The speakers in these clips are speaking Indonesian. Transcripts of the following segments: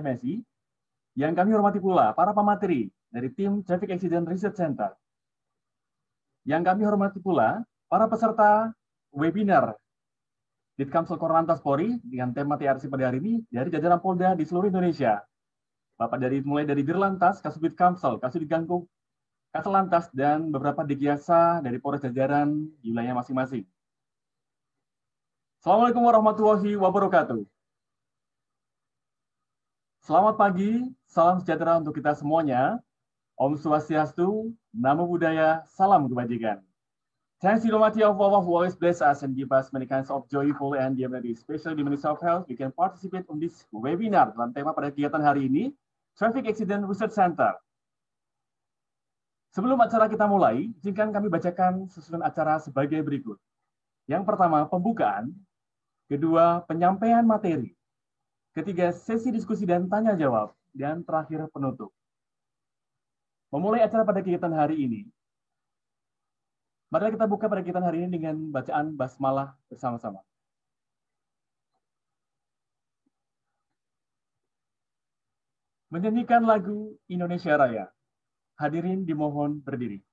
MSI, yang kami hormati pula para pemateri dari tim Traffic Accident Research Center. Yang kami hormati pula para peserta webinar di Kamsel Korlantas Polri dengan tema TRC pada hari ini dari jajaran Polda di seluruh Indonesia. Bapak dari mulai dari Dirlantas, Kasubit Kamsel, Kasubdit Gangku, Kaselantas dan beberapa dikiasa dari Polres jajaran di wilayah masing-masing. Assalamualaikum warahmatullahi wabarakatuh. Selamat pagi, salam sejahtera untuk kita semuanya. Om Swastiastu, Namo Buddhaya, Salam Kebajikan. Thanks to the of all of always bless us and give us many kinds of joyful and divinity. Especially the Ministry of Health, we can participate on this webinar dalam tema pada kegiatan hari ini, Traffic Accident Research Center. Sebelum acara kita mulai, izinkan kami bacakan susunan acara sebagai berikut. Yang pertama, pembukaan. Kedua, penyampaian materi. Ketiga, sesi diskusi dan tanya jawab. Dan terakhir, penutup. Memulai acara pada kegiatan hari ini, Marilah kita buka pada kegiatan hari ini dengan bacaan basmalah bersama-sama. Menyanyikan lagu Indonesia Raya. Hadirin dimohon berdiri.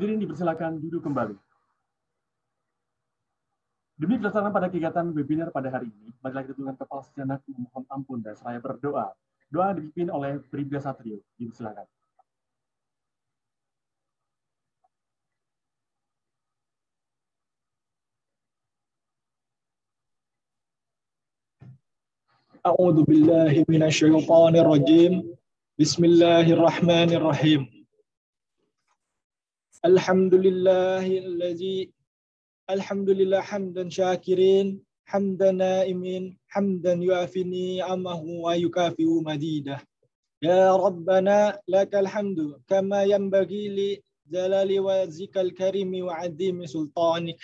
Hadirin dipersilakan duduk kembali. Demi pelaksanaan pada kegiatan webinar pada hari ini, Bagi kita tunjukkan kepala sejenak memohon ampun dan seraya berdoa. Doa dipimpin oleh Bribda Satrio. Dipersilakan. A'udzu billahi من الشيطان الرجيم بسم الحمد لله الذي الحمد لله حمدا شاكرين حمدا نائمين حمدا يوافي عمه ويكافئ مديده يا ربنا لك الحمد كما ينبغي لجلال وجهك الكريم وعظيم سلطانك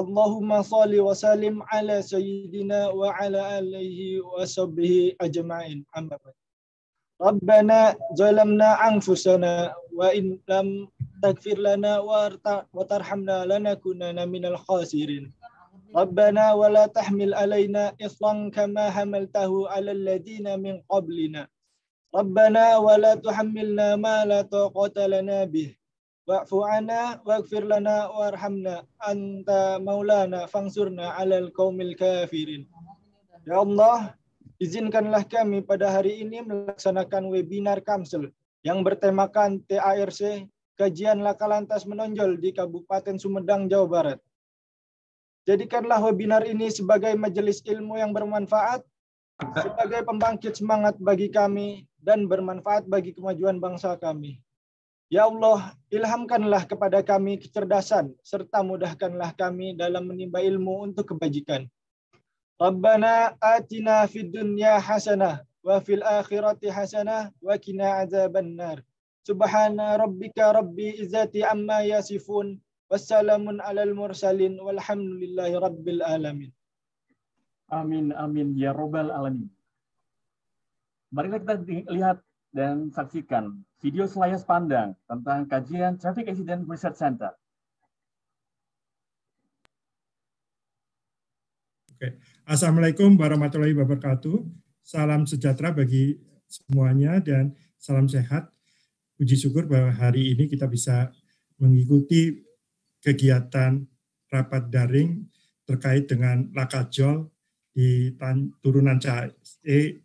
اللهم صل وسلم على سيدنا وعلى آله وصحبه أجمعين أما بعد ربنا ظلمنا أنفسنا وإن لم تغفر لنا وترحمنا لنكونن من الخاسرين ربنا ولا تحمل علينا إصرا كما حملته على الذين من قبلنا ربنا ولا تحملنا ما لا طاقة لنا به واعف عنا واغفر لنا وارحمنا أنت مولانا فانصرنا على القوم الكافرين يا الله izinkanlah kami pada hari ini melaksanakan webinar Kamsel yang bertemakan TARC kajian laka lantas menonjol di Kabupaten Sumedang, Jawa Barat. Jadikanlah webinar ini sebagai majelis ilmu yang bermanfaat, sebagai pembangkit semangat bagi kami, dan bermanfaat bagi kemajuan bangsa kami. Ya Allah, ilhamkanlah kepada kami kecerdasan, serta mudahkanlah kami dalam menimba ilmu untuk kebajikan. Rabbana atina fid dunya hasanah, wa fil akhirati hasanah, wa kina azaban nar. Subhana rabbika rabbi izati amma yasifun. Wassalamun alal mursalin walhamdulillahi rabbil alamin. Amin, amin. Ya Robbal Alamin. Marilah kita lihat dan saksikan video selayas pandang tentang kajian Traffic Accident Research Center. Oke. Assalamualaikum warahmatullahi wabarakatuh. Salam sejahtera bagi semuanya dan salam sehat puji syukur bahwa hari ini kita bisa mengikuti kegiatan rapat daring terkait dengan Lakajol di turunan CAE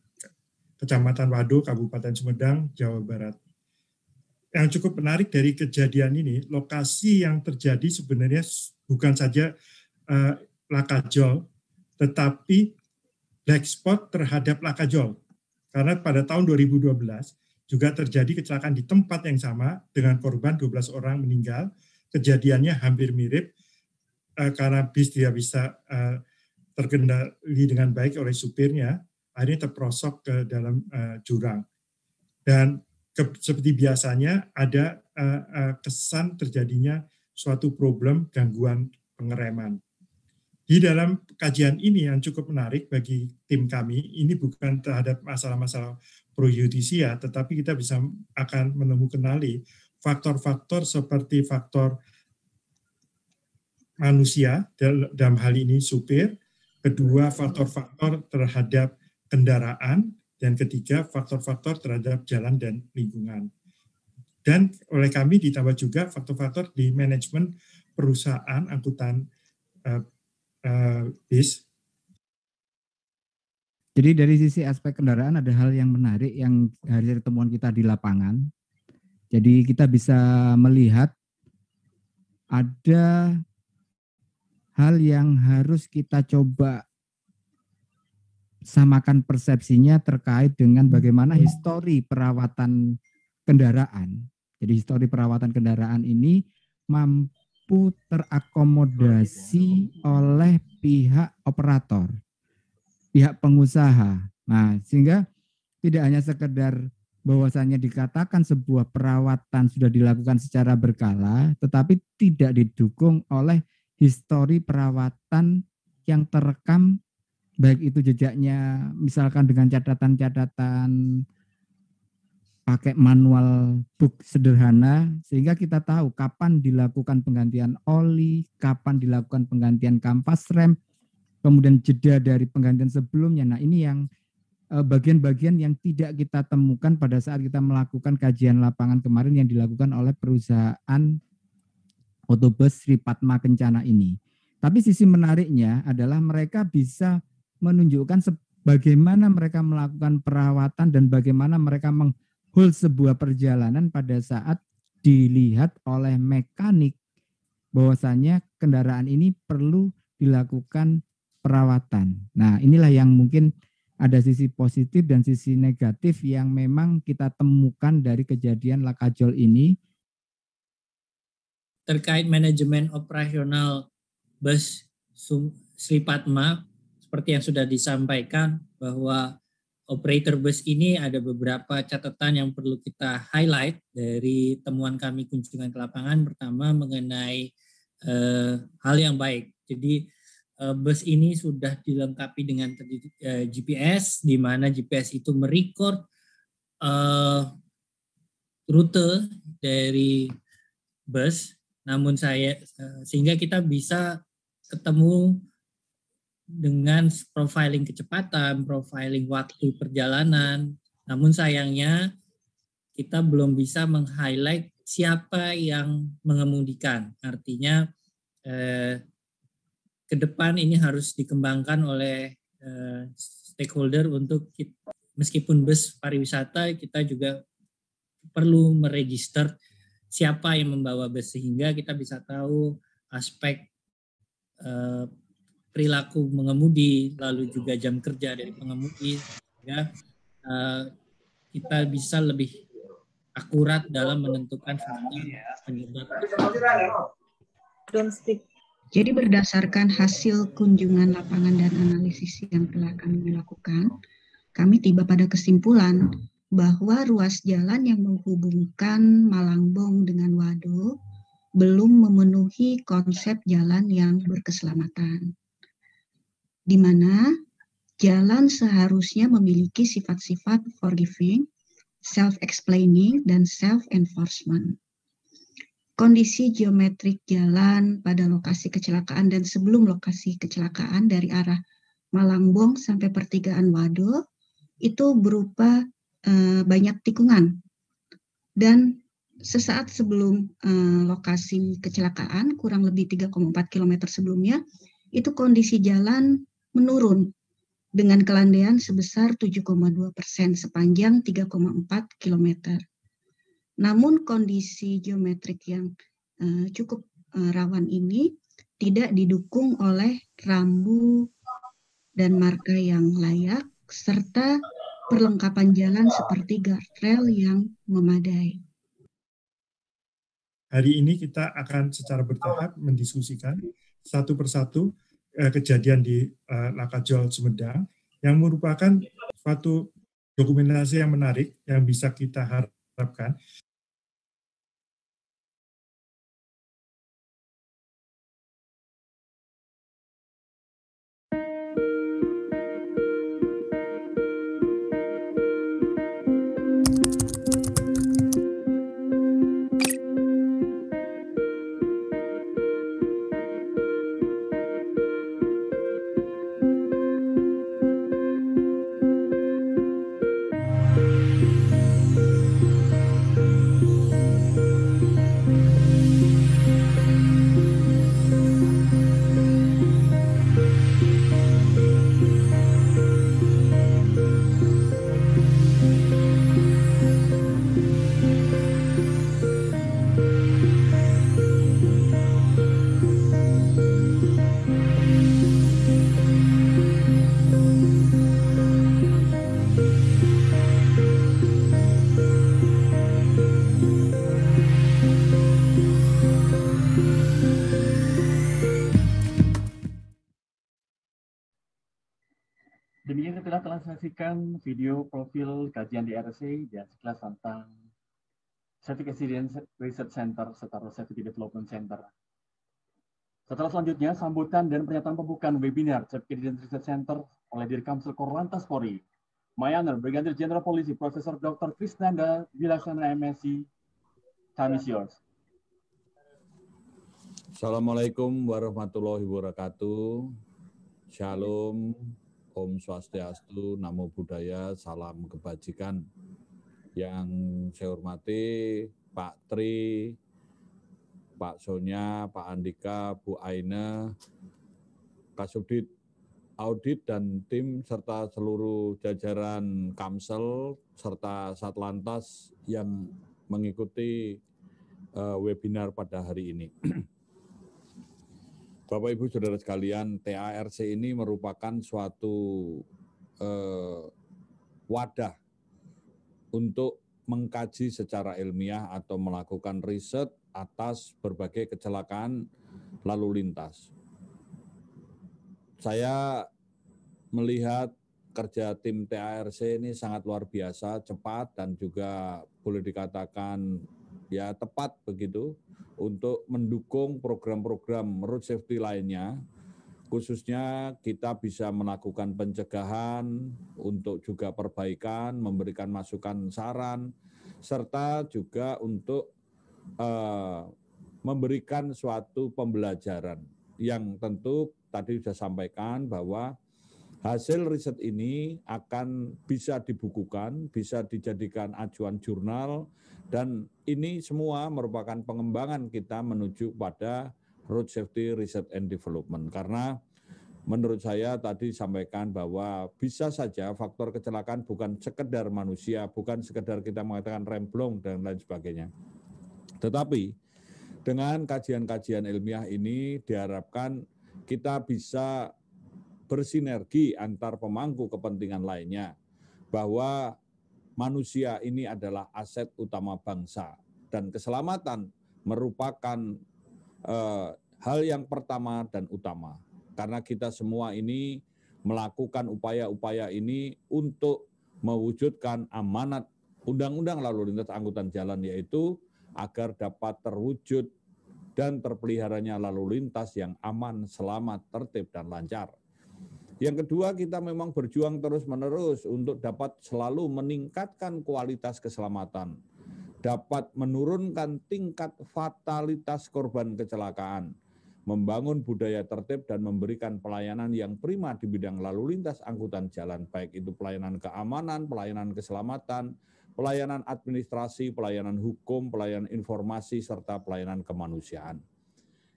Kecamatan Wado, Kabupaten Sumedang, Jawa Barat. Yang cukup menarik dari kejadian ini, lokasi yang terjadi sebenarnya bukan saja uh, eh, Lakajol, tetapi black spot terhadap Lakajol. Karena pada tahun 2012 juga terjadi kecelakaan di tempat yang sama dengan korban 12 orang meninggal. Kejadiannya hampir mirip uh, karena bis tidak bisa uh, terkendali dengan baik oleh supirnya, akhirnya terprosok ke dalam uh, jurang. Dan ke, seperti biasanya ada uh, uh, kesan terjadinya suatu problem gangguan pengereman. Di dalam kajian ini yang cukup menarik bagi tim kami, ini bukan terhadap masalah-masalah pro yudisia, tetapi kita bisa akan menemukan kenali faktor-faktor seperti faktor manusia dalam hal ini supir, kedua faktor-faktor terhadap kendaraan, dan ketiga faktor-faktor terhadap jalan dan lingkungan. Dan oleh kami ditambah juga faktor-faktor di manajemen perusahaan angkutan uh, uh, bis jadi dari sisi aspek kendaraan ada hal yang menarik yang dari temuan kita di lapangan. Jadi kita bisa melihat ada hal yang harus kita coba samakan persepsinya terkait dengan bagaimana histori perawatan kendaraan. Jadi histori perawatan kendaraan ini mampu terakomodasi oleh pihak operator pihak pengusaha. Nah, sehingga tidak hanya sekedar bahwasannya dikatakan sebuah perawatan sudah dilakukan secara berkala, tetapi tidak didukung oleh histori perawatan yang terekam baik itu jejaknya misalkan dengan catatan-catatan pakai manual book sederhana sehingga kita tahu kapan dilakukan penggantian oli, kapan dilakukan penggantian kampas rem, kemudian jeda dari penggantian sebelumnya. Nah, ini yang eh, bagian-bagian yang tidak kita temukan pada saat kita melakukan kajian lapangan kemarin yang dilakukan oleh perusahaan otobus Sri Padma Kencana ini. Tapi sisi menariknya adalah mereka bisa menunjukkan bagaimana mereka melakukan perawatan dan bagaimana mereka menghold sebuah perjalanan pada saat dilihat oleh mekanik bahwasanya kendaraan ini perlu dilakukan perawatan. Nah, inilah yang mungkin ada sisi positif dan sisi negatif yang memang kita temukan dari kejadian Lakajol ini terkait manajemen operasional bus Slipatma seperti yang sudah disampaikan bahwa operator bus ini ada beberapa catatan yang perlu kita highlight dari temuan kami kunjungan ke lapangan pertama mengenai eh, hal yang baik. Jadi Eh, bus ini sudah dilengkapi dengan eh, GPS, di mana GPS itu merecord uh, rute dari bus. Namun saya sehingga kita bisa ketemu dengan profiling kecepatan, profiling waktu perjalanan. Namun sayangnya kita belum bisa meng-highlight siapa yang mengemudikan. Artinya eh, ke depan ini harus dikembangkan oleh uh, stakeholder untuk kita, meskipun bus pariwisata kita juga perlu meregister siapa yang membawa bus sehingga kita bisa tahu aspek uh, perilaku mengemudi lalu juga jam kerja dari pengemudi ya uh, kita bisa lebih akurat dalam menentukan faktor penyebab. domestik jadi berdasarkan hasil kunjungan lapangan dan analisis yang telah kami lakukan, kami tiba pada kesimpulan bahwa ruas jalan yang menghubungkan Malangbong dengan Wado belum memenuhi konsep jalan yang berkeselamatan. Di mana jalan seharusnya memiliki sifat-sifat forgiving, self-explaining, dan self-enforcement kondisi geometrik jalan pada lokasi kecelakaan dan sebelum lokasi kecelakaan dari arah Malangbong sampai pertigaan Wado itu berupa e, banyak tikungan dan sesaat sebelum e, lokasi kecelakaan kurang lebih 3,4 km sebelumnya itu kondisi jalan menurun dengan kelandaian sebesar 7,2 persen sepanjang 3,4 kilometer namun kondisi geometrik yang eh, cukup eh, rawan ini tidak didukung oleh rambu dan marka yang layak serta perlengkapan jalan seperti guardrail yang memadai. Hari ini kita akan secara bertahap mendiskusikan satu persatu eh, kejadian di eh, Lakajol Sumedang yang merupakan suatu dokumentasi yang menarik yang bisa kita harapkan menyaksikan video profil kajian di RSA dan sekilas tentang Safety Accident Research Center setara Safety Development Center. Setelah selanjutnya, sambutan dan pernyataan pembukaan webinar Safety Accident Research Center oleh Dirkamsel Korlantas Polri. Mayaner, Brigadir Jenderal Polisi, Profesor Dr. Krisnanda Wilaksana MSc, time is yours. Assalamualaikum warahmatullahi wabarakatuh. Shalom, Om Swastiastu, Namo Buddhaya, Salam Kebajikan. Yang saya hormati Pak Tri, Pak Sonya, Pak Andika, Bu Aina, Kasubdit audit dan tim serta seluruh jajaran Kamsel serta Satlantas yang mengikuti eh, webinar pada hari ini. Bapak Ibu Saudara sekalian, TARC ini merupakan suatu eh, wadah untuk mengkaji secara ilmiah atau melakukan riset atas berbagai kecelakaan lalu lintas. Saya melihat kerja tim TARC ini sangat luar biasa, cepat dan juga boleh dikatakan ya tepat begitu untuk mendukung program-program road safety lainnya khususnya kita bisa melakukan pencegahan untuk juga perbaikan, memberikan masukan saran, serta juga untuk eh, memberikan suatu pembelajaran yang tentu tadi sudah sampaikan bahwa hasil riset ini akan bisa dibukukan, bisa dijadikan acuan jurnal, dan ini semua merupakan pengembangan kita menuju pada Road Safety Research and Development. Karena menurut saya tadi disampaikan bahwa bisa saja faktor kecelakaan bukan sekedar manusia, bukan sekedar kita mengatakan remblong dan lain sebagainya. Tetapi dengan kajian-kajian ilmiah ini diharapkan kita bisa bersinergi antar pemangku kepentingan lainnya bahwa manusia ini adalah aset utama bangsa dan keselamatan merupakan eh, hal yang pertama dan utama karena kita semua ini melakukan upaya-upaya ini untuk mewujudkan amanat Undang-Undang Lalu Lintas Angkutan Jalan yaitu agar dapat terwujud dan terpeliharanya lalu lintas yang aman, selamat, tertib, dan lancar. Yang kedua, kita memang berjuang terus-menerus untuk dapat selalu meningkatkan kualitas keselamatan, dapat menurunkan tingkat fatalitas korban kecelakaan, membangun budaya tertib dan memberikan pelayanan yang prima di bidang lalu lintas angkutan jalan, baik itu pelayanan keamanan, pelayanan keselamatan, pelayanan administrasi, pelayanan hukum, pelayanan informasi, serta pelayanan kemanusiaan.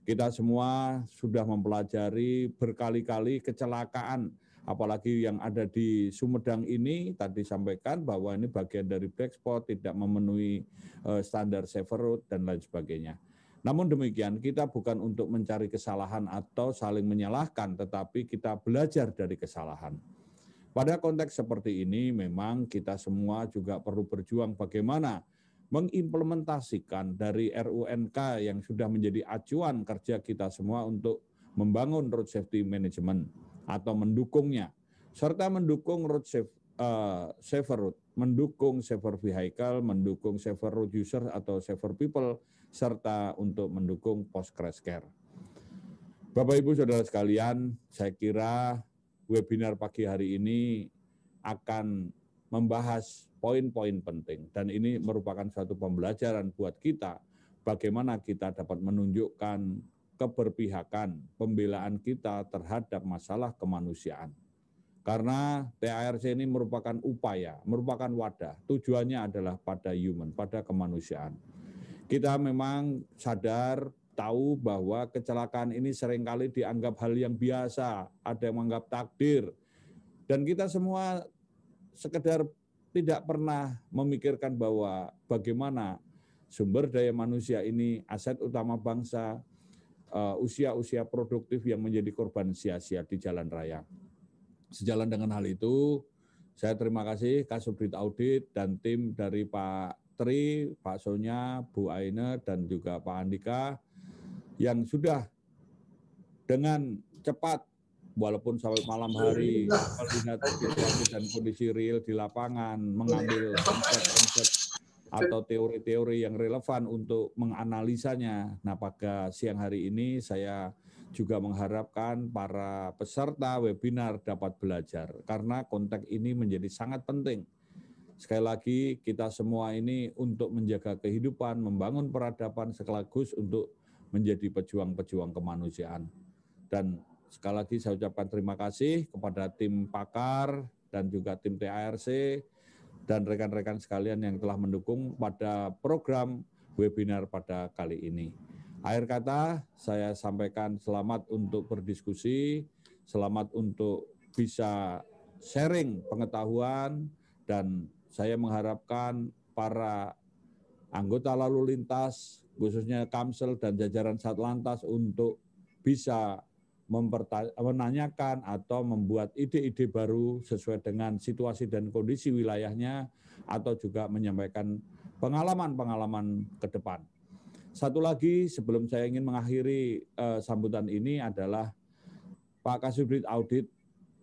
Kita semua sudah mempelajari berkali-kali kecelakaan, apalagi yang ada di Sumedang ini tadi sampaikan bahwa ini bagian dari black spot, tidak memenuhi eh, standar Severus dan lain sebagainya. Namun demikian, kita bukan untuk mencari kesalahan atau saling menyalahkan, tetapi kita belajar dari kesalahan. Pada konteks seperti ini, memang kita semua juga perlu berjuang bagaimana mengimplementasikan dari RUNK yang sudah menjadi acuan kerja kita semua untuk membangun road safety management atau mendukungnya serta mendukung road safe uh, safer road, mendukung safer vehicle, mendukung safer road user atau safer people serta untuk mendukung post crash care. Bapak Ibu Saudara sekalian, saya kira webinar pagi hari ini akan membahas poin-poin penting dan ini merupakan suatu pembelajaran buat kita bagaimana kita dapat menunjukkan keberpihakan pembelaan kita terhadap masalah kemanusiaan. Karena TARC ini merupakan upaya, merupakan wadah. Tujuannya adalah pada human, pada kemanusiaan. Kita memang sadar tahu bahwa kecelakaan ini seringkali dianggap hal yang biasa, ada yang menganggap takdir. Dan kita semua sekedar tidak pernah memikirkan bahwa bagaimana sumber daya manusia ini aset utama bangsa, eh, usia-usia produktif yang menjadi korban sia-sia di jalan raya. Sejalan dengan hal itu, saya terima kasih Kasubdit Audit dan tim dari Pak Tri, Pak Sonya, Bu Aina dan juga Pak Andika yang sudah dengan cepat walaupun sampai malam hari melihat situasi dan kondisi real di lapangan mengambil konsep-konsep atau teori-teori yang relevan untuk menganalisanya. Nah, pada siang hari ini saya juga mengharapkan para peserta webinar dapat belajar karena konteks ini menjadi sangat penting. Sekali lagi kita semua ini untuk menjaga kehidupan, membangun peradaban sekaligus untuk menjadi pejuang-pejuang kemanusiaan. Dan Sekali lagi saya ucapkan terima kasih kepada tim pakar dan juga tim TARC dan rekan-rekan sekalian yang telah mendukung pada program webinar pada kali ini. Akhir kata, saya sampaikan selamat untuk berdiskusi, selamat untuk bisa sharing pengetahuan, dan saya mengharapkan para anggota lalu lintas, khususnya Kamsel dan jajaran Satlantas untuk bisa menanyakan atau membuat ide-ide baru sesuai dengan situasi dan kondisi wilayahnya atau juga menyampaikan pengalaman-pengalaman ke depan. Satu lagi sebelum saya ingin mengakhiri eh, sambutan ini adalah Pak Kasubdit Audit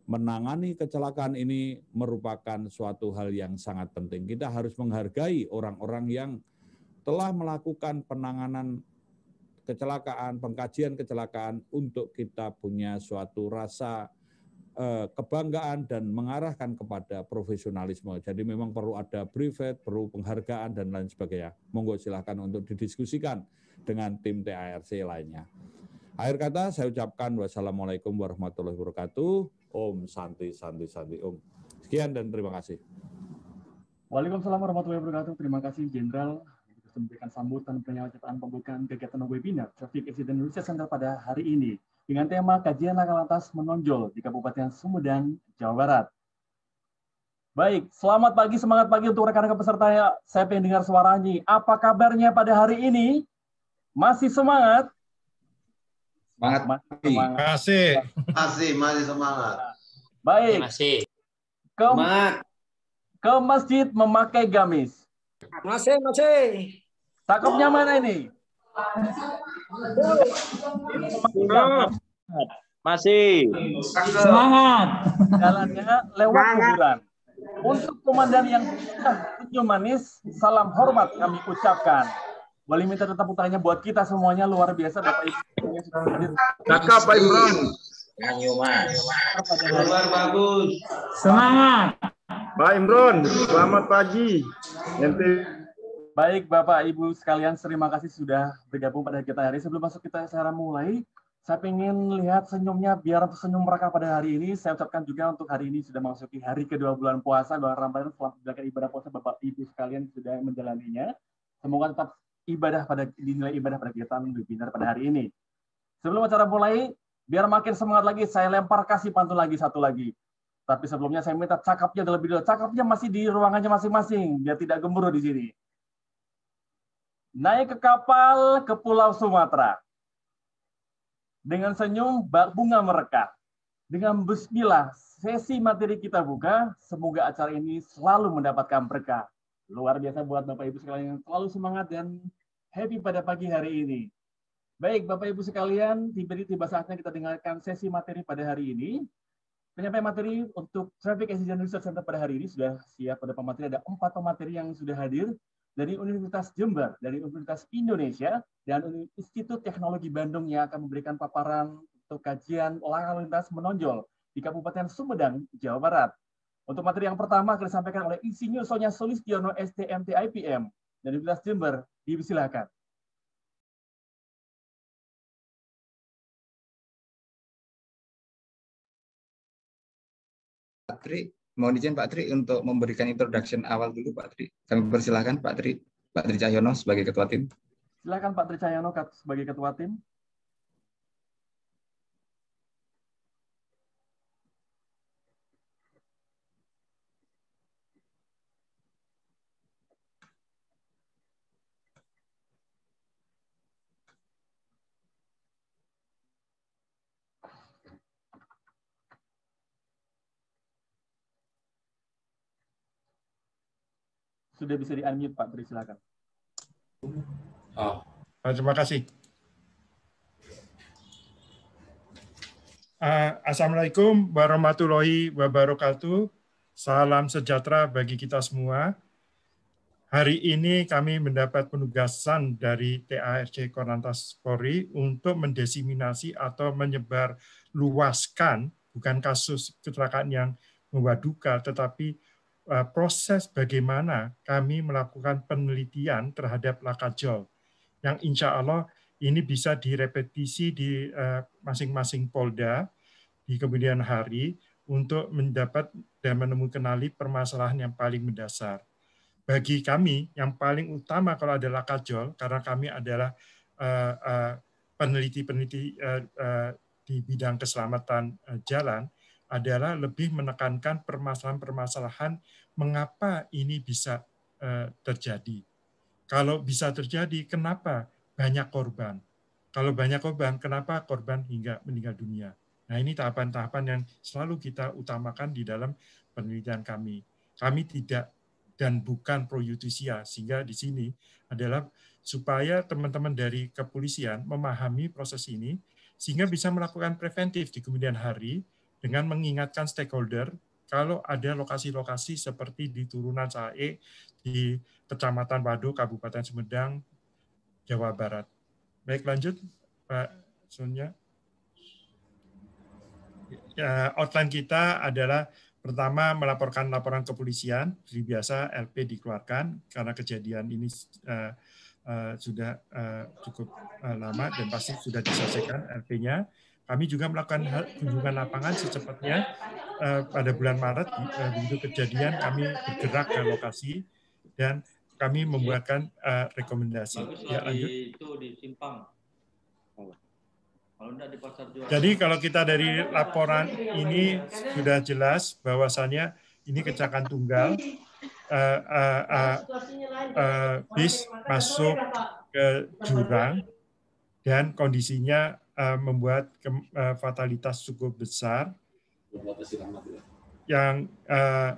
menangani kecelakaan ini merupakan suatu hal yang sangat penting. Kita harus menghargai orang-orang yang telah melakukan penanganan kecelakaan, pengkajian kecelakaan untuk kita punya suatu rasa eh, kebanggaan dan mengarahkan kepada profesionalisme. Jadi memang perlu ada brevet, perlu penghargaan dan lain sebagainya. Monggo silahkan untuk didiskusikan dengan tim TARC lainnya. Akhir kata saya ucapkan wassalamualaikum warahmatullahi wabarakatuh. Om Santi Santi Santi Om. Sekian dan terima kasih. Waalaikumsalam warahmatullahi wabarakatuh. Terima kasih Jenderal memberikan sambutan penyelenggaraan pembukaan kegiatan webinar Traffic Accident Research Center pada hari ini dengan tema kajian laka lantas menonjol di Kabupaten Sumedang, Jawa Barat. Baik, selamat pagi, semangat pagi untuk rekan-rekan peserta. Ya. Saya ingin dengar suaranya. Apa kabarnya pada hari ini? Masih semangat? Semangat. semangat. Masih. Masih, masih semangat. Baik. Masih. Ke, ke masjid memakai gamis. Masih, masih. Takupnya mana ini? Masih. Semangat. Jalannya lewat kuburan. Untuk komandan yang senyum manis, salam hormat kami ucapkan. Boleh minta tetap tangannya buat kita semuanya luar biasa Bapak Ibu. Kakak Pak Imran. bagus. Semangat. Pak Imron, selamat pagi. Nanti. Baik Bapak Ibu sekalian, terima kasih sudah bergabung pada kita hari. Sebelum masuk kita secara mulai, saya ingin lihat senyumnya, biar senyum mereka pada hari ini. Saya ucapkan juga untuk hari ini sudah memasuki hari kedua bulan puasa, bulan Ramadan, selamat menjalankan ibadah puasa Bapak Ibu sekalian sudah menjalaninya. Semoga tetap ibadah pada dinilai ibadah pada kita lebih pada hari ini. Sebelum acara mulai, biar makin semangat lagi, saya lempar kasih pantun lagi satu lagi. Tapi sebelumnya saya minta cakapnya lebih dulu. Cakapnya masih di ruangannya masing-masing, biar tidak gemuruh di sini naik ke kapal ke Pulau Sumatera. Dengan senyum, bunga mereka. Dengan bismillah, sesi materi kita buka. Semoga acara ini selalu mendapatkan berkah. Luar biasa buat Bapak Ibu sekalian yang selalu semangat dan happy pada pagi hari ini. Baik, Bapak Ibu sekalian, tiba-tiba saatnya kita dengarkan sesi materi pada hari ini. Penyampaian materi untuk Traffic Accident Research Center pada hari ini sudah siap pada pemateri. Ada empat pemateri yang sudah hadir dari Universitas Jember, dari Universitas Indonesia, dan Institut Teknologi Bandung yang akan memberikan paparan untuk kajian lalu lintas menonjol di Kabupaten Sumedang, Jawa Barat. Untuk materi yang pertama akan disampaikan oleh Insinyur Sonya Sulistiono STMT IPM dari Universitas Jember. Dipersilakan. Patrick Mau izin Pak Tri untuk memberikan introduction awal dulu Pak Tri. Kami persilahkan Pak Tri, Pak Tri Cahyono sebagai Ketua Tim. Silakan Pak Tri Cahyono sebagai Ketua Tim. Sudah bisa di-unmute, Pak Tri, silakan. Oh. Terima kasih. Ah, assalamualaikum warahmatullahi wabarakatuh. Salam sejahtera bagi kita semua. Hari ini kami mendapat penugasan dari TARC Korlantas Polri untuk mendesiminasi atau menyebar luaskan bukan kasus kecelakaan yang membuat duka, tetapi Eh, proses bagaimana kami melakukan penelitian terhadap lakajol yang insya Allah ini bisa direpetisi di eh, masing-masing polda di kemudian hari untuk mendapat dan menemukan kenali permasalahan yang paling mendasar. Bagi kami yang paling utama kalau ada lakajol karena kami adalah eh, peneliti-peneliti di bidang keselamatan jalan adalah lebih menekankan permasalahan-permasalahan mengapa ini bisa eh, terjadi. Kalau bisa terjadi, kenapa banyak korban? Kalau banyak korban, kenapa korban hingga meninggal dunia? Nah, ini tahapan-tahapan yang selalu kita utamakan di dalam penelitian kami. Kami tidak dan bukan pro yudisia, sehingga di sini adalah supaya teman-teman dari kepolisian memahami proses ini sehingga bisa melakukan preventif di kemudian hari dengan mengingatkan stakeholder kalau ada lokasi-lokasi seperti di Turunan Sae di Kecamatan Wado, Kabupaten Sumedang, Jawa Barat. Baik, lanjut Pak ya Outline kita adalah pertama melaporkan laporan kepolisian seperti biasa LP dikeluarkan karena kejadian ini eh, eh, sudah eh, cukup lama dan pasti sudah diselesaikan LP-nya kami juga melakukan kunjungan lapangan secepatnya eh, pada bulan Maret eh, kejadian kami bergerak ke lokasi dan kami membuatkan eh, rekomendasi. Ya lanjut. Jadi kalau kita dari laporan ini sudah jelas bahwasannya ini kecelakaan tunggal, uh, uh, uh, uh, bis masuk ke jurang dan kondisinya Eh, membuat ke, uh, eh, fatalitas cukup besar yang uh,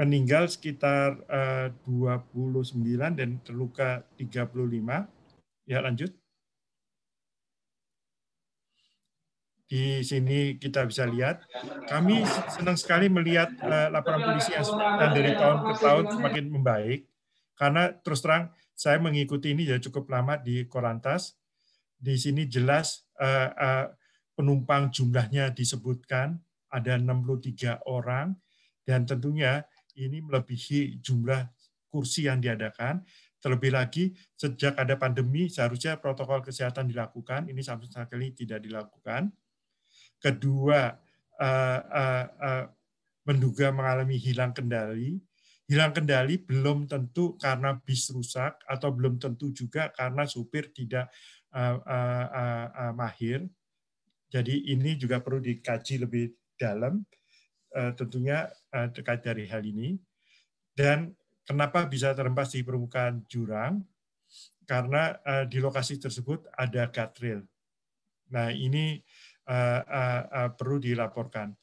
meninggal sekitar uh, 29 dan terluka 35. Ya lanjut. Di sini kita bisa lihat, kami senang sekali melihat uh, laporan polisi yang dari tahun ke tahun semakin membaik, karena terus terang saya mengikuti ini ya cukup lama di Korantas. Di sini jelas uh, uh, penumpang jumlahnya disebutkan ada 63 orang dan tentunya ini melebihi jumlah kursi yang diadakan. Terlebih lagi sejak ada pandemi seharusnya protokol kesehatan dilakukan, ini sama sekali tidak dilakukan. Kedua, uh, uh, uh, menduga mengalami hilang kendali Hilang kendali belum tentu karena bis rusak atau belum tentu juga karena supir tidak uh, uh, uh, uh, mahir. Jadi ini juga perlu dikaji lebih dalam uh, tentunya uh, terkait dari hal ini. Dan kenapa bisa terhempas di permukaan jurang? Karena uh, di lokasi tersebut ada guardrail. Nah ini uh, uh, uh, perlu dilaporkan.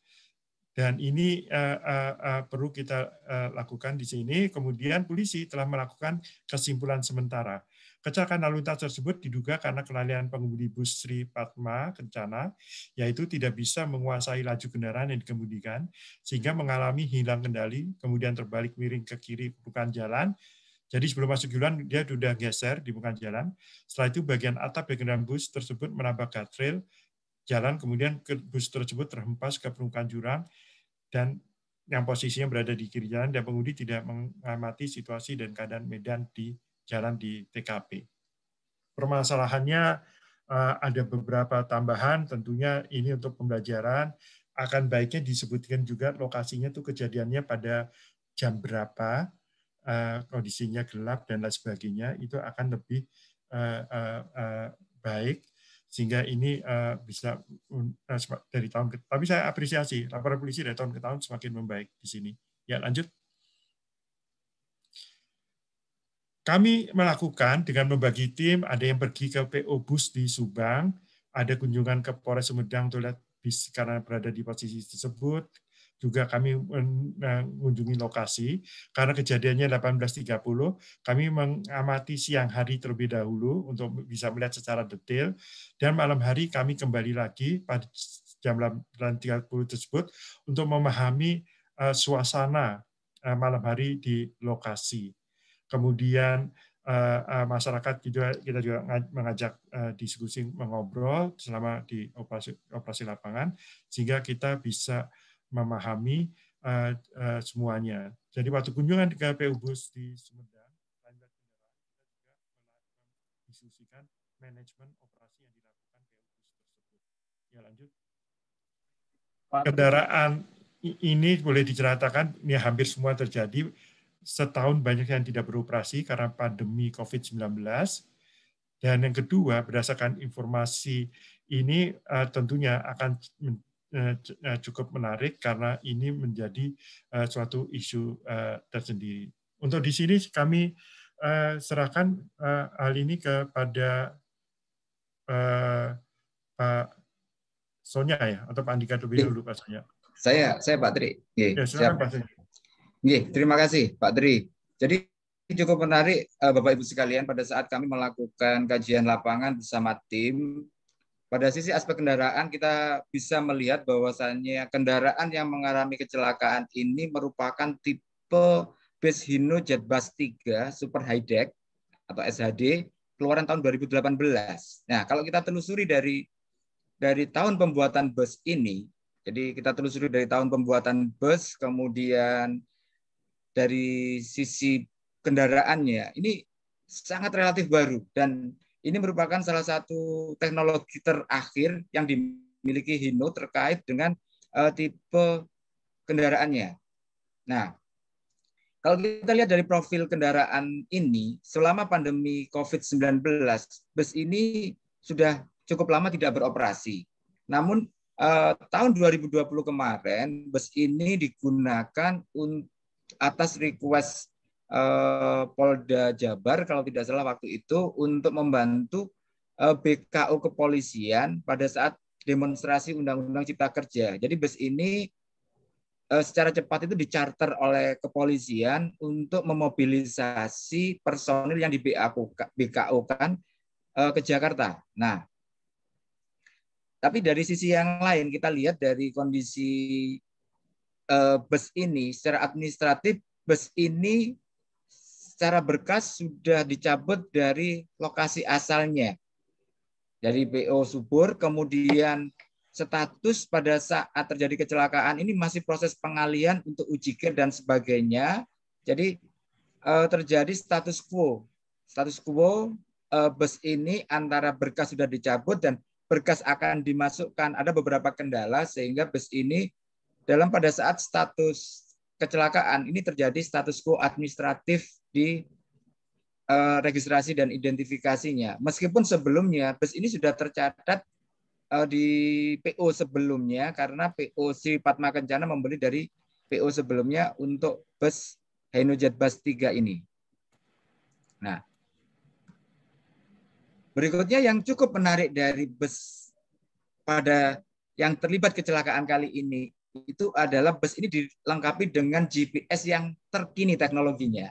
Dan ini uh, uh, uh, perlu kita uh, lakukan di sini. Kemudian polisi telah melakukan kesimpulan sementara. Kecelakaan lalu lintas tersebut diduga karena kelalaian pengemudi bus Sri Padma Kencana, yaitu tidak bisa menguasai laju kendaraan yang dikemudikan, sehingga mengalami hilang kendali, kemudian terbalik miring ke kiri bukan jalan, jadi sebelum masuk jalan dia sudah geser di bukan jalan. Setelah itu bagian atap bagian bus tersebut menabrak guardrail jalan, kemudian bus tersebut terhempas ke permukaan jurang, dan yang posisinya berada di kiri jalan, dan pengemudi tidak mengamati situasi dan keadaan medan di jalan di TKP. Permasalahannya eh, ada beberapa tambahan, tentunya ini untuk pembelajaran, akan baiknya disebutkan juga lokasinya tuh kejadiannya pada jam berapa, eh, kondisinya gelap, dan lain sebagainya, itu akan lebih eh, baik sehingga ini uh, bisa uh, dari tahun ke tapi saya apresiasi laporan polisi dari tahun ke tahun semakin membaik di sini ya lanjut kami melakukan dengan membagi tim ada yang pergi ke PO Bus di Subang ada kunjungan ke Polres Sumedang toilet bis karena berada di posisi tersebut juga kami mengunjungi lokasi karena kejadiannya 18.30 kami mengamati siang hari terlebih dahulu untuk bisa melihat secara detail dan malam hari kami kembali lagi pada jam 18.30 tersebut untuk memahami eh, suasana eh, malam hari di lokasi. Kemudian eh, masyarakat juga kita juga mengajak diskusi mengobrol selama di operasi, operasi lapangan sehingga kita bisa memahami uh, uh, semuanya. Jadi waktu kunjungan ke KPU Bus di Sumedang, Lanjut Kendara, kita juga mendiskusikan manajemen operasi yang dilakukan PU Bus tersebut. Ya lanjut. Kendaraan ini boleh diceritakan, ini ya hampir semua terjadi. Setahun banyak yang tidak beroperasi karena pandemi COVID-19. Dan yang kedua, berdasarkan informasi ini eh, tentunya akan Eh, eh, cukup menarik karena ini menjadi eh, suatu isu tersendiri. Untuk di sini kami serahkan hal ini kepada Pak Sonya ya atau Pak Andika terlebih iya. dulu Pak Sonya. Saya saya Pak Tri. Ye, iya, ya, silakan, Pak Tri. Iya, terima kasih Pak Tri. Jadi cukup menarik Bapak Ibu sekalian pada saat kami melakukan kajian lapangan bersama tim pada sisi aspek kendaraan, kita bisa melihat bahwasannya kendaraan yang mengalami kecelakaan ini merupakan tipe bus Hino Jetbus 3 Super High Deck atau SHD keluaran tahun 2018. Nah, kalau kita telusuri dari dari tahun pembuatan bus ini, jadi kita telusuri dari tahun pembuatan bus, kemudian dari sisi kendaraannya, ini sangat relatif baru dan ini merupakan salah satu teknologi terakhir yang dimiliki Hino terkait dengan uh, tipe kendaraannya. Nah, kalau kita lihat dari profil kendaraan ini, selama pandemi COVID-19, bus ini sudah cukup lama tidak beroperasi. Namun eh, tahun 2020 kemarin, bus ini digunakan atas request Eh, Polda Jabar kalau tidak salah waktu itu untuk membantu eh, BKU kepolisian pada saat demonstrasi Undang-Undang Cipta Kerja. Jadi bus ini eh, secara cepat itu dicarter oleh kepolisian untuk memobilisasi personil yang di BKU, BKU kan eh, ke Jakarta. Nah, tapi dari sisi yang lain kita lihat dari kondisi bus ini secara administratif bus ini secara berkas sudah dicabut dari lokasi asalnya. Dari PO subur, kemudian status pada saat terjadi kecelakaan ini masih proses pengalian untuk ujikir dan sebagainya. Jadi eh, terjadi status quo. Status quo eh, bus ini antara berkas sudah dicabut dan berkas akan dimasukkan. Ada beberapa kendala sehingga bus ini dalam pada saat status kecelakaan ini terjadi status quo administratif di uh, registrasi dan identifikasinya. Meskipun sebelumnya bus ini sudah tercatat uh, di PO sebelumnya karena PO si Patma Kencana membeli dari PO sebelumnya untuk bus Jet Bus 3 ini. Nah, berikutnya yang cukup menarik dari bus pada yang terlibat kecelakaan kali ini itu adalah bus ini dilengkapi dengan GPS yang terkini teknologinya.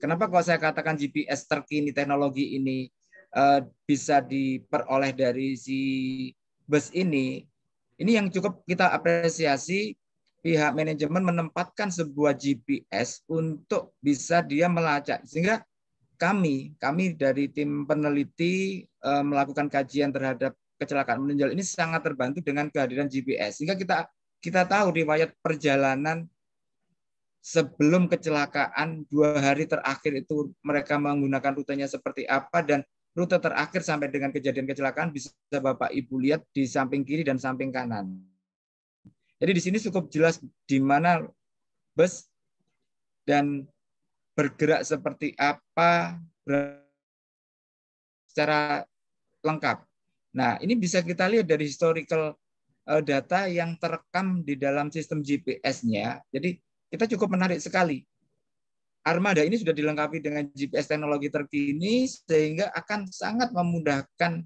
Kenapa kalau saya katakan GPS terkini teknologi ini uh, bisa diperoleh dari si bus ini? Ini yang cukup kita apresiasi pihak manajemen menempatkan sebuah GPS untuk bisa dia melacak sehingga kami kami dari tim peneliti uh, melakukan kajian terhadap kecelakaan meninggal ini sangat terbantu dengan kehadiran GPS sehingga kita kita tahu riwayat perjalanan sebelum kecelakaan dua hari terakhir itu mereka menggunakan rutenya seperti apa dan rute terakhir sampai dengan kejadian kecelakaan bisa Bapak Ibu lihat di samping kiri dan samping kanan. Jadi di sini cukup jelas di mana bus dan bergerak seperti apa secara lengkap. Nah, ini bisa kita lihat dari historical eh, data yang terekam di dalam sistem GPS-nya. Jadi kita cukup menarik sekali. Armada ini sudah dilengkapi dengan GPS teknologi terkini sehingga akan sangat memudahkan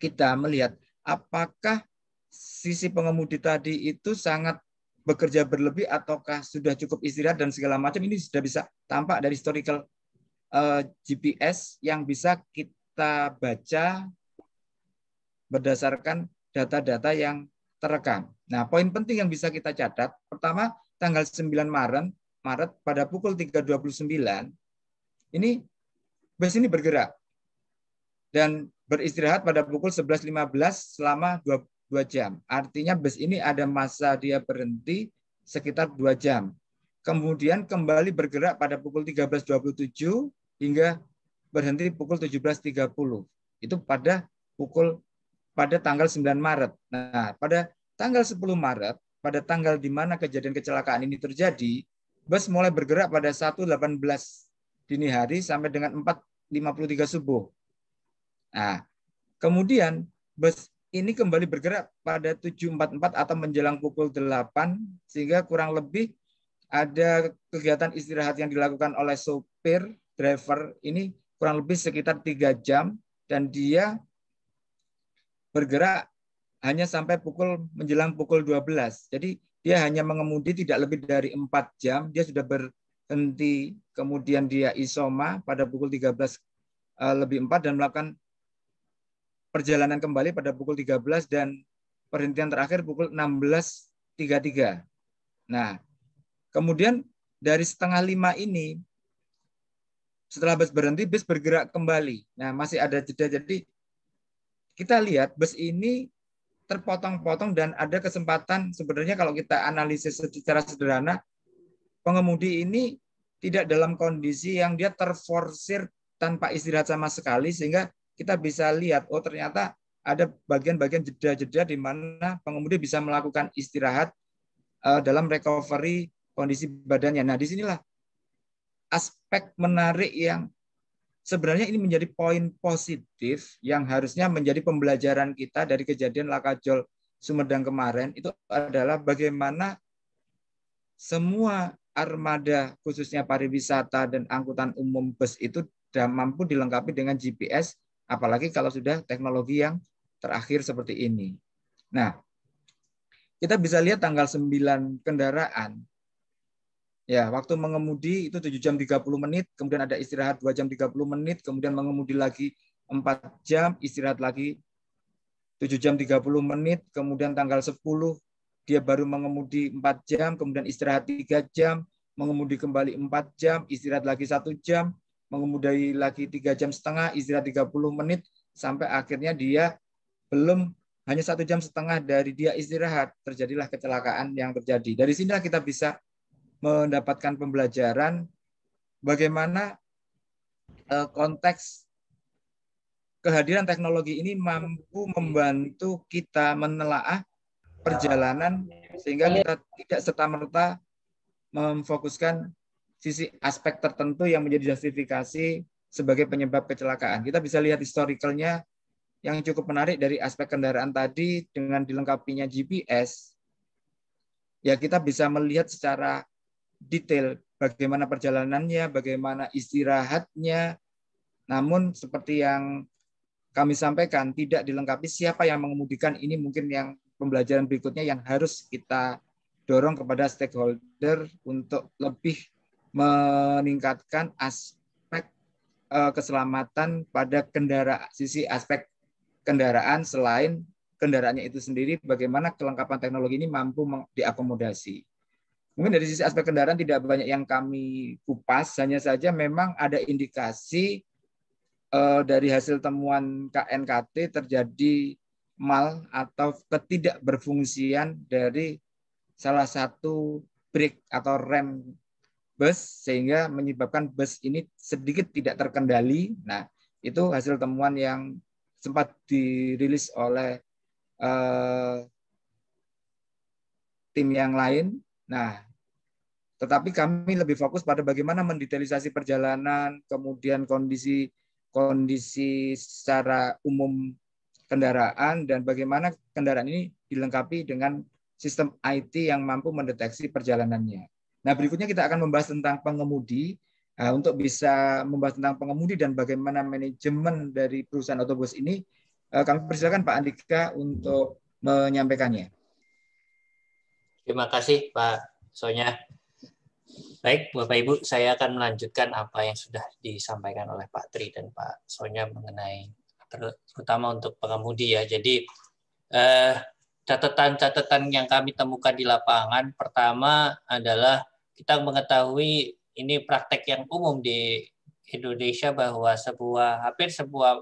kita melihat apakah sisi pengemudi tadi itu sangat bekerja berlebih ataukah sudah cukup istirahat dan segala macam ini sudah bisa tampak dari historical eh, GPS yang bisa kita baca berdasarkan data-data yang terekam. Nah, poin penting yang bisa kita catat pertama tanggal 9 Maret, Maret pada pukul 3.29, ini bus ini bergerak dan beristirahat pada pukul 11.15 selama 2, 2 jam. Artinya bus ini ada masa dia berhenti sekitar 2 jam. Kemudian kembali bergerak pada pukul 13.27 hingga berhenti pukul 17.30. Itu pada pukul pada tanggal 9 Maret. Nah, pada tanggal 10 Maret pada tanggal di mana kejadian kecelakaan ini terjadi, bus mulai bergerak pada 1.18 dini hari sampai dengan 4.53 subuh. Nah, kemudian bus ini kembali bergerak pada 7.44 atau menjelang pukul 8 sehingga kurang lebih ada kegiatan istirahat yang dilakukan oleh sopir driver ini kurang lebih sekitar 3 jam dan dia bergerak hanya sampai pukul menjelang pukul 12. Jadi dia hanya mengemudi tidak lebih dari 4 jam, dia sudah berhenti, kemudian dia isoma pada pukul 13 eh, lebih 4 dan melakukan perjalanan kembali pada pukul 13 dan perhentian terakhir pukul 16.33. Nah, kemudian dari setengah lima ini, setelah bus berhenti, bus bergerak kembali. Nah, masih ada jeda. Jadi kita lihat bus ini terpotong-potong dan ada kesempatan sebenarnya kalau kita analisis secara sederhana pengemudi ini tidak dalam kondisi yang dia terforsir tanpa istirahat sama sekali sehingga kita bisa lihat oh ternyata ada bagian-bagian jeda-jeda di mana pengemudi bisa melakukan istirahat uh, dalam recovery kondisi badannya. Nah, disinilah aspek menarik yang sebenarnya ini menjadi poin positif yang harusnya menjadi pembelajaran kita dari kejadian Lakajol Sumedang kemarin itu adalah bagaimana semua armada khususnya pariwisata dan angkutan umum bus itu mampu dilengkapi dengan GPS apalagi kalau sudah teknologi yang terakhir seperti ini. Nah, kita bisa lihat tanggal 9 kendaraan Ya, waktu mengemudi itu 7 jam 30 menit, kemudian ada istirahat 2 jam 30 menit, kemudian mengemudi lagi 4 jam, istirahat lagi 7 jam 30 menit, kemudian tanggal 10 dia baru mengemudi 4 jam, kemudian istirahat 3 jam, mengemudi kembali 4 jam, istirahat lagi 1 jam, mengemudi lagi 3 jam setengah, istirahat 30 menit, sampai akhirnya dia belum hanya satu jam setengah dari dia istirahat, terjadilah kecelakaan yang terjadi. Dari sinilah kita bisa mendapatkan pembelajaran bagaimana eh, konteks kehadiran teknologi ini mampu membantu kita menelaah perjalanan sehingga iya. kita tidak serta-merta memfokuskan sisi aspek tertentu yang menjadi justifikasi sebagai penyebab kecelakaan. Kita bisa lihat historicalnya yang cukup menarik dari aspek kendaraan tadi dengan dilengkapinya GPS, ya kita bisa melihat secara detail bagaimana perjalanannya, bagaimana istirahatnya. Namun seperti yang kami sampaikan tidak dilengkapi siapa yang mengemudikan ini mungkin yang pembelajaran berikutnya yang harus kita dorong kepada stakeholder untuk lebih meningkatkan aspek eh, keselamatan pada kendaraan sisi aspek kendaraan selain kendaraannya itu sendiri bagaimana kelengkapan teknologi ini mampu diakomodasi. Mungkin dari sisi aspek kendaraan tidak banyak yang kami kupas, hanya saja memang ada indikasi eh, dari hasil temuan KNKT terjadi mal atau ketidakberfungsian dari salah satu brake atau rem bus sehingga menyebabkan bus ini sedikit tidak terkendali. Nah, itu hasil temuan yang sempat dirilis oleh eh, tim yang lain. Nah, tetapi kami lebih fokus pada bagaimana mendetailisasi perjalanan, kemudian kondisi kondisi secara umum kendaraan dan bagaimana kendaraan ini dilengkapi dengan sistem IT yang mampu mendeteksi perjalanannya. Nah, berikutnya kita akan membahas tentang pengemudi. Nah, untuk bisa membahas tentang pengemudi dan bagaimana manajemen dari perusahaan otobus ini, eh, kami persilakan Pak Andika untuk menyampaikannya. Terima kasih Pak Sonya. Baik, Bapak Ibu, saya akan melanjutkan apa yang sudah disampaikan oleh Pak Tri dan Pak Sonya mengenai terutama untuk pengemudi ya. Jadi eh, catatan-catatan yang kami temukan di lapangan pertama adalah kita mengetahui ini praktek yang umum di Indonesia bahwa sebuah hampir sebuah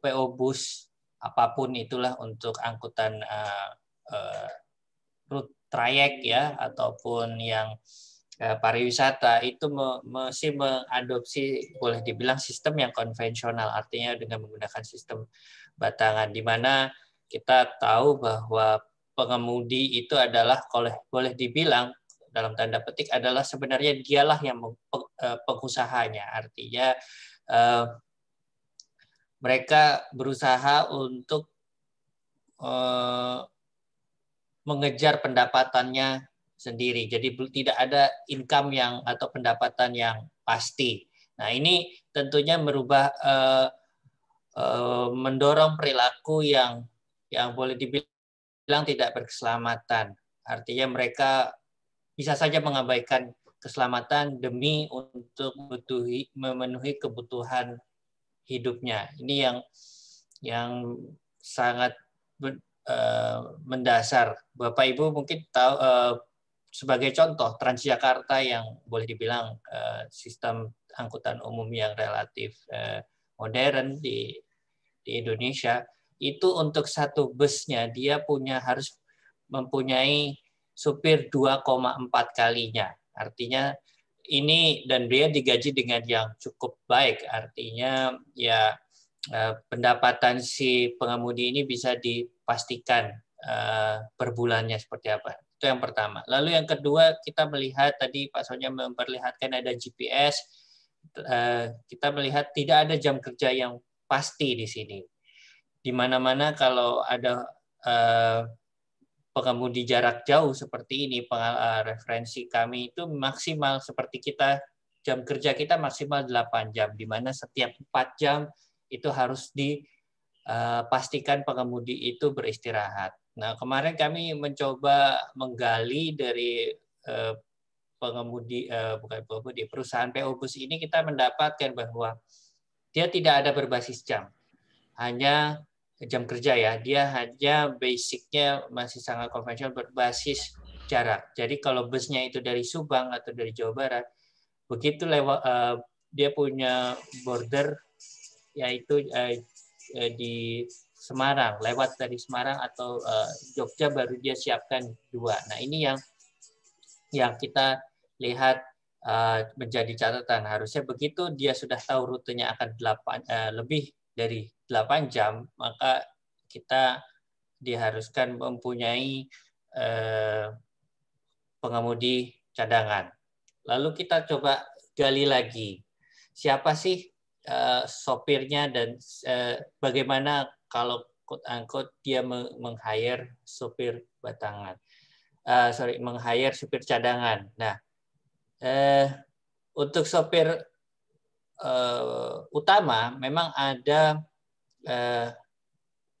PO bus apapun itulah untuk angkutan uh, eh, uh, trayek ya ataupun yang uh, Eh, pariwisata itu masih mengadopsi boleh dibilang sistem yang konvensional artinya dengan menggunakan sistem batangan di mana kita tahu bahwa pengemudi itu adalah boleh boleh dibilang dalam tanda petik adalah sebenarnya dialah yang eh, pengusahanya artinya eh, mereka berusaha untuk mengejar pendapatannya sendiri. Jadi tidak ada income yang atau pendapatan yang pasti. Nah, ini tentunya merubah eh, eh, mendorong perilaku yang yang boleh dibilang tidak berkeselamatan. Artinya mereka bisa saja mengabaikan keselamatan demi untuk memenuhi, memenuhi kebutuhan hidupnya. Ini yang yang sangat eh, mendasar. Bapak Ibu mungkin tahu eh, sebagai contoh Transjakarta yang boleh dibilang eh, sistem angkutan umum yang relatif eh, modern di di Indonesia itu untuk satu busnya dia punya harus mempunyai supir 2,4 kalinya. Artinya ini dan dia digaji dengan yang cukup baik. Artinya ya eh, pendapatan si pengemudi ini bisa dipastikan perbulannya per bulannya seperti apa. Itu yang pertama. Lalu yang kedua, kita melihat tadi Pak Sonya memperlihatkan ada GPS. Eh, kita melihat tidak ada jam kerja yang pasti di sini. Di mana-mana kalau ada eh, pengemudi jarak jauh seperti ini eh, referensi kami itu maksimal seperti kita jam kerja kita maksimal 8 jam di mana setiap 4 jam itu harus dipastikan pengemudi itu beristirahat. Nah, kemarin kami mencoba menggali dari eh, pengemudi eh, bukan pengemudi perusahaan PO Bus ini kita mendapatkan bahwa dia tidak ada berbasis jam. Hanya jam kerja ya. Dia hanya basicnya masih sangat konvensional berbasis jarak. Jadi kalau busnya itu dari Subang atau dari Jawa Barat, begitu lewat eh, dia punya border yaitu eh, eh di Semarang, lewat dari Semarang atau uh, Jogja baru dia siapkan dua. Nah ini yang yang kita lihat uh, menjadi catatan. Harusnya begitu dia sudah tahu rutenya akan 8, uh, eh, lebih dari 8 jam, maka kita diharuskan mempunyai uh, pengemudi cadangan. Lalu kita coba gali lagi, siapa sih uh, sopirnya dan uh, bagaimana kalau quote unquote dia meng-hire sopir batangan. Uh, sorry, meng-hire supir cadangan. Nah, eh, untuk sopir eh, utama memang ada eh,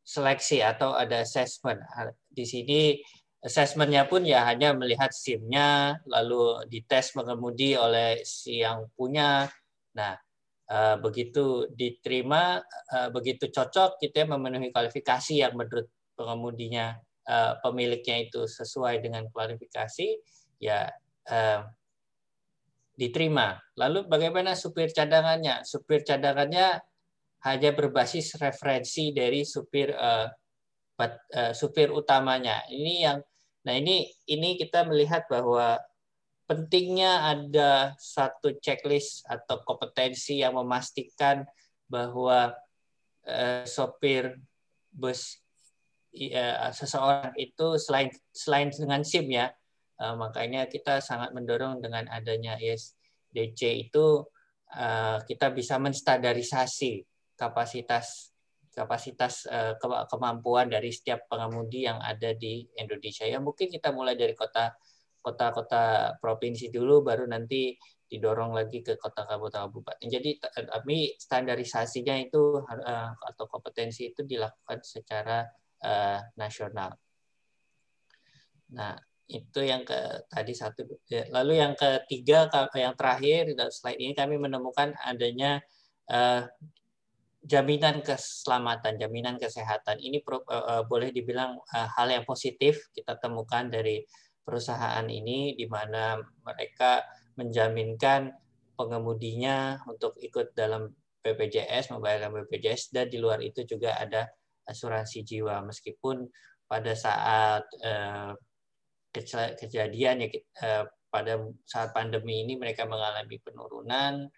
seleksi atau ada assessment. Di sini assessmentnya pun ya hanya melihat SIM-nya, lalu dites mengemudi oleh si yang punya. Nah, Eh, begitu diterima, eh, begitu cocok kita gitu ya, memenuhi kualifikasi yang menurut pengemudinya eh, pemiliknya itu sesuai dengan kualifikasi, ya diterima. Lalu bagaimana supir cadangannya? Supir cadangannya hanya berbasis referensi dari supir supir utamanya. Ini yang nah ini ini kita melihat bahwa pentingnya ada satu checklist atau kompetensi yang memastikan bahwa uh, sopir bus eh, seseorang itu selain selain dengan SIM ya uh, makanya kita sangat mendorong dengan adanya ISDC itu uh, kita bisa menstandarisasi kapasitas kapasitas kemampuan dari setiap pengemudi yang ada di Indonesia ya mungkin kita mulai dari kota kota-kota provinsi dulu baru nanti didorong lagi ke kota kabupaten. Jadi kami eh, standarisasinya itu eh, atau kompetensi itu dilakukan secara uh, nasional. Nah, itu yang ke tadi satu. Ya, lalu yang ketiga yang terakhir dalam slide ini kami menemukan adanya uh, jaminan keselamatan, jaminan kesehatan. Ini pro, uh, boleh dibilang uh, hal yang positif kita temukan dari perusahaan ini di mana mereka menjaminkan pengemudinya untuk ikut dalam BPJS, membayar BPJS dan di luar itu juga ada asuransi jiwa meskipun pada saat eh, kejadian ya eh, pada saat pandemi ini mereka mengalami penurunan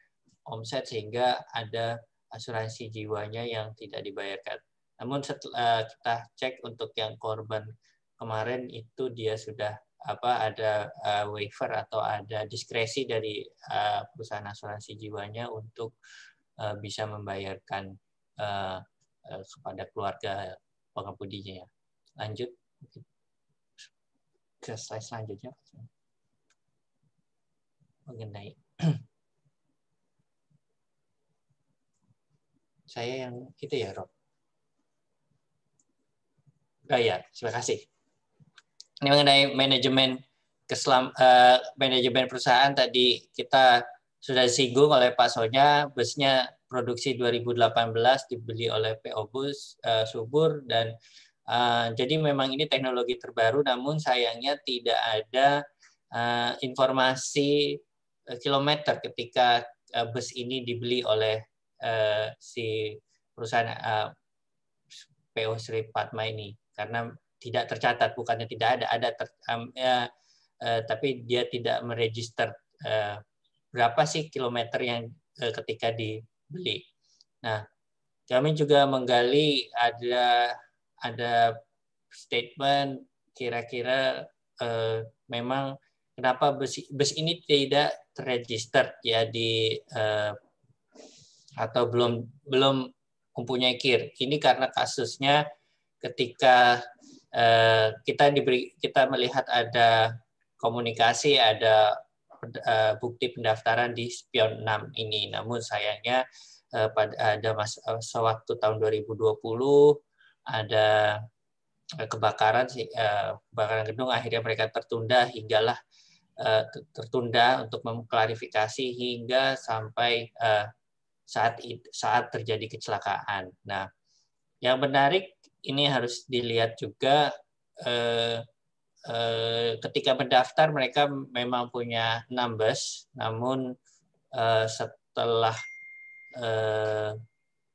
omset sehingga ada asuransi jiwanya yang tidak dibayarkan. Namun setelah eh, kita cek untuk yang korban kemarin itu dia sudah apa ada uh, waiver atau ada diskresi dari uh, perusahaan asuransi jiwanya untuk uh, bisa membayarkan uh, uh, kepada keluarga pengemudinya. ya Lanjut ke slide selanjutnya mengenai saya yang itu ya Rob. Oh ya, terima kasih. Ini mengenai manajemen keselam uh, manajemen perusahaan tadi kita sudah disinggung oleh Pak Sonya, busnya produksi 2018 dibeli oleh PO Bus uh, Subur dan uh, jadi memang ini teknologi terbaru namun sayangnya tidak ada uh, informasi kilometer ketika uh, bus ini dibeli oleh uh, si perusahaan uh, PO Sri Padma ini karena tidak tercatat, bukannya tidak ada, ada ter, um, ya, uh, tapi dia tidak meregister uh, berapa sih kilometer yang uh, ketika dibeli. Nah, kami juga menggali ada ada statement kira-kira uh, memang kenapa bus bus ini tidak terregister ya di uh, atau belum belum mempunyai kir. Ini karena kasusnya ketika Eh, kita diberi kita melihat ada komunikasi, ada eh, bukti pendaftaran di Spion 6 ini. Namun sayangnya eh, pada ada mas, sewaktu tahun 2020 ada kebakaran kebakaran gedung akhirnya mereka tertunda hinggalah tertunda untuk mengklarifikasi hingga sampai saat saat terjadi kecelakaan. Nah, yang menarik ini harus dilihat juga eh, eh, ketika mendaftar mereka memang punya numbers, namun eh, setelah eh,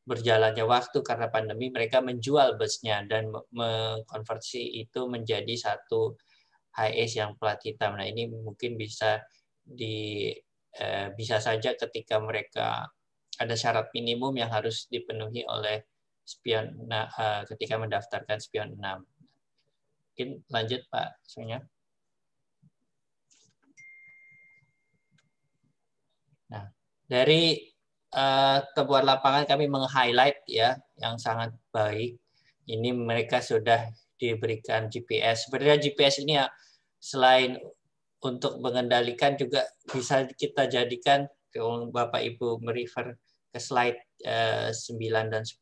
berjalannya waktu karena pandemi mereka menjual busnya dan mengkonversi itu menjadi satu HS yang plat hitam. Nah ini mungkin bisa di eh, bisa saja ketika mereka ada syarat minimum yang harus dipenuhi oleh spion uh, ketika mendaftarkan spion 6. Mungkin lanjut Pak Sonya. Nah, dari uh, kebuat lapangan kami meng-highlight ya yang sangat baik. Ini mereka sudah diberikan GPS. Sebenarnya GPS ini ya selain untuk mengendalikan juga bisa kita jadikan Bapak Ibu merefer ke slide eh, 9 dan 10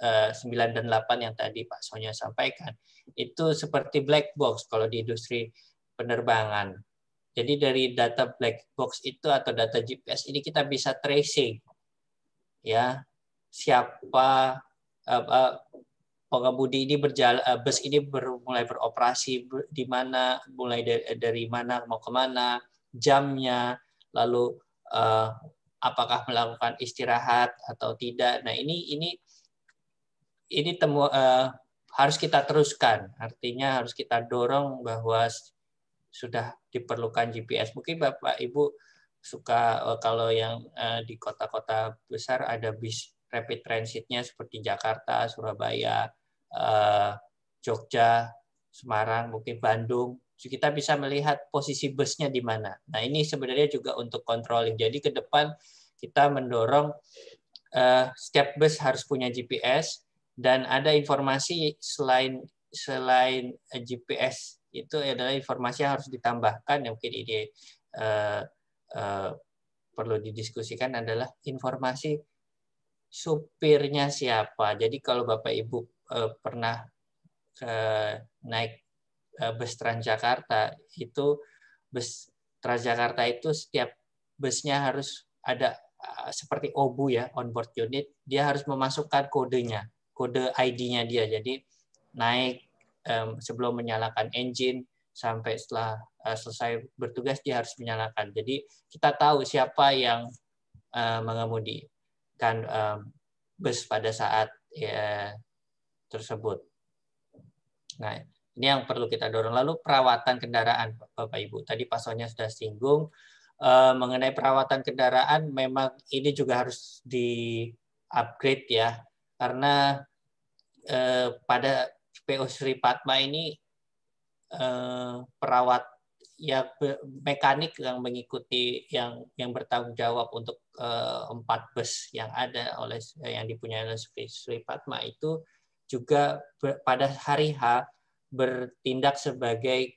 9 eh, dan 8 yang tadi Pak Sonya sampaikan, itu seperti black box kalau di industri penerbangan. Jadi dari data black box itu atau data GPS ini kita bisa tracing ya siapa uh, uh, pengemudi ini berjalan eh, bus ini ber, mulai beroperasi ber, di mana mulai dari, dari mana mau kemana jamnya lalu uh, apakah melakukan istirahat atau tidak. Nah ini ini ini temu uh, harus kita teruskan. Artinya harus kita dorong bahwa sudah diperlukan GPS. Mungkin Bapak Ibu suka uh, kalau yang uh, di kota-kota besar ada bis rapid transitnya seperti Jakarta, Surabaya, uh, Jogja, Semarang, mungkin Bandung. kita bisa melihat posisi busnya di mana. Nah ini sebenarnya juga untuk controlling. Jadi ke depan kita mendorong uh, setiap bus harus punya GPS dan ada informasi selain selain eh, GPS itu adalah informasi yang harus ditambahkan yang mungkin ini uh, uh, perlu didiskusikan adalah informasi supirnya siapa. Jadi kalau Bapak Ibu uh, pernah uh, naik uh, bus Transjakarta, itu bus Transjakarta itu setiap busnya harus ada seperti OBU ya, onboard unit, dia harus memasukkan kodenya kode ID-nya dia. Jadi naik um, sebelum menyalakan engine sampai setelah uh, selesai bertugas dia harus menyalakan. Jadi kita tahu siapa yang uh, eh, mengemudikan um, bus pada saat ya, tersebut. Nah, ini yang perlu kita dorong. Lalu perawatan kendaraan, Bapak Ibu. Tadi pasalnya sudah singgung uh, mengenai perawatan kendaraan. Memang ini juga harus di upgrade ya, karena eh, pada PO Sri Padma ini eh, perawat ya mekanik yang mengikuti yang yang bertanggung jawab untuk eh, empat bus yang ada oleh yang dipunyai oleh Sri, Sri Padma itu juga ber, pada hari H bertindak sebagai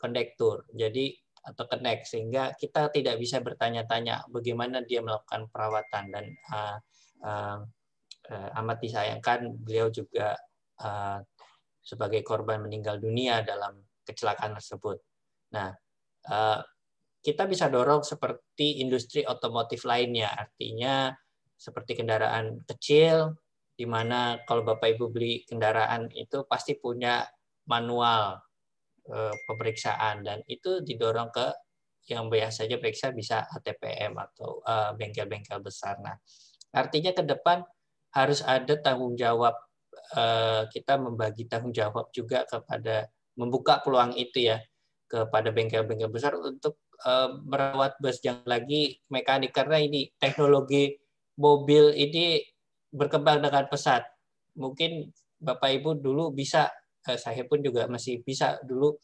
kondektur jadi atau connect sehingga kita tidak bisa bertanya-tanya bagaimana dia melakukan perawatan dan uh, uh, uh, amat disayangkan beliau juga uh, sebagai korban meninggal dunia dalam kecelakaan tersebut. Nah, uh, kita bisa dorong seperti industri otomotif lainnya, artinya seperti kendaraan kecil, di mana kalau bapak ibu beli kendaraan itu pasti punya manual uh, pemeriksaan dan itu didorong ke yang biasa saja periksa bisa ATPM atau bengkel-bengkel uh, besar. Nah, artinya ke depan harus ada tanggung jawab eh, kita membagi tanggung jawab juga kepada membuka peluang itu ya kepada bengkel-bengkel besar untuk eh, merawat bus yang lagi mekanik karena ini teknologi mobil ini berkembang dengan pesat. Mungkin Bapak Ibu dulu bisa eh, saya pun juga masih bisa dulu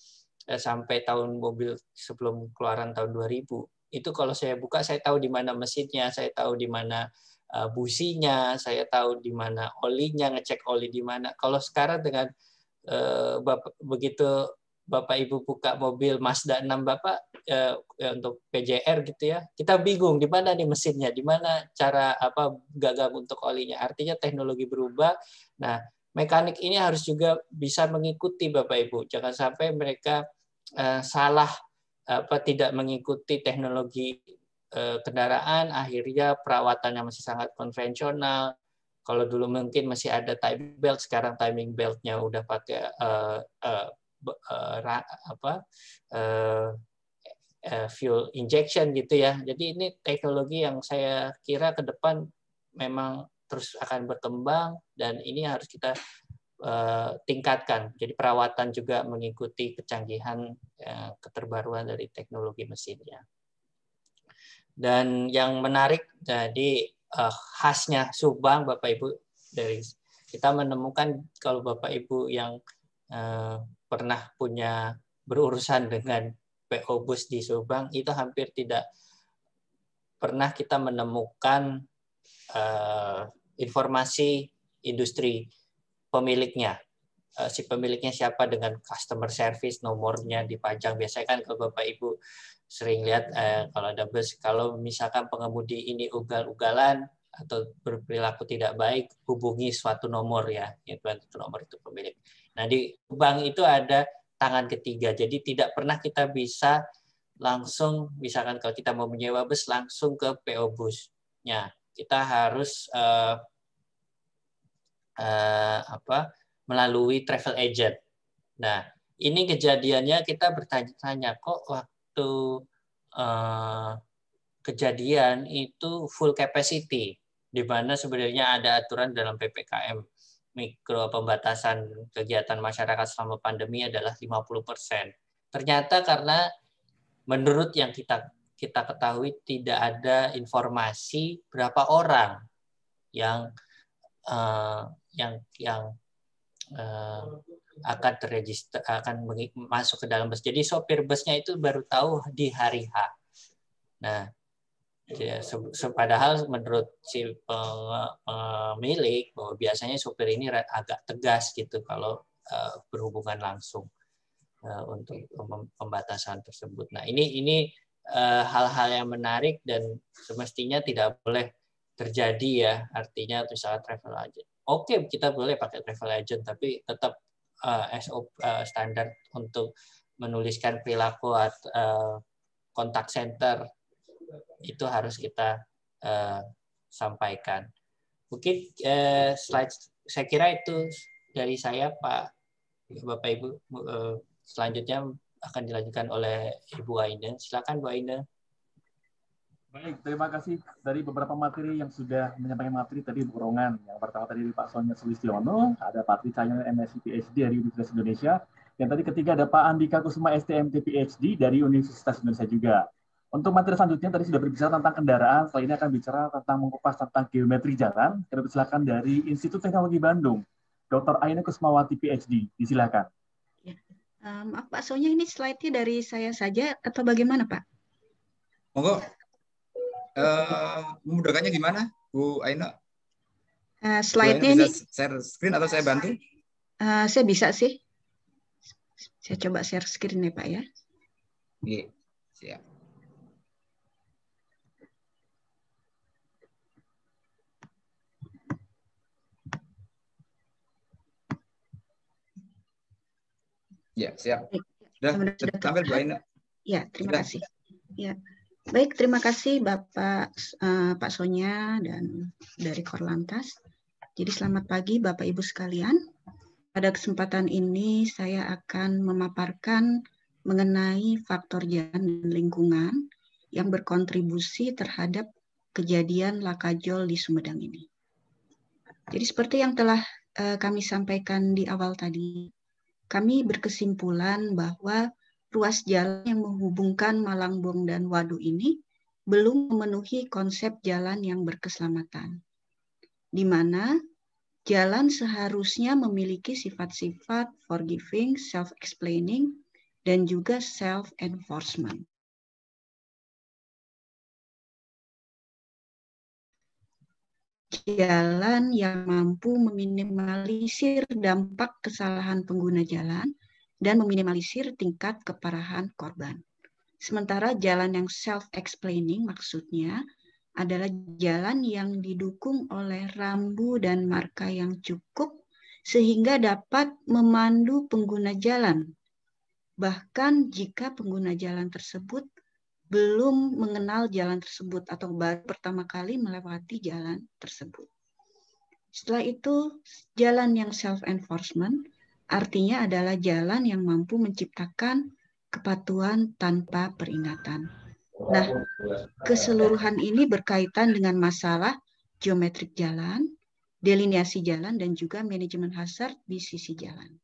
sampai tahun mobil sebelum keluaran tahun 2000. Itu kalau saya buka saya tahu di mana mesinnya, saya tahu di mana Eh, businya, saya tahu di mana olinya, ngecek oli di mana. Kalau sekarang dengan eh, Bapak, begitu Bapak Ibu buka mobil Mazda 6 Bapak eh, untuk PJR gitu ya. Kita bingung di mana nih mesinnya, di mana cara apa gagal untuk olinya. Artinya teknologi berubah. Nah, mekanik ini harus juga bisa mengikuti Bapak Ibu. Jangan sampai mereka uh, salah apa tidak mengikuti teknologi Eh, kendaraan, akhirnya perawatannya masih sangat konvensional. Kalau dulu mungkin masih ada timing belt, sekarang timing beltnya udah pakai uh, uh, uh, apa uh, uh, fuel injection gitu ya. Jadi ini teknologi yang saya kira ke depan memang terus akan berkembang dan ini harus kita uh, tingkatkan. Jadi perawatan juga mengikuti kecanggihan uh, keterbaruan dari teknologi mesinnya. Dan yang menarik jadi uh, khasnya Subang Bapak Ibu dari kita menemukan kalau Bapak Ibu yang uh, pernah punya berurusan dengan PO Bus di Subang itu hampir tidak pernah kita menemukan uh, informasi industri pemiliknya si pemiliknya siapa dengan customer service nomornya dipajang biasanya kan kalau bapak ibu sering lihat eh, kalau ada bus kalau misalkan pengemudi ini ugal-ugalan atau berperilaku tidak baik hubungi suatu nomor ya itu ya, nomor itu pemilik. Nah di bank itu ada tangan ketiga jadi tidak pernah kita bisa langsung misalkan kalau kita mau menyewa bus langsung ke PO busnya kita harus eh, eh, apa melalui travel agent. Nah ini kejadiannya kita bertanya-tanya kok waktu itu uh, eh, kejadian itu full capacity di mana sebenarnya ada aturan dalam PPKM mikro pembatasan kegiatan masyarakat selama pandemi adalah 50%. Ternyata karena menurut yang kita kita ketahui tidak ada informasi berapa orang yang uh, yang yang uh, akan terregister akan masuk ke dalam bus. Jadi sopir busnya itu baru tahu di hari H. Nah, ya, padahal menurut si pemilik bahwa biasanya sopir ini agak tegas gitu kalau uh, berhubungan langsung uh, untuk pembatasan tersebut. Nah, ini ini eh, hal-hal uh, yang menarik dan semestinya tidak boleh terjadi ya. Artinya misalnya travel agent. Oke, okay, kita boleh pakai travel agent tapi tetap uh, eh, SOP uh, eh, standar untuk menuliskan perilaku atau uh, eh, kontak center itu harus kita uh, sampaikan. Mungkin uh, slide saya kira itu dari saya Pak Bapak Ibu uh, selanjutnya akan dilanjutkan oleh Ibu Aina. Silakan Bu Aina. Baik, terima kasih dari beberapa materi yang sudah menyampaikan materi tadi berurongan. Yang pertama tadi dari Pak Sonia Sulistiono, ada Pak Tri Cahyono MSc PhD dari Universitas Indonesia. Yang tadi ketiga ada Pak Andika Kusuma STMT PhD dari Universitas Indonesia juga. Untuk materi selanjutnya tadi sudah berbicara tentang kendaraan, setelah ini akan bicara tentang mengupas tentang geometri jalan. Kita silakan dari Institut Teknologi Bandung, Dr. Aina Kusmawati PhD. Disilakan. Ya. Um, Pak Sonya, ini slide-nya dari saya saja atau bagaimana Pak? Monggo. Eh, memudahkannya gimana, Bu Aina? Uh, eh, Slide-nya ini. Share screen atau saya bantu? Uh, saya bisa sih. Saya coba share screen ya Pak ya. Iya, siap. Ya, siap. Sudah tampil Bu Aina. Ya, terima Sudah. kasih. Ya. Baik, terima kasih Bapak uh, Pak Sonya dan dari Korlantas. Jadi selamat pagi Bapak Ibu sekalian. Pada kesempatan ini saya akan memaparkan mengenai faktor jalan dan lingkungan yang berkontribusi terhadap kejadian laka jol di Sumedang ini. Jadi seperti yang telah uh, kami sampaikan di awal tadi, kami berkesimpulan bahwa ruas jalan yang menghubungkan Malangbong dan Wadu ini belum memenuhi konsep jalan yang berkeselamatan, di mana jalan seharusnya memiliki sifat-sifat forgiving, self-explaining, dan juga self-enforcement. Jalan yang mampu meminimalisir dampak kesalahan pengguna jalan dan meminimalisir tingkat keparahan korban. Sementara jalan yang self-explaining maksudnya adalah jalan yang didukung oleh rambu dan marka yang cukup sehingga dapat memandu pengguna jalan. Bahkan jika pengguna jalan tersebut belum mengenal jalan tersebut atau baru pertama kali melewati jalan tersebut. Setelah itu, jalan yang self-enforcement Artinya adalah jalan yang mampu menciptakan kepatuhan tanpa peringatan. Nah, keseluruhan ini berkaitan dengan masalah geometrik jalan, delineasi jalan, dan juga manajemen hazard di sisi jalan.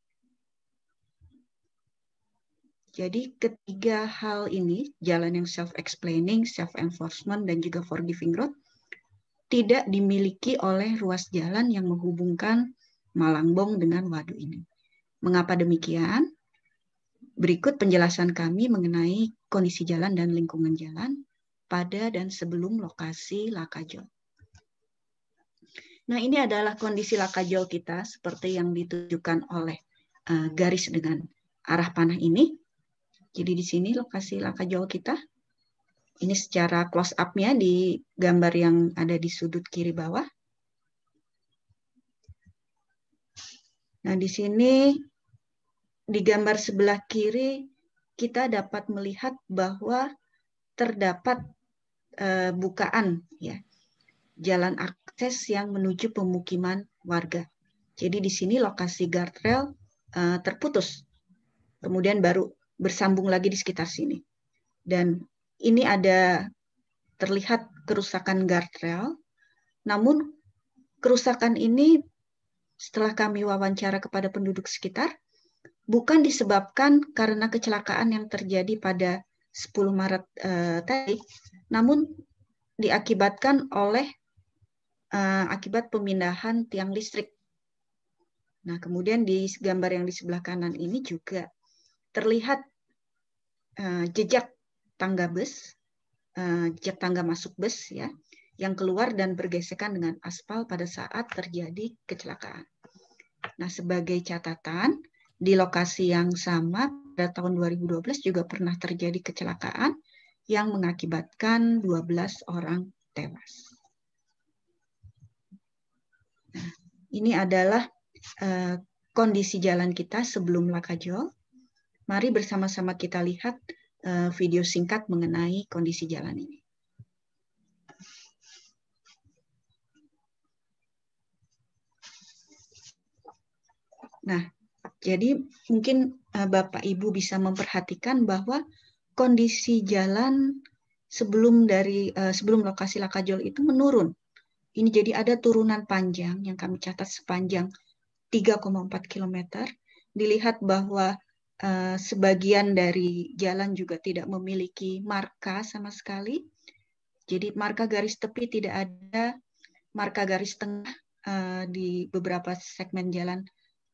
Jadi ketiga hal ini, jalan yang self-explaining, self-enforcement, dan juga forgiving road, tidak dimiliki oleh ruas jalan yang menghubungkan Malangbong dengan Wadu ini. Mengapa demikian? Berikut penjelasan kami mengenai kondisi jalan dan lingkungan jalan pada dan sebelum lokasi Lakajol. Nah, ini adalah kondisi Lakajol kita seperti yang ditunjukkan oleh eh, garis dengan arah panah ini. Jadi di sini lokasi Lakajol kita. Ini secara close up-nya di gambar yang ada di sudut kiri bawah. Nah, di sini di gambar sebelah kiri kita dapat melihat bahwa terdapat e, bukaan ya jalan akses yang menuju pemukiman warga. Jadi di sini lokasi guardrail e, terputus. Kemudian baru bersambung lagi di sekitar sini. Dan ini ada terlihat kerusakan guardrail. Namun kerusakan ini setelah kami wawancara kepada penduduk sekitar, bukan disebabkan karena kecelakaan yang terjadi pada 10 Maret eh, tadi, namun diakibatkan oleh eh, akibat pemindahan tiang listrik. Nah, kemudian di gambar yang di sebelah kanan ini juga terlihat eh, jejak tangga bus, eh, jejak tangga masuk bus ya yang keluar dan bergesekan dengan aspal pada saat terjadi kecelakaan. Nah, sebagai catatan, di lokasi yang sama pada tahun 2012 juga pernah terjadi kecelakaan yang mengakibatkan 12 orang tewas. Nah, ini adalah uh, kondisi jalan kita sebelum Lakajol. Mari bersama-sama kita lihat uh, video singkat mengenai kondisi jalan ini. Nah, jadi mungkin eh, Bapak Ibu bisa memperhatikan bahwa kondisi jalan sebelum dari eh, sebelum lokasi Lakajol itu menurun. Ini jadi ada turunan panjang yang kami catat sepanjang 3,4 km. Dilihat bahwa eh, sebagian dari jalan juga tidak memiliki marka sama sekali. Jadi marka garis tepi tidak ada, marka garis tengah di beberapa segmen jalan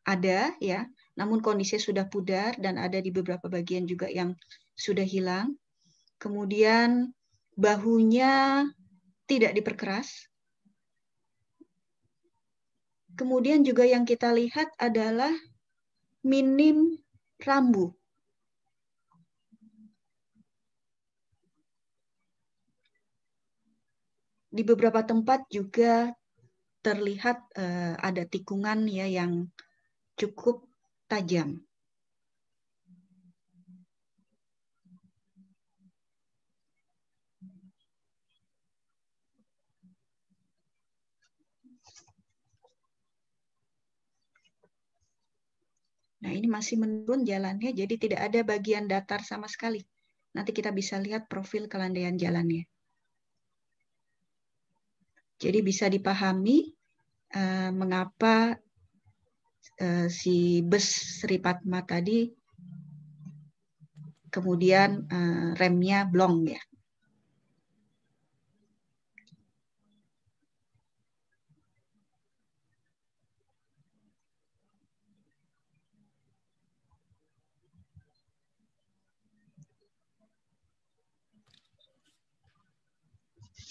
ada ya, namun kondisi sudah pudar dan ada di beberapa bagian juga yang sudah hilang. Kemudian bahunya tidak diperkeras. Kemudian juga yang kita lihat adalah minim rambu. Di beberapa tempat juga terlihat uh, ada tikungan ya yang cukup tajam. Nah, ini masih menurun jalannya, jadi tidak ada bagian datar sama sekali. Nanti kita bisa lihat profil kelandaian jalannya. Jadi bisa dipahami uh, mengapa Eh, si bus Sri Patma tadi kemudian uh, remnya blong ya.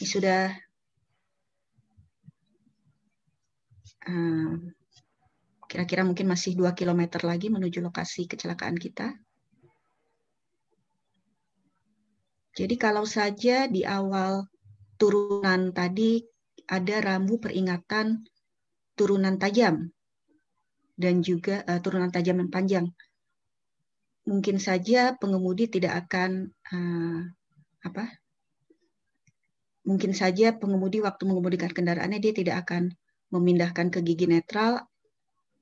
Ini sudah eh, Kira-kira mungkin masih 2 km lagi menuju lokasi kecelakaan kita. Jadi kalau saja di awal turunan tadi ada rambu peringatan turunan tajam dan juga uh, turunan tajam dan panjang. Mungkin saja pengemudi tidak akan uh, apa? Mungkin saja pengemudi waktu mengemudikan kendaraannya dia tidak akan memindahkan ke gigi netral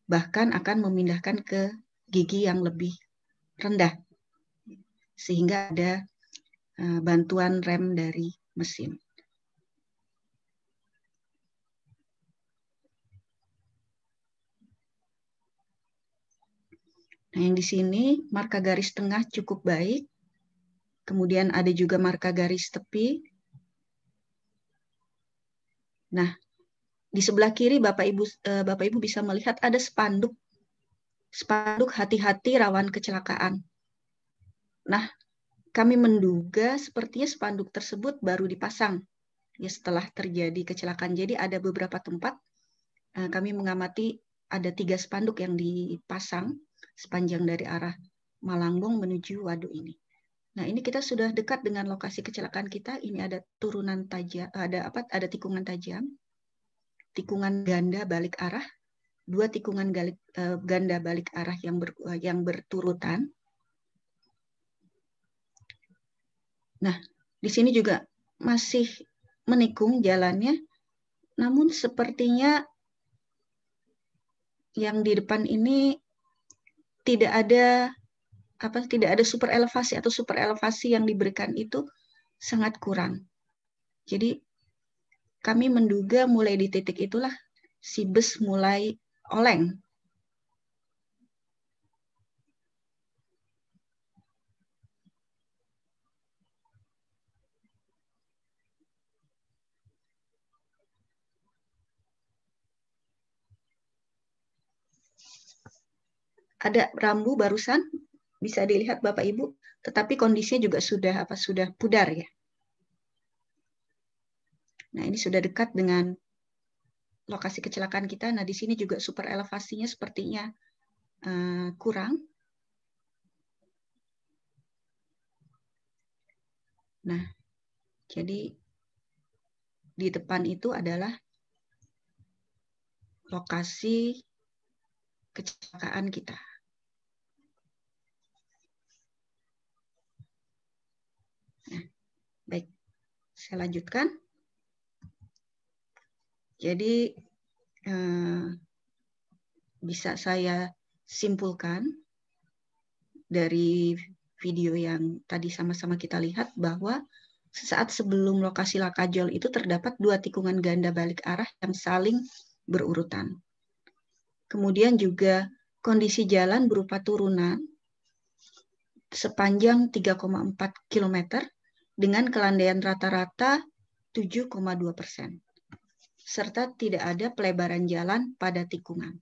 bahkan akan memindahkan ke gigi yang lebih rendah sehingga ada eh, bantuan rem dari mesin. Nah, yang di sini marka garis tengah cukup baik. Kemudian ada juga marka garis tepi. Nah, di sebelah kiri Bapak Ibu eh, Bapak Ibu bisa melihat ada spanduk spanduk hati-hati rawan kecelakaan. Nah, kami menduga sepertinya spanduk tersebut baru dipasang ya setelah terjadi kecelakaan. Jadi ada beberapa tempat eh, kami mengamati ada tiga spanduk yang dipasang sepanjang dari arah Malangbong menuju Waduk ini. Nah, ini kita sudah dekat dengan lokasi kecelakaan kita. Ini ada turunan tajam, ada apa? Ada tikungan tajam tikungan ganda balik arah, dua tikungan galik, uh, ganda balik arah yang ber, eh, yang berturutan. Nah, di sini juga masih menikung jalannya, namun sepertinya yang di depan ini tidak ada apa tidak ada super elevasi atau super elevasi yang diberikan itu sangat kurang. Jadi kami menduga mulai di titik itulah si bus mulai oleng. Ada rambu barusan bisa dilihat Bapak Ibu, tetapi kondisinya juga sudah apa sudah pudar ya. Nah, ini sudah dekat dengan lokasi kecelakaan kita. Nah, di sini juga super elevasinya sepertinya uh, kurang. Nah, jadi di depan itu adalah lokasi kecelakaan kita. Nah, baik, saya lanjutkan. Jadi eh, bisa saya simpulkan dari video yang tadi sama-sama kita lihat bahwa sesaat sebelum lokasi Lakajol itu terdapat dua tikungan ganda balik arah yang saling berurutan. Kemudian juga kondisi jalan berupa turunan sepanjang 3,4 km dengan kelandaian rata-rata 7,2 persen serta tidak ada pelebaran jalan pada tikungan.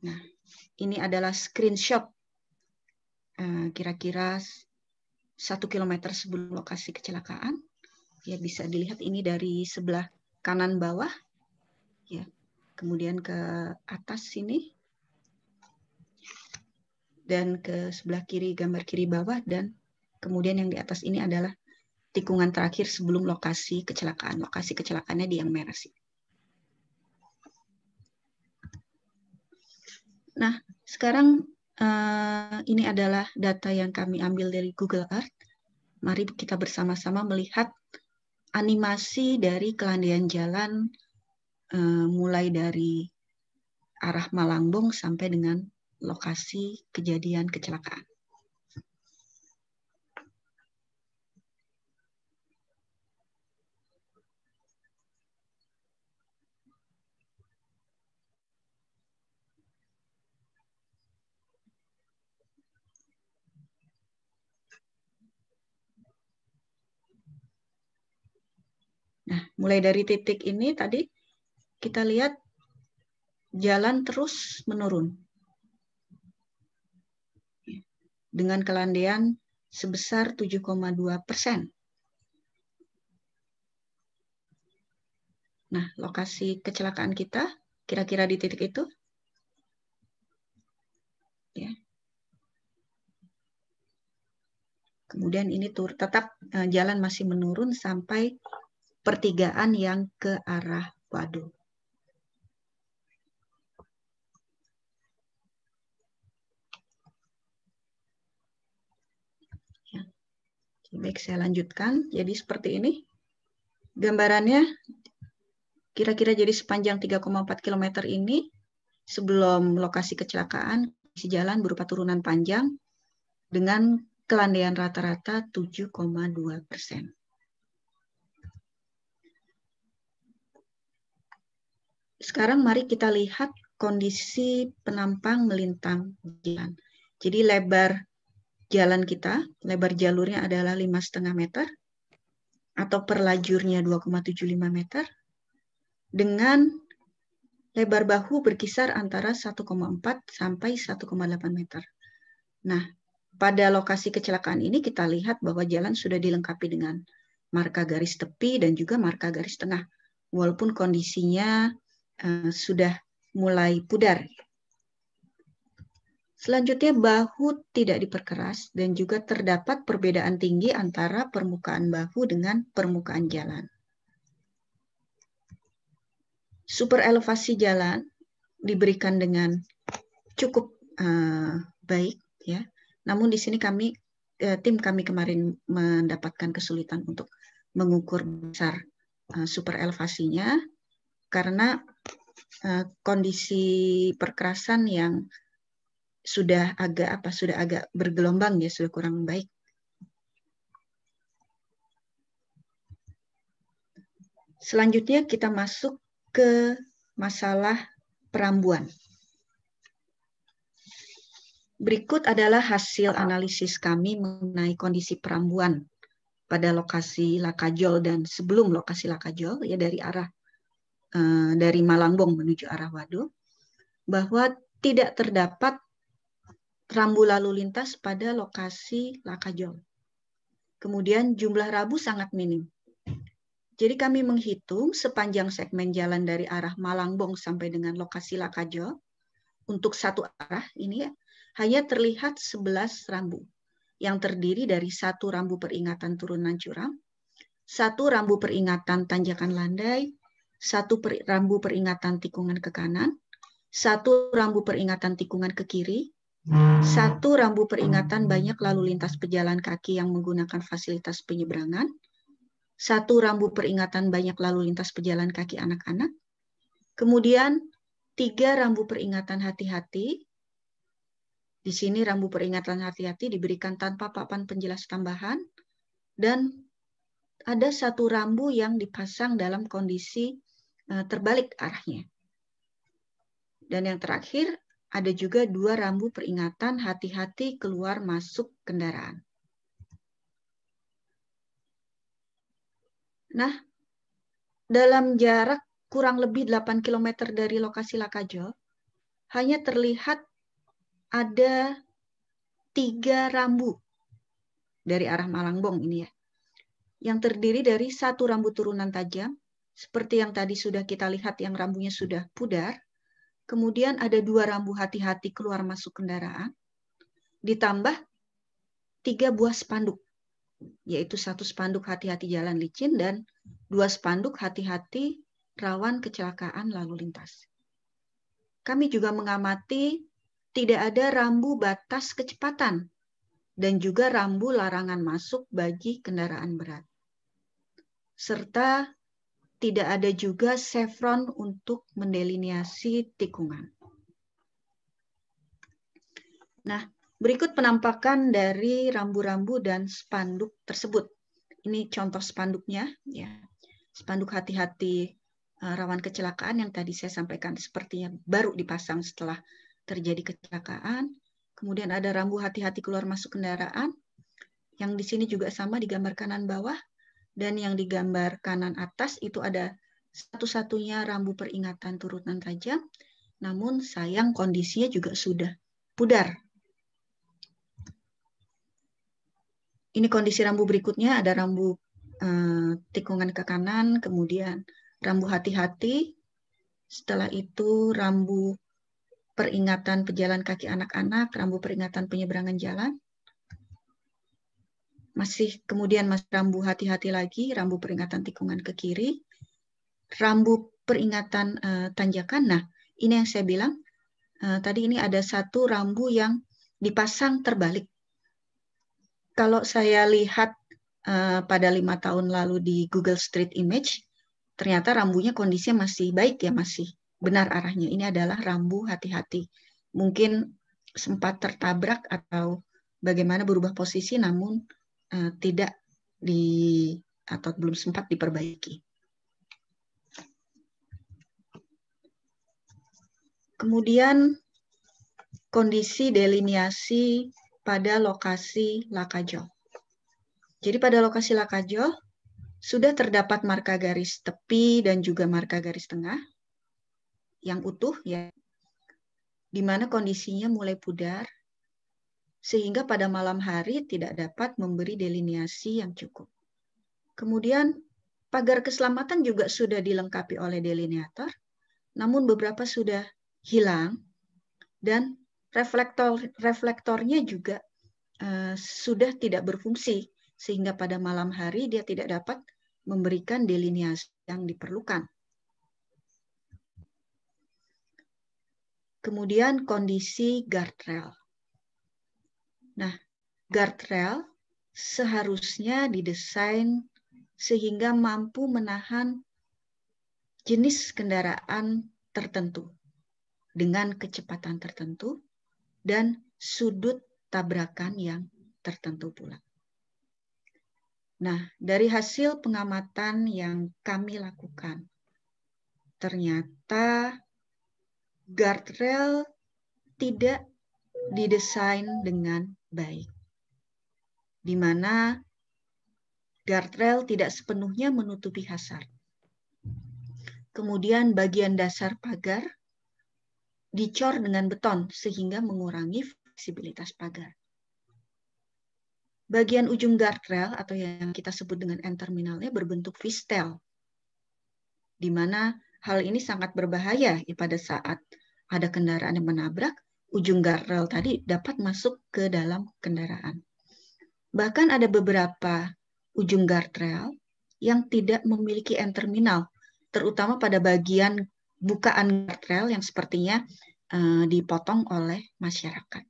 Nah, ini adalah screenshot eh, kira-kira satu kilometer sebelum lokasi kecelakaan. Ya bisa dilihat ini dari sebelah kanan bawah, ya kemudian ke atas sini dan ke sebelah kiri gambar kiri bawah dan kemudian yang di atas ini adalah tikungan terakhir sebelum lokasi kecelakaan. Lokasi kecelakaannya di yang merah sih. Nah, sekarang eh, ini adalah data yang kami ambil dari Google Earth. Mari kita bersama-sama melihat animasi dari kelandaian jalan eh, mulai dari arah Malangbong sampai dengan lokasi kejadian kecelakaan. Nah, mulai dari titik ini tadi kita lihat jalan terus menurun. Dengan kelandaian sebesar 7,2 persen. Nah, lokasi kecelakaan kita kira-kira di titik itu. Ya. Kemudian ini tur tetap eh, jalan masih menurun sampai pertigaan yang ke arah waduk. Ya. Baik, saya lanjutkan. Jadi seperti ini. Gambarannya kira-kira jadi sepanjang 3,4 km ini sebelum lokasi kecelakaan, si jalan berupa turunan panjang dengan kelandaian rata-rata 7,2 persen. Sekarang mari kita lihat kondisi penampang melintang jalan. Jadi lebar jalan kita, lebar jalurnya adalah 5,5 meter atau per lajurnya 2,75 meter dengan lebar bahu berkisar antara 1,4 sampai 1,8 meter. Nah, pada lokasi kecelakaan ini kita lihat bahwa jalan sudah dilengkapi dengan marka garis tepi dan juga marka garis tengah. Walaupun kondisinya Eh, sudah mulai pudar. Selanjutnya bahu tidak diperkeras dan juga terdapat perbedaan tinggi antara permukaan bahu dengan permukaan jalan. Super elevasi jalan diberikan dengan cukup uh, baik ya. Namun di sini kami uh, tim kami kemarin mendapatkan kesulitan untuk mengukur besar uh, elevasinya karena Eh, kondisi perkerasan yang sudah agak apa sudah agak bergelombang ya sudah kurang baik Selanjutnya kita masuk ke masalah perambuan. Berikut adalah hasil analisis kami mengenai kondisi perambuan pada lokasi Lakajol dan sebelum lokasi Lakajol ya dari arah Eh, dari Malangbong menuju arah Waduk bahwa tidak terdapat rambu lalu lintas pada lokasi Lakajol. Kemudian jumlah rabu sangat minim. Jadi kami menghitung sepanjang segmen jalan dari arah Malangbong sampai dengan lokasi Lakajol untuk satu arah ini ya, hanya terlihat 11 rambu yang terdiri dari satu rambu peringatan turunan curam, satu rambu peringatan tanjakan landai, satu per, rambu peringatan tikungan ke kanan, satu rambu peringatan tikungan ke kiri, satu rambu peringatan banyak lalu lintas pejalan kaki yang menggunakan fasilitas penyeberangan, satu rambu peringatan banyak lalu lintas pejalan kaki anak-anak, kemudian tiga rambu peringatan hati-hati. Di sini rambu peringatan hati-hati diberikan tanpa papan penjelas tambahan, dan ada satu rambu yang dipasang dalam kondisi Eh, terbalik arahnya. Dan yang terakhir, ada juga dua rambu peringatan hati-hati keluar masuk kendaraan. Nah, dalam jarak kurang lebih 8 km dari lokasi Lakajo, hanya terlihat ada tiga rambu dari arah Malangbong ini ya, yang terdiri dari satu rambu turunan tajam, seperti yang tadi sudah kita lihat yang rambunya sudah pudar, kemudian ada dua rambu hati-hati keluar masuk kendaraan, ditambah tiga buah spanduk, yaitu satu spanduk hati-hati jalan licin dan dua spanduk hati-hati rawan kecelakaan lalu lintas. Kami juga mengamati tidak ada rambu batas kecepatan dan juga rambu larangan masuk bagi kendaraan berat. Serta tidak ada juga chevron untuk mendeliniasi tikungan. Nah, berikut penampakan dari rambu-rambu dan spanduk tersebut. Ini contoh spanduknya, ya. Spanduk hati-hati eh, rawan kecelakaan yang tadi saya sampaikan sepertinya baru dipasang setelah terjadi kecelakaan. Kemudian ada rambu hati-hati keluar masuk kendaraan. Yang di sini juga sama di gambar kanan bawah dan yang digambar kanan atas itu ada satu-satunya rambu peringatan turunan tajam, namun sayang kondisinya juga sudah pudar. Ini kondisi rambu berikutnya, ada rambu eh, tikungan ke kanan, kemudian rambu hati-hati, setelah itu rambu peringatan pejalan kaki anak-anak, rambu peringatan penyeberangan jalan, masih kemudian mas rambu hati-hati lagi, rambu peringatan tikungan ke kiri, rambu peringatan uh, tanjakan. Nah, ini yang saya bilang uh, tadi ini ada satu rambu yang dipasang terbalik. Kalau saya lihat uh, pada lima tahun lalu di Google Street Image, ternyata rambunya kondisinya masih baik ya, masih benar arahnya. Ini adalah rambu hati-hati. Mungkin sempat tertabrak atau bagaimana berubah posisi, namun Eh, tidak di atau belum sempat diperbaiki. Kemudian kondisi deliniasi pada lokasi Lakajo. Jadi pada lokasi Lakajo sudah terdapat marka garis tepi dan juga marka garis tengah yang utuh ya di mana kondisinya mulai pudar sehingga pada malam hari tidak dapat memberi deliniasi yang cukup. Kemudian, pagar keselamatan juga sudah dilengkapi oleh delineator, namun beberapa sudah hilang dan reflektor reflektornya juga uh, sudah tidak berfungsi sehingga pada malam hari dia tidak dapat memberikan delineasi yang diperlukan. Kemudian kondisi guardrail. Nah, guardrail seharusnya didesain sehingga mampu menahan jenis kendaraan tertentu dengan kecepatan tertentu dan sudut tabrakan yang tertentu pula. Nah, dari hasil pengamatan yang kami lakukan, ternyata guardrail tidak didesain dengan baik. Di mana guardrail tidak sepenuhnya menutupi hasar. Kemudian bagian dasar pagar dicor dengan beton sehingga mengurangi fleksibilitas pagar. Bagian ujung guardrail atau yang kita sebut dengan end terminalnya berbentuk fistel, di mana hal ini sangat berbahaya pada saat ada kendaraan yang menabrak ujung guardrail tadi dapat masuk ke dalam kendaraan. Bahkan ada beberapa ujung guardrail yang tidak memiliki end terminal, terutama pada bagian bukaan guardrail yang sepertinya eh, dipotong oleh masyarakat.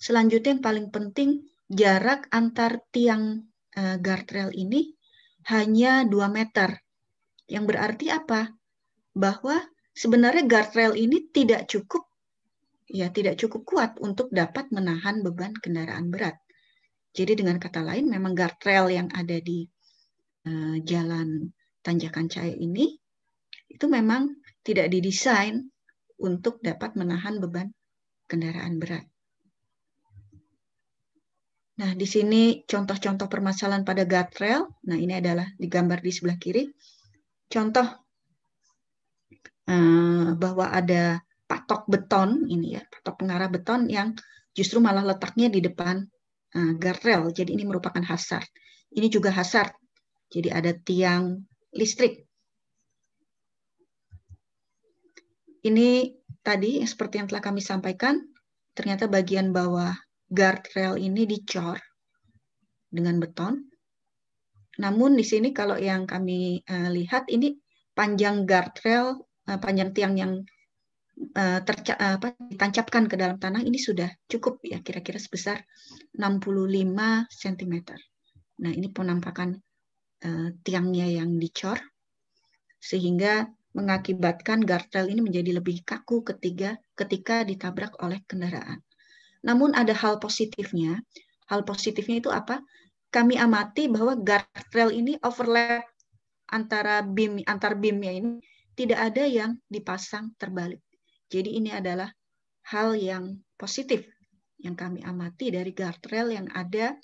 Selanjutnya yang paling penting jarak antar tiang uh, eh, guardrail ini hanya 2 meter. Yang berarti apa? Bahwa sebenarnya guardrail ini tidak cukup ya tidak cukup kuat untuk dapat menahan beban kendaraan berat. Jadi dengan kata lain memang guardrail yang ada di uh, jalan tanjakan cahaya ini itu memang tidak didesain untuk dapat menahan beban kendaraan berat. Nah, di sini contoh-contoh permasalahan pada guardrail. Nah, ini adalah digambar di sebelah kiri. Contoh eh, bahwa ada patok beton ini ya, patok pengarah beton yang justru malah letaknya di depan uh, guardrail. Jadi ini merupakan hazard. Ini juga hazard. Jadi ada tiang listrik. Ini tadi seperti yang telah kami sampaikan, ternyata bagian bawah guardrail ini dicor dengan beton. Namun di sini kalau yang kami uh, lihat ini panjang guardrail, uh, panjang tiang yang Eh, terca eh, apa ditancapkan ke dalam tanah ini sudah cukup ya kira-kira sebesar 65 cm. Nah, ini penampakan uh, tiangnya yang dicor sehingga mengakibatkan gartel ini menjadi lebih kaku ketiga ketika ditabrak oleh kendaraan. Namun ada hal positifnya. Hal positifnya itu apa? Kami amati bahwa gartel ini overlap antara beam antar beamnya ini tidak ada yang dipasang terbalik. Jadi ini adalah hal yang positif yang kami amati dari guardrail yang ada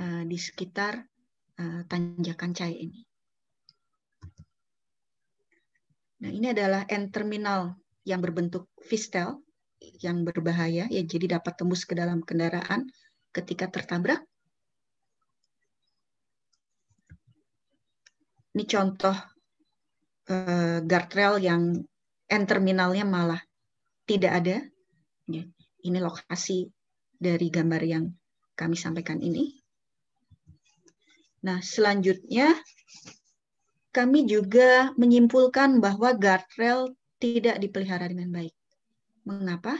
eh, di sekitar eh, tanjakan cai ini. Nah, ini adalah end terminal yang berbentuk fistel yang berbahaya ya jadi dapat tembus ke dalam kendaraan ketika tertabrak. Ini contoh eh, guardrail yang end terminalnya malah tidak ada. Ya, ini lokasi dari gambar yang kami sampaikan ini. Nah, selanjutnya kami juga menyimpulkan bahwa guardrail tidak dipelihara dengan baik. Mengapa?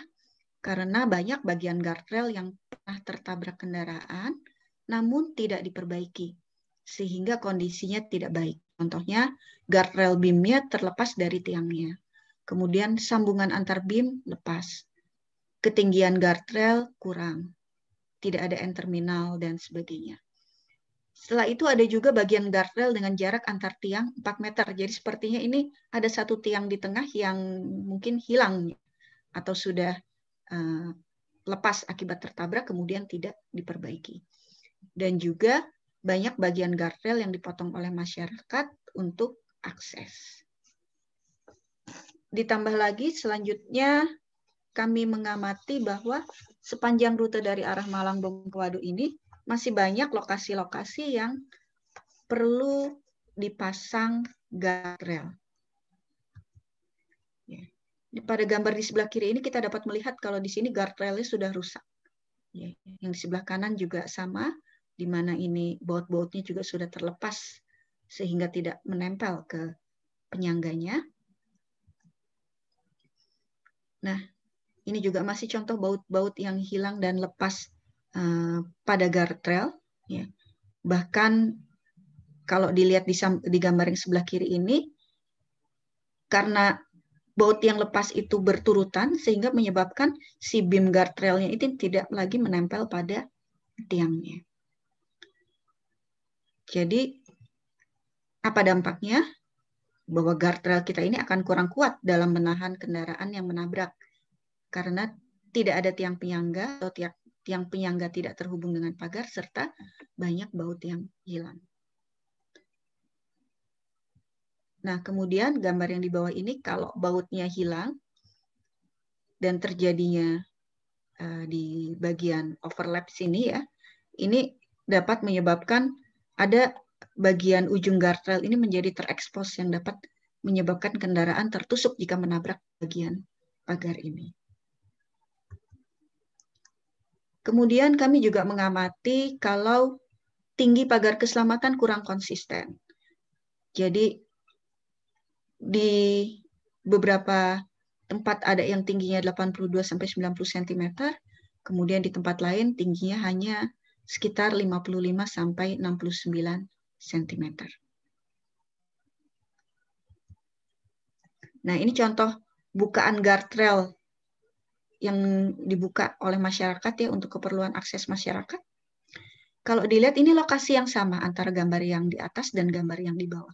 Karena banyak bagian guardrail yang pernah tertabrak kendaraan, namun tidak diperbaiki, sehingga kondisinya tidak baik. Contohnya, guardrail beamnya terlepas dari tiangnya. Kemudian sambungan antar beam lepas. Ketinggian guardrail kurang. Tidak ada end terminal dan sebagainya. Setelah itu ada juga bagian guardrail dengan jarak antar tiang 4 meter. Jadi sepertinya ini ada satu tiang di tengah yang mungkin hilang atau sudah uh, lepas akibat tertabrak kemudian tidak diperbaiki. Dan juga banyak bagian guardrail yang dipotong oleh masyarakat untuk akses ditambah lagi selanjutnya kami mengamati bahwa sepanjang rute dari arah Malang Bengkulu ini masih banyak lokasi-lokasi yang perlu dipasang guardrail. Ya. Pada gambar di sebelah kiri ini kita dapat melihat kalau di sini guardrailnya sudah rusak. Ya, yang di sebelah kanan juga sama, di mana ini baut-bautnya juga sudah terlepas sehingga tidak menempel ke penyangganya. Nah, ini juga masih contoh baut-baut yang hilang dan lepas uh, pada gartrel. Ya. Bahkan kalau dilihat di, di gambar yang sebelah kiri ini, karena baut yang lepas itu berturutan sehingga menyebabkan si beam guardrailnya itu tidak lagi menempel pada tiangnya. Jadi apa dampaknya? bahwa guardrail kita ini akan kurang kuat dalam menahan kendaraan yang menabrak karena tidak ada tiang penyangga atau tiang, tiang penyangga tidak terhubung dengan pagar serta banyak baut yang hilang. Nah, kemudian gambar yang di bawah ini kalau bautnya hilang dan terjadinya uh, di bagian overlap sini ya, ini dapat menyebabkan ada bagian ujung guardrail ini menjadi terekspos yang dapat menyebabkan kendaraan tertusuk jika menabrak bagian pagar ini. Kemudian kami juga mengamati kalau tinggi pagar keselamatan kurang konsisten. Jadi di beberapa tempat ada yang tingginya 82 sampai 90 cm, kemudian di tempat lain tingginya hanya sekitar 55 sampai 69 cm. Nah, ini contoh bukaan guardrail yang dibuka oleh masyarakat ya untuk keperluan akses masyarakat. Kalau dilihat ini lokasi yang sama antara gambar yang di atas dan gambar yang di bawah.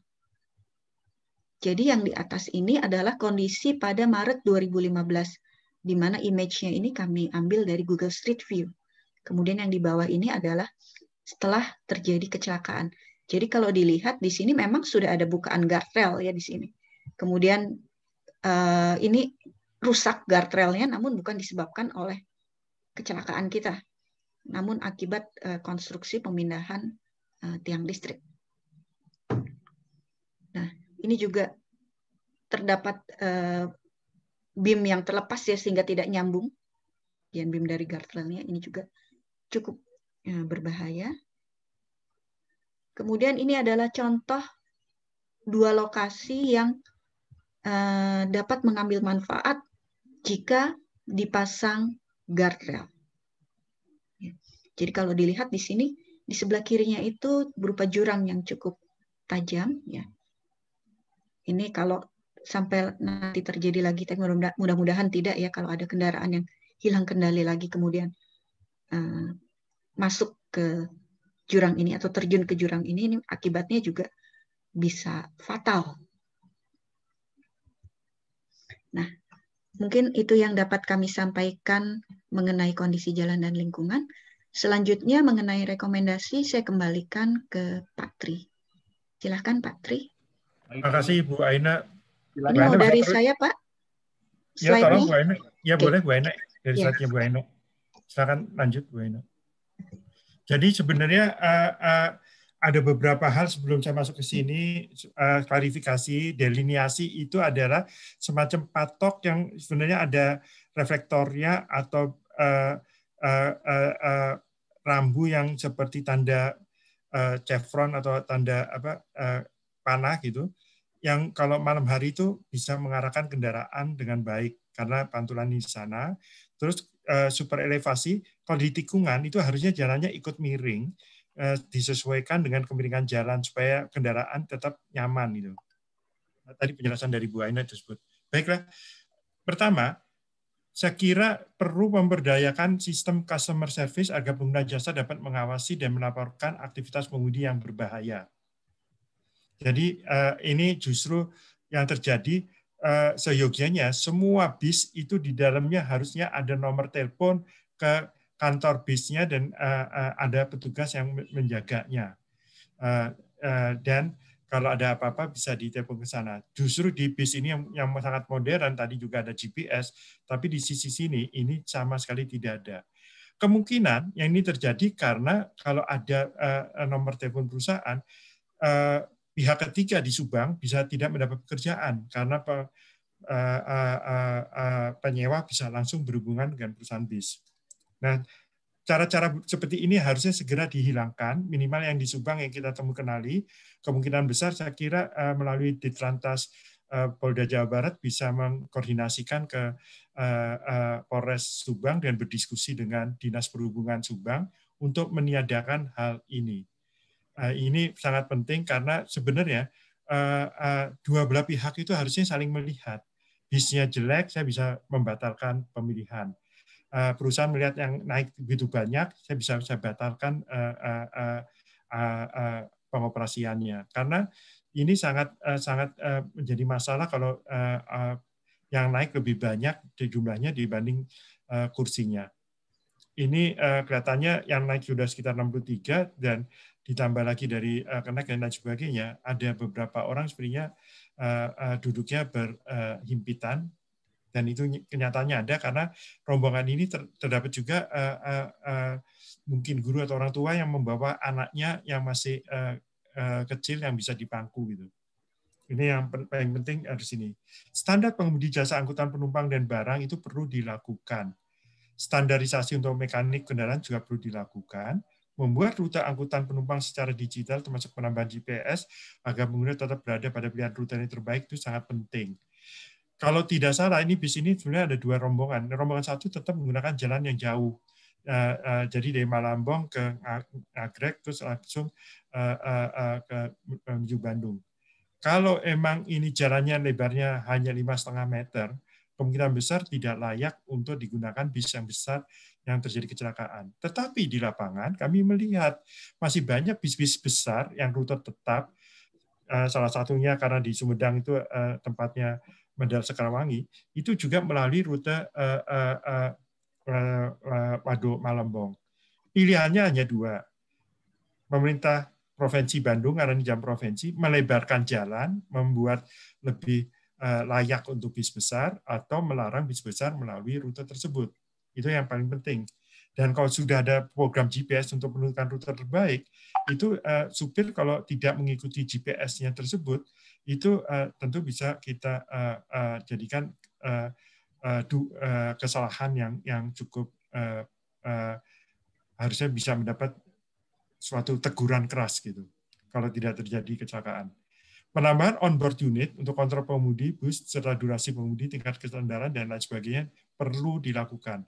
Jadi yang di atas ini adalah kondisi pada Maret 2015, di mana image-nya ini kami ambil dari Google Street View. Kemudian yang di bawah ini adalah setelah terjadi kecelakaan. Jadi kalau dilihat di sini memang sudah ada bukaan guardrail ya di sini. Kemudian uh, ini rusak guardrailnya namun bukan disebabkan oleh kecelakaan kita, namun akibat uh, konstruksi pemindahan uh, tiang listrik. Nah, ini juga terdapat uh, beam yang terlepas ya sehingga tidak nyambung. Yang beam dari guardrailnya ini juga cukup berbahaya. Kemudian ini adalah contoh dua lokasi yang uh, dapat mengambil manfaat jika dipasang guardrail. Ya. Jadi kalau dilihat di sini di sebelah kirinya itu berupa jurang yang cukup tajam ya. Ini kalau sampai nanti terjadi lagi tapi mudah-mudahan tidak ya kalau ada kendaraan yang hilang kendali lagi kemudian uh, masuk ke jurang ini atau terjun ke jurang ini, ini akibatnya juga bisa fatal. Nah, mungkin itu yang dapat kami sampaikan mengenai kondisi jalan dan lingkungan. Selanjutnya mengenai rekomendasi saya kembalikan ke Pak Tri. Silahkan Pak Tri. Terima kasih Bu Aina. Ini mau dari saya Pak? Slide ya tolong Bu Aina. Ya okay. boleh Bu Aina. Dari ya. saatnya Bu Aina. Silakan lanjut Bu Aina. Jadi sebenarnya uh, uh, ada beberapa hal sebelum saya masuk ke sini uh, klarifikasi deliniasi itu adalah semacam patok yang sebenarnya ada reflektornya atau uh, uh, uh, uh, rambu yang seperti tanda uh, chevron atau tanda apa uh, panah gitu yang kalau malam hari itu bisa mengarahkan kendaraan dengan baik karena pantulan di sana terus uh, super elevasi kalau di tikungan itu harusnya jalannya ikut miring uh, disesuaikan dengan kemiringan jalan supaya kendaraan tetap nyaman gitu. Tadi penjelasan dari Bu Aina tersebut. Baiklah. Pertama, saya kira perlu memberdayakan sistem customer service agar pengguna jasa dapat mengawasi dan melaporkan aktivitas pengemudi yang berbahaya. Jadi eh, ini justru yang terjadi Eh, seyogianya semua bis itu di dalamnya harusnya ada nomor telepon ke kantor bisnya dan eh, eh, ada petugas yang menjaganya. Dan kalau ada apa-apa bisa ditelepon ke sana. Justru di bis ini yang, sangat modern, tadi juga ada GPS, tapi di sisi sini ini sama sekali tidak ada. Kemungkinan yang ini terjadi karena kalau ada nomor telepon perusahaan, pihak ketiga di Subang bisa tidak mendapat pekerjaan karena pe, uh, uh, uh, uh, penyewa bisa langsung berhubungan dengan perusahaan bis. Nah, cara-cara seperti ini harusnya segera dihilangkan, minimal yang di Subang yang kita temukan kenali. Kemungkinan besar saya kira uh, melalui Ditlantas uh, Polda Jawa Barat bisa mengkoordinasikan ke uh, uh, Polres Subang dan berdiskusi dengan Dinas Perhubungan Subang untuk meniadakan hal ini. Eh, ini sangat penting karena sebenarnya eh, eh, dua belah pihak itu harusnya saling melihat. Bisnya jelek, saya bisa membatalkan pemilihan. Perusahaan melihat yang naik begitu banyak, saya bisa saya batalkan pengoperasiannya. Karena ini sangat sangat menjadi masalah kalau yang naik lebih banyak jumlahnya dibanding kursinya. Ini kelihatannya yang naik sudah sekitar 63 dan ditambah lagi dari uh, eh, kenek dan sebagainya, ada beberapa orang sebenarnya uh, uh, duduknya berhimpitan, uh, dan itu kenyataannya ada karena rombongan ini ter, terdapat juga uh, uh, uh, mungkin guru atau orang tua yang membawa anaknya yang masih uh, uh, kecil yang bisa dipangku gitu. Ini yang paling penting harus ini. Standar pengemudi jasa angkutan penumpang dan barang itu perlu dilakukan. Standarisasi untuk mekanik kendaraan juga perlu dilakukan membuat rute angkutan penumpang secara digital termasuk penambahan GPS agar pengguna tetap berada pada pilihan rute yang terbaik itu sangat penting. Kalau tidak salah ini bis ini sebenarnya ada dua rombongan. Rombongan satu tetap menggunakan jalan yang jauh. Uh, uh, jadi dari Malambong ke Nagrek terus langsung uh, uh, uh, ke menuju Bandung. Kalau emang ini jalannya lebarnya hanya lima setengah meter, kemungkinan besar tidak layak untuk digunakan bis yang besar yang terjadi kecelakaan. Tetapi di lapangan kami melihat masih banyak bis-bis besar yang rute tetap, eh, salah satunya karena di Sumedang itu eh, tempatnya Mendal Sekarwangi, itu juga melalui rute eh, Waduk Malembong. Pilihannya hanya dua. Pemerintah Provinsi Bandung, karena jam provinsi, melebarkan jalan, membuat lebih layak untuk bis besar, atau melarang bis besar melalui rute tersebut itu yang paling penting. Dan kalau sudah ada program GPS untuk menentukan rute terbaik, itu uh, supir kalau tidak mengikuti GPS-nya tersebut, itu uh, tentu bisa kita uh, uh, jadikan uh, uh, kesalahan yang yang cukup uh, uh, harusnya bisa mendapat suatu teguran keras gitu kalau tidak terjadi kecelakaan. Penambahan onboard unit untuk kontrol pengemudi bus serta durasi pengemudi tingkat kesandaran dan lain sebagainya perlu dilakukan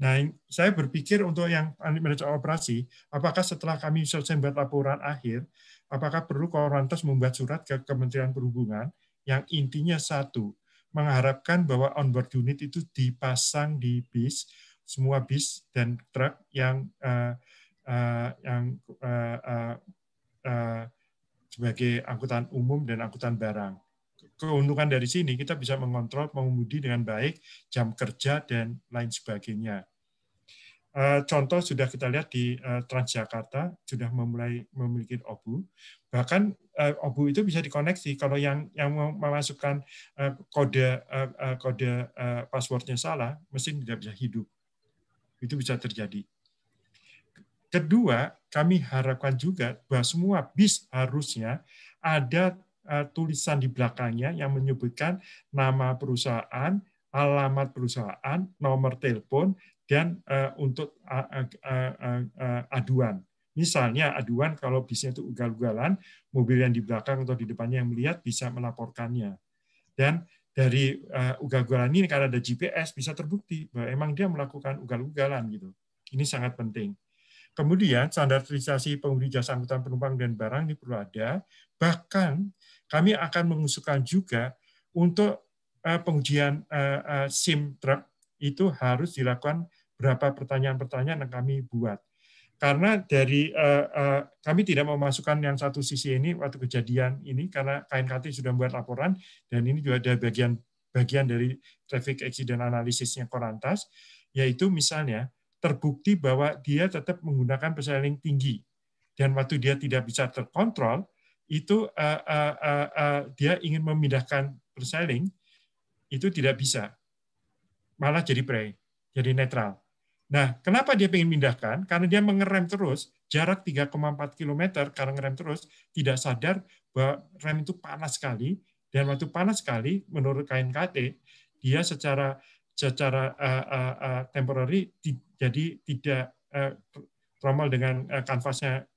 Nah, saya berpikir untuk yang manajer operasi, apakah setelah kami selesai membuat laporan akhir, apakah perlu Korlantas membuat surat ke Kementerian Perhubungan yang intinya satu, mengharapkan bahwa onboard unit itu dipasang di bis, semua bis dan truk yang uh, uh, yang uh, uh, uh, sebagai angkutan umum dan angkutan barang keuntungan dari sini kita bisa mengontrol pengemudi dengan baik, jam kerja dan lain sebagainya. Eh, contoh sudah kita lihat di eh, Transjakarta sudah memulai memiliki OBU, bahkan eh, OBU itu bisa dikoneksi kalau yang yang memasukkan kode kode passwordnya salah, mesin tidak bisa hidup. Itu bisa terjadi. Kedua, kami harapkan juga bahwa semua bis harusnya ada Eh, tulisan di belakangnya yang menyebutkan nama perusahaan, alamat perusahaan, nomor telepon, dan eh, untuk aduan. Misalnya aduan kalau bisnya itu ugal-ugalan, mobil yang di belakang atau di depannya yang melihat bisa melaporkannya. Dan dari eh, ugal-ugalan ini karena ada GPS bisa terbukti bahwa emang dia melakukan ugal-ugalan gitu. Ini sangat penting. Kemudian standarisasi pengemudi jasa angkutan penumpang dan barang ini perlu ada. Bahkan kami akan mengusulkan juga untuk eh, pengujian eh, eh, SIM truk itu harus dilakukan berapa pertanyaan-pertanyaan yang kami buat. Karena dari kami tidak mau masukkan yang satu sisi ini waktu kejadian ini karena KNKT sudah membuat laporan dan ini juga ada bagian bagian dari traffic accident analisisnya Korantas yaitu misalnya terbukti bahwa dia tetap menggunakan perseling tinggi dan waktu dia tidak bisa terkontrol itu uh, uh, uh, uh, dia ingin memindahkan bersaling itu tidak bisa malah jadi prey jadi netral nah kenapa dia ingin pindahkan karena dia mengerem terus jarak 3,4 km karena ngerem terus tidak sadar bahwa rem itu panas sekali dan waktu panas sekali menurut KNKT dia secara secara uh, uh, uh, temporary di, jadi tidak uh, dengan uh, kanvasnya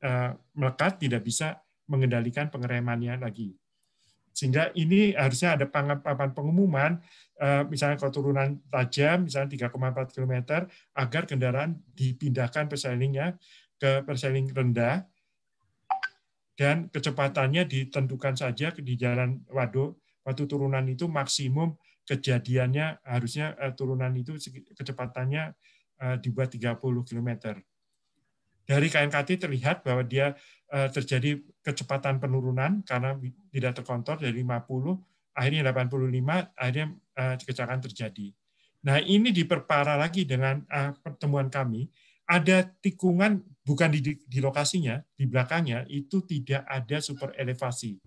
uh, melekat tidak bisa mengendalikan pengeremannya lagi. Sehingga ini harusnya ada papan-papan pengumuman, eh, misalnya kalau turunan tajam, misalnya 3,4 km, agar kendaraan dipindahkan perselingnya ke perseling rendah, dan kecepatannya ditentukan saja di jalan waduk, Waktu turunan itu maksimum kejadiannya harusnya eh, turunan itu kecepatannya eh, dibuat 30 km dari KNKT terlihat bahwa dia eh, terjadi kecepatan penurunan karena tidak terkontrol dari 50, akhirnya 85, akhirnya eh, kecelakaan terjadi. Nah ini diperparah lagi dengan eh, pertemuan kami, ada tikungan bukan di, di lokasinya, di belakangnya itu tidak ada super elevasi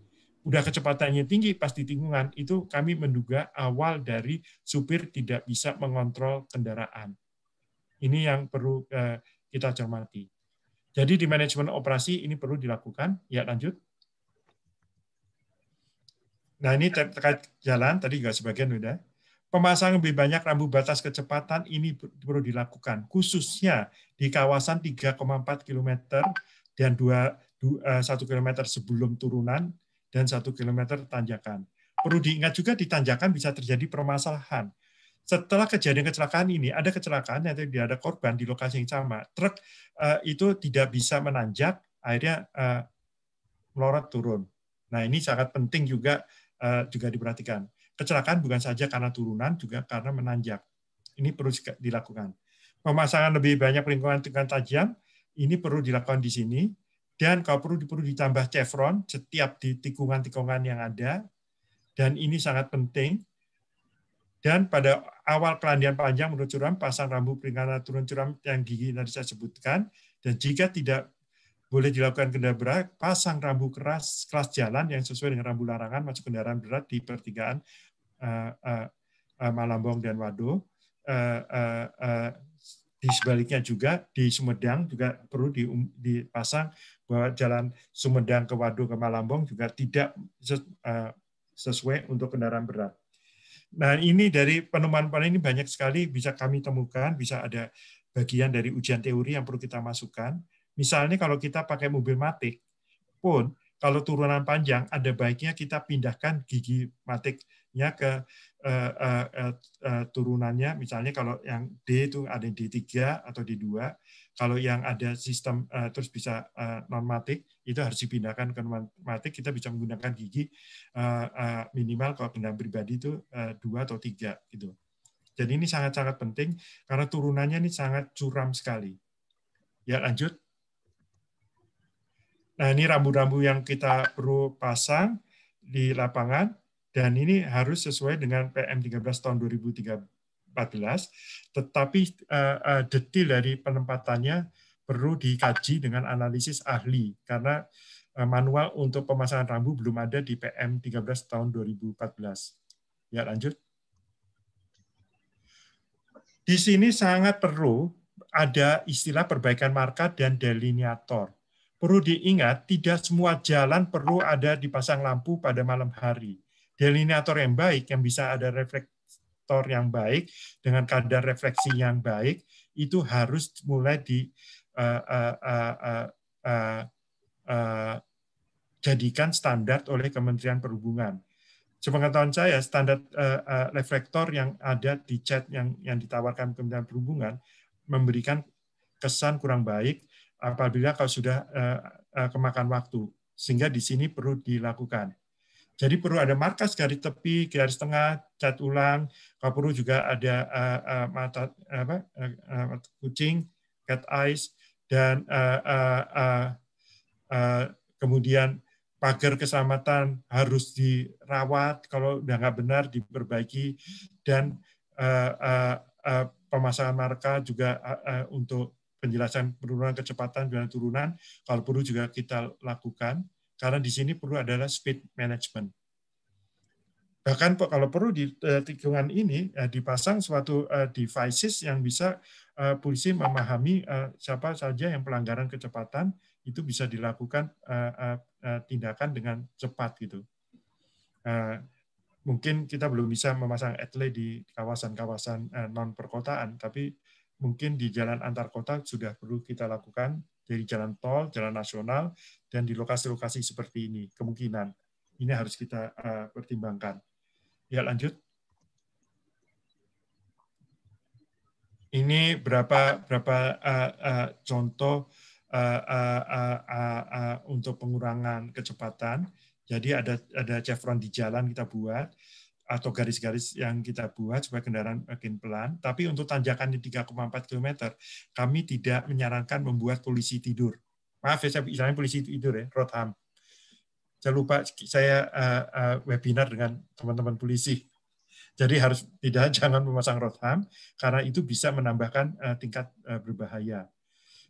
udah kecepatannya tinggi pas di tikungan itu kami menduga awal dari supir tidak bisa mengontrol kendaraan. Ini yang perlu kita cermati. Jadi di manajemen operasi ini perlu dilakukan. Ya lanjut. Nah ini terkait jalan, tadi juga sebagian sudah. Pemasangan lebih banyak rambu batas kecepatan ini perlu dilakukan, khususnya di kawasan 3,4 km dan 2, 1 km sebelum turunan dan 1 km tanjakan. Perlu diingat juga di tanjakan bisa terjadi permasalahan setelah kejadian kecelakaan ini ada kecelakaan atau tidak ada korban di lokasi yang sama truk eh, itu tidak bisa menanjak akhirnya eh, melorot turun nah ini sangat penting juga eh, juga diperhatikan kecelakaan bukan saja karena turunan juga karena menanjak ini perlu dilakukan pemasangan lebih banyak lingkungan dengan tajam ini perlu dilakukan di sini dan kalau perlu perlu ditambah chevron setiap di tikungan-tikungan yang ada dan ini sangat penting dan pada awal pelandian panjang menurut curam, pasang rambu peringatan turun curam yang gigi tadi saya sebutkan, dan jika tidak boleh dilakukan kendaraan berat, pasang rambu keras kelas jalan yang sesuai dengan rambu larangan masuk kendaraan berat di pertigaan uh, uh, uh, Malambong dan Wado. Uh, uh, uh, di sebaliknya juga di Sumedang juga perlu um, dipasang bahwa jalan Sumedang ke Wado ke Malambong juga tidak sesuai untuk kendaraan berat. Nah, ini dari penemuan-penemuan ini banyak sekali bisa kami temukan, bisa ada bagian dari ujian teori yang perlu kita masukkan. Misalnya kalau kita pakai mobil matik pun, kalau turunan panjang, ada baiknya kita pindahkan gigi matiknya ke uh, uh, uh, turunannya. Misalnya kalau yang D itu ada D3 atau D2, kalau yang ada sistem uh, terus bisa uh, eh, normatik, itu harus dipindahkan ke normatik. Kita bisa menggunakan gigi uh, uh, minimal kalau kendaraan pribadi itu uh, dua atau tiga gitu. Jadi ini sangat-sangat penting karena turunannya ini sangat curam sekali. Ya lanjut. Nah ini rambu-rambu yang kita perlu pasang di lapangan dan ini harus sesuai dengan PM 13 tahun 2013 tetapi uh, uh, detail dari penempatannya perlu dikaji dengan analisis ahli karena eh, manual untuk pemasangan rambu belum ada di PM 13 tahun 2014. Ya, lanjut. Di sini sangat perlu ada istilah perbaikan marka dan delineator. Perlu diingat, tidak semua jalan perlu ada dipasang lampu pada malam hari. Delineator yang baik yang bisa ada reflektor motor yang baik, dengan kadar refleksi yang baik, itu harus mulai di uh, uh, uh, uh, uh, uh, jadikan standar oleh Kementerian Perhubungan. Sepengetahuan saya, standar uh, uh, reflektor yang ada di chat yang yang ditawarkan Kementerian Perhubungan memberikan kesan kurang baik apabila kalau sudah uh, uh, kemakan waktu. Sehingga di sini perlu dilakukan jadi perlu ada markas garis tepi, garis tengah, cat ulang. Kalau perlu juga ada uh, uh, mata apa uh, kucing, cat eyes, dan uh, uh, uh, uh, kemudian pagar keselamatan harus dirawat. Kalau udah nggak benar diperbaiki dan uh, uh, uh, pemasangan marka juga uh, uh, untuk penjelasan penurunan kecepatan dan turunan kalau perlu juga kita lakukan karena di sini perlu adalah speed management. Bahkan kalau perlu di eh, tikungan ini eh, dipasang suatu eh, devices yang bisa polisi memahami siapa saja yang pelanggaran kecepatan itu bisa dilakukan tindakan dengan cepat gitu. Mungkin kita belum bisa memasang etle di kawasan-kawasan non perkotaan, tapi mungkin di jalan antar kota sudah perlu kita lakukan dari jalan tol, jalan nasional, dan di lokasi-lokasi seperti ini. Kemungkinan ini harus kita eh, pertimbangkan. Ya, lanjut. Ini berapa berapa uh, uh, contoh uh, uh, uh, uh, uh, untuk pengurangan kecepatan. Jadi ada ada chevron di jalan kita buat atau garis-garis yang kita buat supaya kendaraan makin pelan. Tapi untuk tanjakan di 3,4 km, kami tidak menyarankan membuat polisi tidur. Maaf ya, saya istilahnya polisi tidur ya, Rotham. Saya lupa, saya eh, eh, webinar dengan teman-teman polisi. Jadi harus tidak jangan memasang road Rotham, karena itu bisa menambahkan eh, tingkat berbahaya.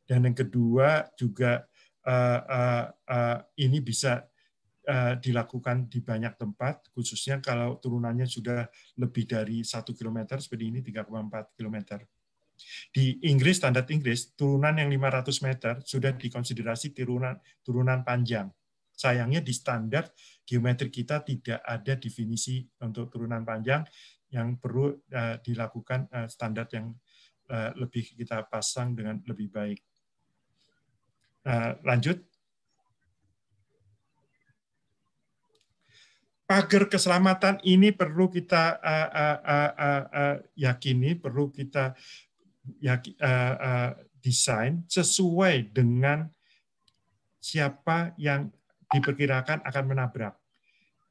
Dan yang kedua juga ini bisa Eh, dilakukan di banyak tempat, khususnya kalau turunannya sudah lebih dari satu km, seperti ini 3,4 kilometer. Di Inggris, standar Inggris, turunan yang 500 meter sudah dikonsiderasi turunan, turunan panjang. Sayangnya di standar geometri kita tidak ada definisi untuk turunan panjang yang perlu uh, dilakukan uh, standar yang uh, lebih kita pasang dengan lebih baik. Uh, lanjut pagar keselamatan ini perlu kita uh, uh, uh, uh, uh, yakini, perlu kita yaki, uh, uh, desain sesuai dengan siapa yang diperkirakan akan menabrak.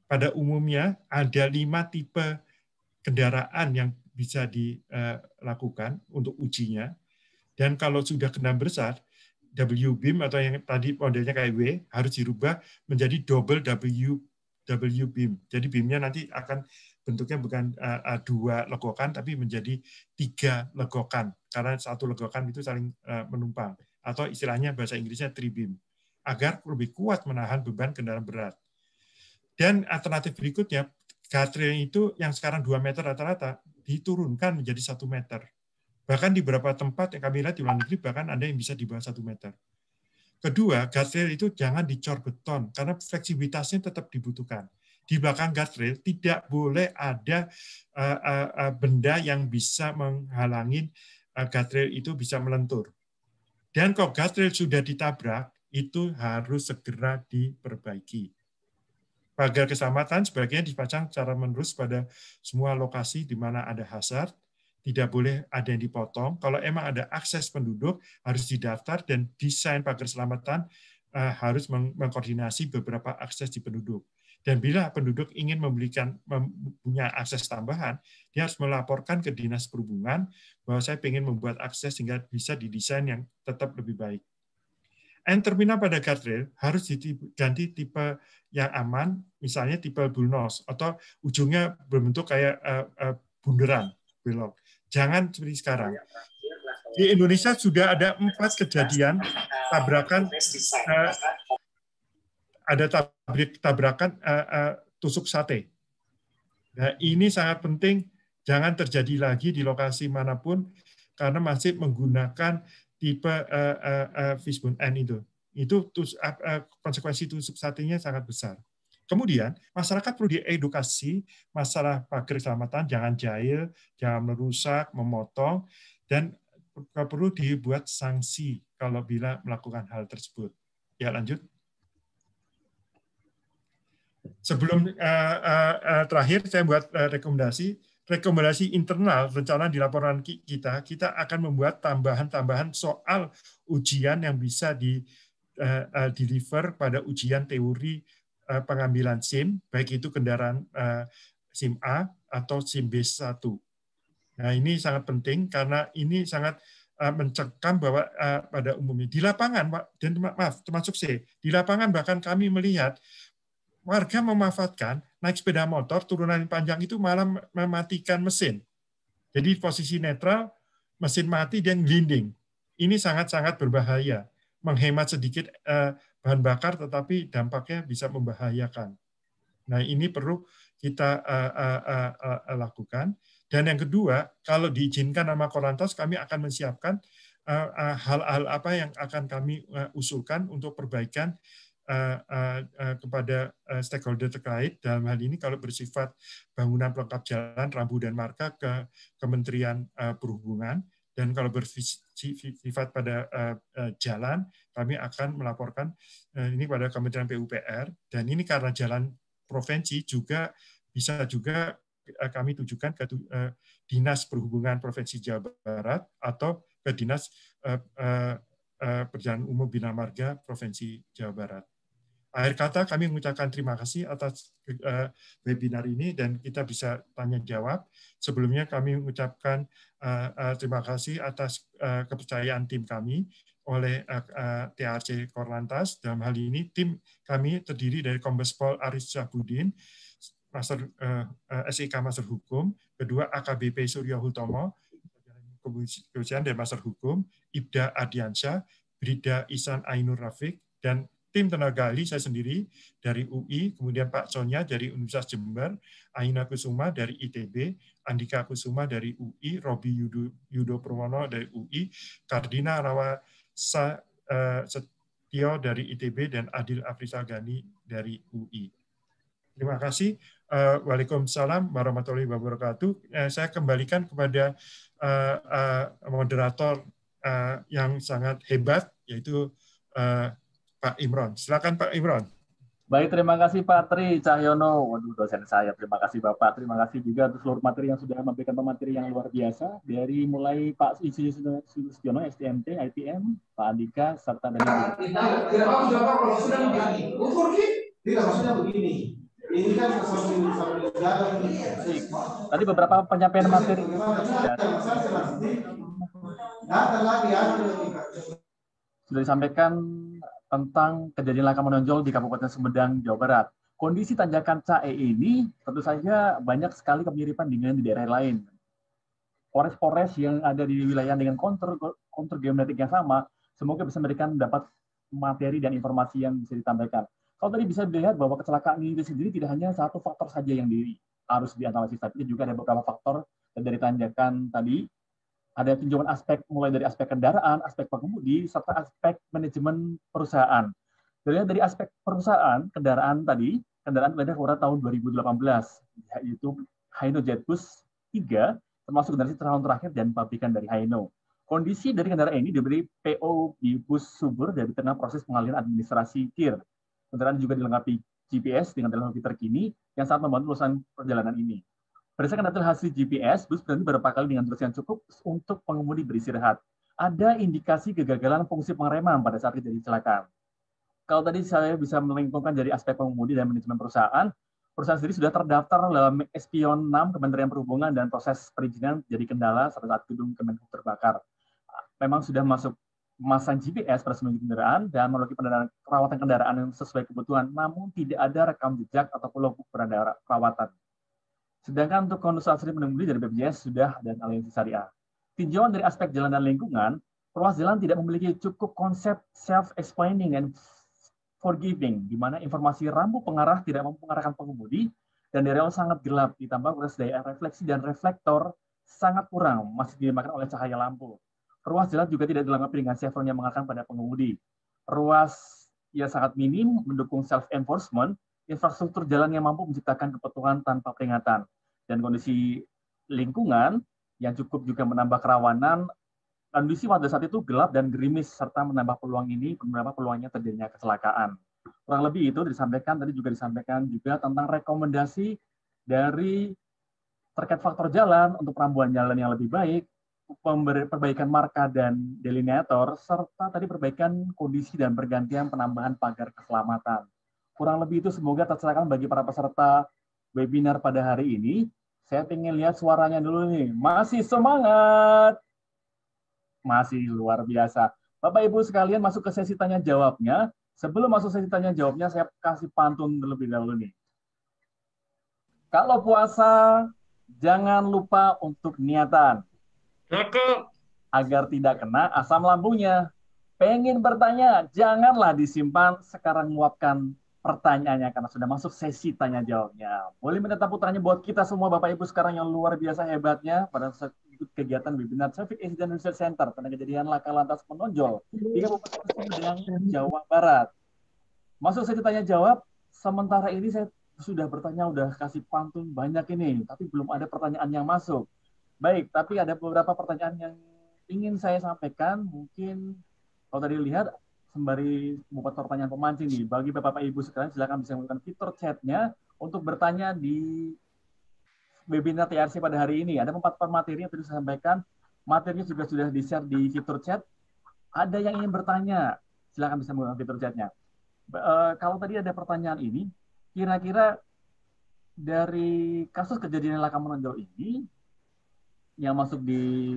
Pada umumnya ada lima tipe kendaraan yang bisa dilakukan untuk ujinya. Dan kalau sudah kena besar, W beam atau yang tadi modelnya kayak W harus dirubah menjadi double W W beam. Jadi beamnya nanti akan bentuknya bukan uh, dua legokan tapi menjadi tiga legokan karena satu legokan itu saling uh, menumpang atau istilahnya bahasa Inggrisnya three beam agar lebih kuat menahan beban kendaraan berat. Dan alternatif berikutnya guardrail itu yang sekarang 2 meter rata-rata diturunkan menjadi satu meter. Bahkan di beberapa tempat yang kami lihat di luar negeri bahkan ada yang bisa di bawah satu meter. Kedua, guardrail itu jangan dicor beton karena fleksibilitasnya tetap dibutuhkan. Di belakang guardrail tidak boleh ada uh, uh, uh, benda yang bisa menghalangi uh, guardrail itu bisa melentur. Dan kalau guardrail sudah ditabrak, itu harus segera diperbaiki. Pagar keselamatan sebagainya dipasang secara menerus pada semua lokasi di mana ada hazard tidak boleh ada yang dipotong. Kalau emang ada akses penduduk, harus didaftar dan desain pagar selamatan eh, harus mengkoordinasi beberapa akses di penduduk. Dan bila penduduk ingin membelikan punya akses tambahan, dia harus melaporkan ke dinas perhubungan bahwa saya ingin membuat akses sehingga bisa didesain yang tetap lebih baik. And terminal pada guardrail harus diganti tipe yang aman, misalnya tipe bulnos atau ujungnya berbentuk kayak uh, eh, eh, bundaran belok. Jangan seperti sekarang. Iya, iya, di Indonesia sudah ada empat kejadian tabrakan, uh, ada tabrik tabrakan uh, uh, tusuk sate. Nah, ini sangat penting. Jangan terjadi lagi di lokasi manapun karena masih menggunakan tipe uh, uh, fishbone N itu. Itu tus, uh, uh, konsekuensi tusuk satenya sangat besar. Kemudian, masyarakat perlu diedukasi masalah pagar keselamatan, jangan jahil, jangan merusak, memotong, dan perlu dibuat sanksi kalau bila melakukan hal tersebut. Ya, lanjut. Sebelum uh, uh, uh, terakhir, saya buat uh, rekomendasi rekomendasi internal rencana di laporan kita, kita akan membuat tambahan-tambahan soal ujian yang bisa di uh, uh, deliver pada ujian teori Eh, pengambilan SIM, baik itu kendaraan eh, SIM A atau SIM B1. Nah, ini sangat penting karena ini sangat eh, mencekam bahwa pada umumnya di lapangan dan maaf termasuk C di lapangan bahkan kami melihat warga memanfaatkan naik sepeda motor turunan panjang itu malah mematikan mesin. Jadi posisi netral mesin mati dan glinding. Ini sangat-sangat berbahaya, menghemat sedikit bahan bakar tetapi dampaknya bisa membahayakan. Nah, ini perlu kita uh, uh, uh, uh, lakukan. Dan yang kedua, kalau diizinkan nama Korantas, kami akan menyiapkan hal-hal uh, uh, apa yang akan kami uh, usulkan untuk perbaikan Uh, uh, uh, kepada uh, stakeholder terkait dalam hal ini kalau bersifat bangunan pelengkap jalan, rambu dan marka ke Kementerian uh, Perhubungan dan kalau bersifat pada uh, uh, jalan kami akan melaporkan eh, ini kepada Kementerian PUPR dan ini karena jalan provinsi juga bisa juga eh, kami tujukan ke eh, Dinas Perhubungan Provinsi Jawa Barat atau ke Dinas Perjalanan Umum Bina Marga Provinsi Jawa Barat. Akhir kata kami mengucapkan terima kasih atas webinar ini dan kita bisa tanya jawab. Sebelumnya kami mengucapkan terima kasih atas kepercayaan tim kami oleh eh, eh, TRC Korlantas. Dalam hal ini tim kami terdiri dari Kombes Pol Aris Syahbudin, Master uh, eh, SIK Master Hukum, kedua AKBP Surya Hutomo, kepolisian dan Master Hukum, Ibda Adiansyah, Brida Isan Ainur Rafiq, dan tim tenaga ahli saya sendiri dari UI, kemudian Pak Sonya dari Universitas Jember, Aina Kusuma dari ITB, Andika Kusuma dari UI, Robi Yudo, Yudo Purwono dari UI, Kardina Rawa Eh, Setio dari ITB dan Adil Afrizal Gani dari UI. Terima kasih. Uh, Waalaikumsalam warahmatullahi wabarakatuh. Eh, saya kembalikan kepada moderator yang sangat hebat, yaitu Pak Imron. Silakan Pak Imron. Baik, terima kasih Pak Tri Cahyono. Waduh, dosen saya. Terima kasih Bapak. Terima kasih juga untuk seluruh materi yang sudah memberikan pemateri yang luar biasa. Dari mulai Pak Susiono, STMT, IPM, Pak Andika, serta dari... Nah, kita tidak apa sudah Pak, kalau sudah begini. Ukur Tidak, maksudnya begini. Ini kan Baik. Tadi beberapa penyampaian materi. Sudah disampaikan tentang kejadian laka menonjol di Kabupaten Sumedang, Jawa Barat. Kondisi tanjakan CAE ini tentu saja banyak sekali kemiripan dengan di daerah lain. Polres-polres yang ada di wilayah dengan kontur kontur geometrik yang sama, semoga bisa memberikan dapat materi dan informasi yang bisa ditambahkan. Kalau tadi bisa dilihat bahwa kecelakaan ini sendiri tidak hanya satu faktor saja yang di, harus dianalisis, tapi juga ada beberapa faktor dari tanjakan tadi ada tinjauan aspek mulai dari aspek kendaraan, aspek pengemudi, serta aspek manajemen perusahaan. Jadi dari aspek perusahaan, kendaraan tadi, kendaraan pada Kora tahun 2018, yaitu Haino Jetbus 3, termasuk generasi tahun terakhir dan pabrikan dari Haino. Kondisi dari kendaraan ini diberi PO di bus subur dari tengah proses pengalihan administrasi KIR. Kendaraan juga dilengkapi GPS dengan teknologi terkini yang sangat membantu perusahaan perjalanan ini. Berdasarkan data hasil GPS, bus berhenti beberapa kali dengan durasi yang cukup untuk pengemudi beristirahat. Ada indikasi kegagalan fungsi pengereman pada saat terjadi kecelakaan. Kalau tadi saya bisa melingkungkan dari aspek pengemudi dan manajemen perusahaan, perusahaan sendiri sudah terdaftar dalam Espion 6 Kementerian Perhubungan dan proses perizinan jadi kendala saat, saat gedung Kemenhub terbakar. Memang sudah masuk pemasangan GPS pada semua kendaraan dan memiliki pendanaan perawatan kendaraan yang sesuai kebutuhan, namun tidak ada rekam jejak atau logbook perawatan. Sedangkan untuk kondus asri menemui dari BPJS sudah dan aliansi syariah. Tinjauan dari aspek jalan dan lingkungan, ruas jalan tidak memiliki cukup konsep self-explaining and forgiving, di mana informasi rambu pengarah tidak mampu pengemudi, dan daerah sangat gelap, ditambah proses daya refleksi dan reflektor sangat kurang, masih dimakan oleh cahaya lampu. Ruas jalan juga tidak dilengkapi dengan chevron yang mengarahkan pada pengemudi. Ruas yang sangat minim mendukung self enforcement infrastruktur jalan yang mampu menciptakan kepetuhan tanpa peringatan, dan kondisi lingkungan yang cukup juga menambah kerawanan, kondisi pada saat itu gelap dan gerimis, serta menambah peluang ini, menambah peluangnya terjadinya kecelakaan. Kurang lebih itu disampaikan, tadi juga disampaikan juga tentang rekomendasi dari terkait faktor jalan untuk perambuan jalan yang lebih baik, perbaikan marka dan delineator, serta tadi perbaikan kondisi dan pergantian penambahan pagar keselamatan. Kurang lebih itu semoga terserahkan bagi para peserta webinar pada hari ini. Saya ingin lihat suaranya dulu nih. Masih semangat. Masih luar biasa. Bapak Ibu sekalian masuk ke sesi tanya jawabnya. Sebelum masuk sesi tanya jawabnya, saya kasih pantun terlebih dahulu nih. Kalau puasa, jangan lupa untuk niatan. Cakep. Agar tidak kena asam lambungnya. Pengen bertanya, janganlah disimpan, sekarang muapkan pertanyaannya karena sudah masuk sesi tanya jawabnya. Boleh minta putranya buat kita semua Bapak Ibu sekarang yang luar biasa hebatnya pada saat ikut kegiatan webinar Traffic Incident Research Center tentang kejadian laka lantas menonjol di Kabupaten Sumedang, Jawa Barat. Masuk sesi tanya jawab. Sementara ini saya sudah bertanya, udah kasih pantun banyak ini, tapi belum ada pertanyaan yang masuk. Baik, tapi ada beberapa pertanyaan yang ingin saya sampaikan. Mungkin kalau tadi lihat sembari membuat pertanyaan pemancing nih, bagi Bapak-Bapak Ibu sekalian silakan bisa menggunakan fitur chatnya untuk bertanya di webinar TRC pada hari ini. Ada empat materi yang tadi saya sampaikan. Materinya juga sudah di-share di fitur chat. Ada yang ingin bertanya, silakan bisa menggunakan fitur chatnya. Uh, kalau tadi ada pertanyaan ini, kira-kira dari kasus kejadian laka menonjol ini yang masuk di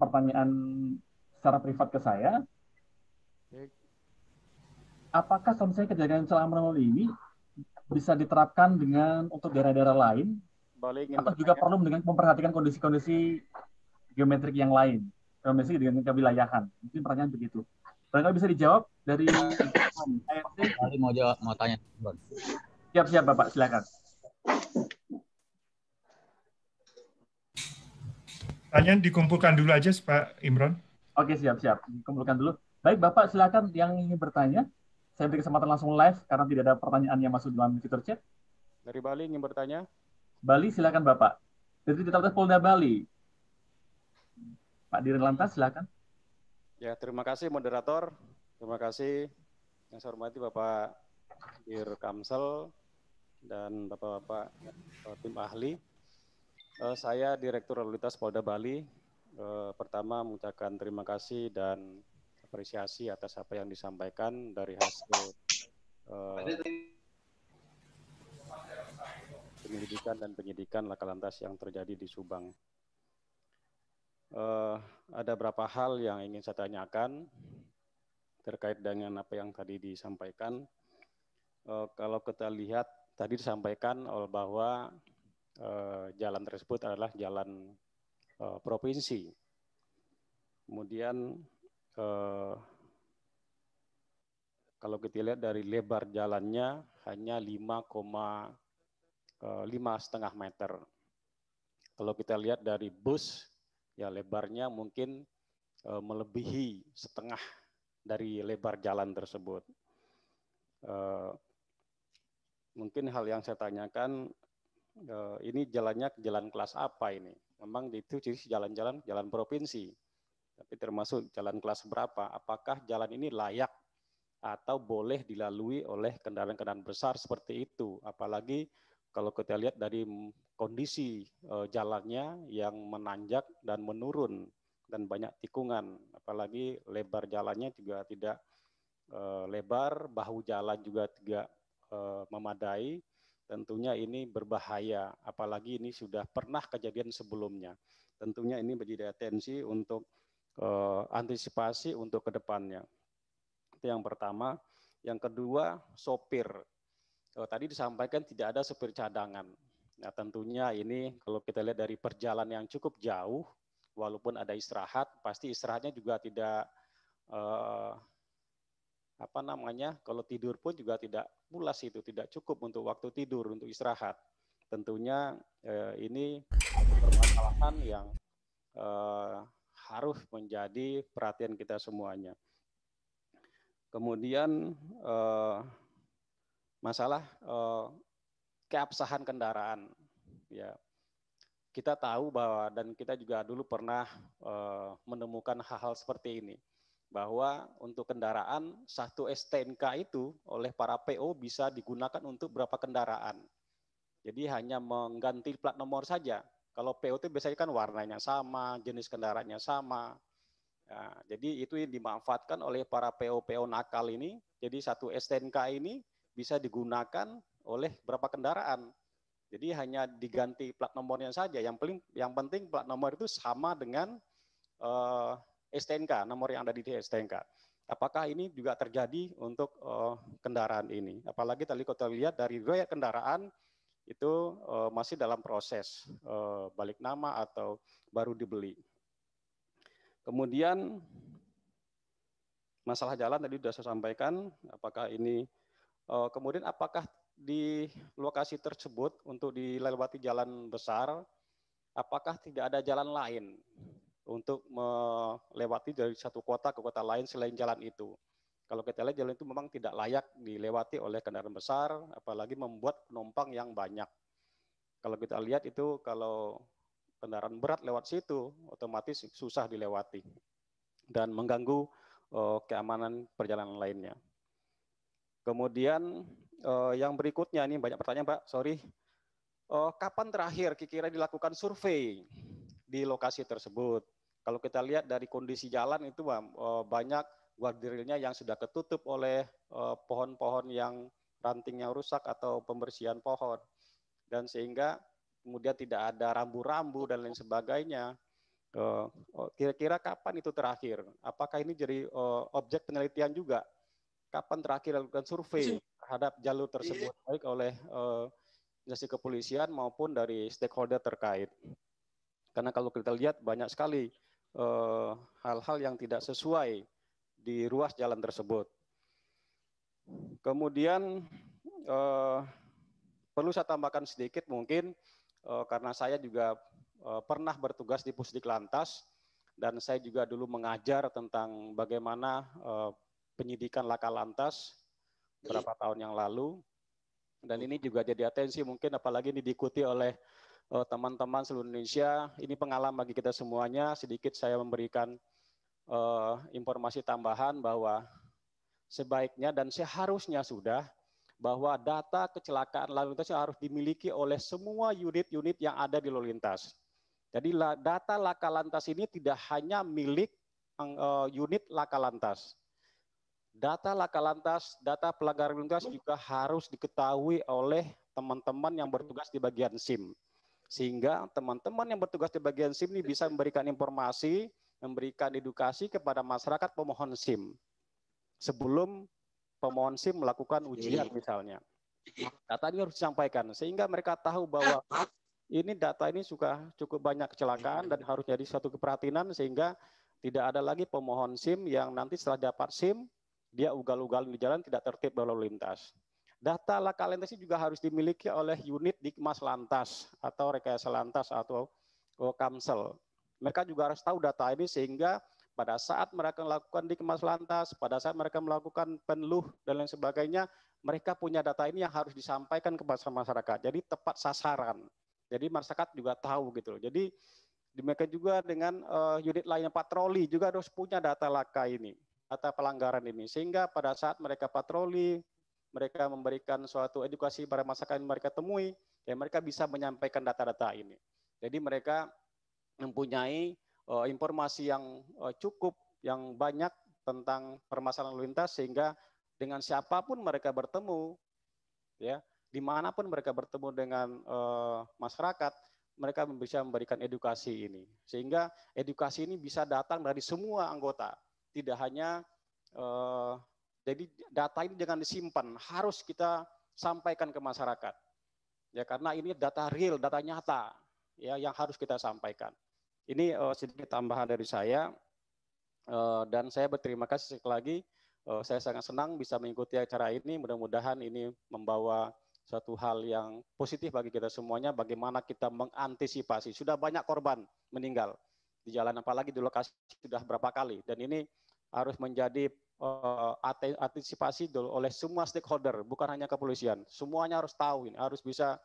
pertanyaan secara privat ke saya, apakah kalau misalnya kejadian celah ini bisa diterapkan dengan untuk daerah-daerah lain? Boleh ingin atau bertanya. juga perlu dengan memperhatikan kondisi-kondisi geometrik yang lain, kondisi dengan kewilayahan. Mungkin pertanyaan begitu. Barangkali bisa dijawab dari ART. Kali mau jawab, mau tanya. Siap-siap Bapak, silakan. Tanya dikumpulkan dulu aja Pak Imron. Oke, siap-siap. Dikumpulkan dulu. Baik, Bapak silakan yang ingin bertanya. Saya beri kesempatan langsung live karena tidak ada pertanyaan yang masuk dalam fitur chat. Dari Bali ingin bertanya? Bali, silakan Bapak. Dari Ditlantas Polda Bali. Pak Lantas silakan. Ya, terima kasih moderator. Terima kasih yang saya hormati Bapak Dir Kamsel dan Bapak-Bapak eh, tim ahli. Eh, saya Direktur Lalu Lintas Polda Bali. Eh, pertama mengucapkan terima kasih dan apresiasi atas apa yang disampaikan dari hasil uh, penyelidikan dan penyidikan laka lantas yang terjadi di Subang. Uh, ada beberapa hal yang ingin saya tanyakan terkait dengan apa yang tadi disampaikan. Uh, kalau kita lihat tadi disampaikan bahwa uh, jalan tersebut adalah jalan uh, provinsi. Kemudian Eh, kalau kita lihat dari lebar jalannya hanya 5,5 eh, setengah meter. Kalau kita lihat dari bus, ya lebarnya mungkin eh, melebihi setengah dari lebar jalan tersebut. Eh, mungkin hal yang saya tanyakan eh, ini jalannya jalan kelas apa ini? Memang itu jalan-jalan jalan provinsi tapi termasuk jalan kelas berapa. Apakah jalan ini layak atau boleh dilalui oleh kendaraan-kendaraan besar seperti itu. Apalagi kalau kita lihat dari kondisi eh, jalannya yang menanjak dan menurun dan banyak tikungan. Apalagi lebar jalannya juga tidak eh, lebar, bahu jalan juga tidak eh, memadai. Tentunya ini berbahaya, apalagi ini sudah pernah kejadian sebelumnya. Tentunya ini menjadi atensi untuk eh, antisipasi untuk kedepannya. Itu yang pertama. Yang kedua, sopir. Eh, tadi disampaikan tidak ada sopir cadangan. Nah tentunya ini kalau kita lihat dari perjalanan yang cukup jauh, walaupun ada istirahat, pasti istirahatnya juga tidak eh, apa namanya kalau tidur pun juga tidak pulas itu tidak cukup untuk waktu tidur untuk istirahat tentunya eh, ini permasalahan yang eh, harus menjadi perhatian kita semuanya. Kemudian eh, masalah eh, keabsahan kendaraan, ya kita tahu bahwa dan kita juga dulu pernah eh, menemukan hal-hal seperti ini bahwa untuk kendaraan satu STNK itu oleh para PO bisa digunakan untuk berapa kendaraan. Jadi hanya mengganti plat nomor saja, kalau PO itu biasanya kan warnanya sama, jenis kendaraannya sama. Ya, jadi itu yang dimanfaatkan oleh para PO-PO nakal ini. Jadi satu STNK ini bisa digunakan oleh berapa kendaraan. Jadi hanya diganti plat nomornya saja. Yang paling yang penting plat nomor itu sama dengan uh, eh, STNK, nomor yang ada di STNK. Apakah ini juga terjadi untuk uh, kendaraan ini? Apalagi tadi kita lihat dari riwayat kendaraan itu uh, masih dalam proses uh, balik nama atau baru dibeli. Kemudian masalah jalan tadi sudah saya sampaikan, apakah ini uh, kemudian apakah di lokasi tersebut untuk dilewati jalan besar, apakah tidak ada jalan lain untuk melewati dari satu kota ke kota lain selain jalan itu? Kalau kita lihat jalan itu memang tidak layak dilewati oleh kendaraan besar, apalagi membuat penumpang yang banyak. Kalau kita lihat itu kalau kendaraan berat lewat situ, otomatis susah dilewati dan mengganggu uh, keamanan perjalanan lainnya. Kemudian uh, yang berikutnya ini banyak pertanyaan Pak, sorry. Uh, kapan terakhir kira-kira dilakukan survei di lokasi tersebut? Kalau kita lihat dari kondisi jalan itu banyak guardrailnya yang sudah ketutup oleh eh, pohon-pohon yang rantingnya rusak atau pembersihan pohon dan sehingga kemudian tidak ada rambu-rambu dan lain sebagainya. Eh, oh, kira-kira kapan itu terakhir? Apakah ini jadi eh, objek penelitian juga? Kapan terakhir dilakukan survei iya. terhadap jalur tersebut iya. baik oleh instansi kepolisian maupun dari stakeholder terkait? Karena kalau kita lihat banyak sekali hal-hal yang tidak sesuai di ruas jalan tersebut. Kemudian eh, perlu saya tambahkan sedikit mungkin eh, karena saya juga eh, pernah bertugas di Pusdik Lantas dan saya juga dulu mengajar tentang bagaimana eh, penyidikan laka lantas beberapa tahun yang lalu dan ini juga jadi atensi mungkin apalagi ini diikuti oleh eh, teman-teman seluruh Indonesia. Ini pengalaman bagi kita semuanya. Sedikit saya memberikan uh, informasi tambahan bahwa sebaiknya dan seharusnya sudah bahwa data kecelakaan lalu lintas harus dimiliki oleh semua unit-unit yang ada di lalu lintas. Jadi data laka lantas ini tidak hanya milik eh, unit laka lantas. Data laka lantas, data pelanggaran lalu lintas juga harus diketahui oleh teman-teman yang bertugas di bagian SIM. Sehingga teman-teman yang bertugas di bagian SIM ini bisa memberikan informasi memberikan edukasi kepada masyarakat pemohon SIM sebelum pemohon SIM melakukan ujian misalnya. Data ini harus disampaikan sehingga mereka tahu bahwa ini data ini suka cukup banyak kecelakaan dan harus jadi suatu keperhatinan sehingga tidak ada lagi pemohon SIM yang nanti setelah dapat SIM dia ugal-ugalan di jalan tidak tertib lalu lintas. Data laka lintas juga harus dimiliki oleh unit di Mas Lantas atau Rekayasa Lantas atau Kamsel mereka juga harus tahu data ini sehingga pada saat mereka melakukan di kemas lantas, pada saat mereka melakukan peneluh dan lain sebagainya, mereka punya data ini yang harus disampaikan kepada masyarakat. Jadi tepat sasaran. Jadi masyarakat juga tahu gitu loh. Jadi mereka juga dengan uh, unit lainnya patroli juga harus punya data laka ini, data pelanggaran ini. Sehingga pada saat mereka patroli, mereka memberikan suatu edukasi pada masyarakat yang mereka temui, ya mereka bisa menyampaikan data-data ini. Jadi mereka mempunyai uh, informasi yang uh, cukup, yang banyak tentang permasalahan lalu lintas sehingga dengan siapapun mereka bertemu, ya dimanapun mereka bertemu dengan uh, masyarakat, mereka bisa memberikan edukasi ini. Sehingga edukasi ini bisa datang dari semua anggota, tidak hanya uh, jadi data ini jangan disimpan, harus kita sampaikan ke masyarakat. Ya karena ini data real, data nyata ya yang harus kita sampaikan. Ini uh, sedikit tambahan dari saya uh, dan saya berterima kasih sekali lagi. Uh, saya sangat senang bisa mengikuti acara ini. Mudah-mudahan ini membawa satu hal yang positif bagi kita semuanya. Bagaimana kita mengantisipasi. Sudah banyak korban meninggal di jalan, apalagi di lokasi sudah berapa kali. Dan ini harus menjadi uh, antisipasi oleh semua stakeholder, bukan hanya kepolisian. Semuanya harus tahu ini, harus bisa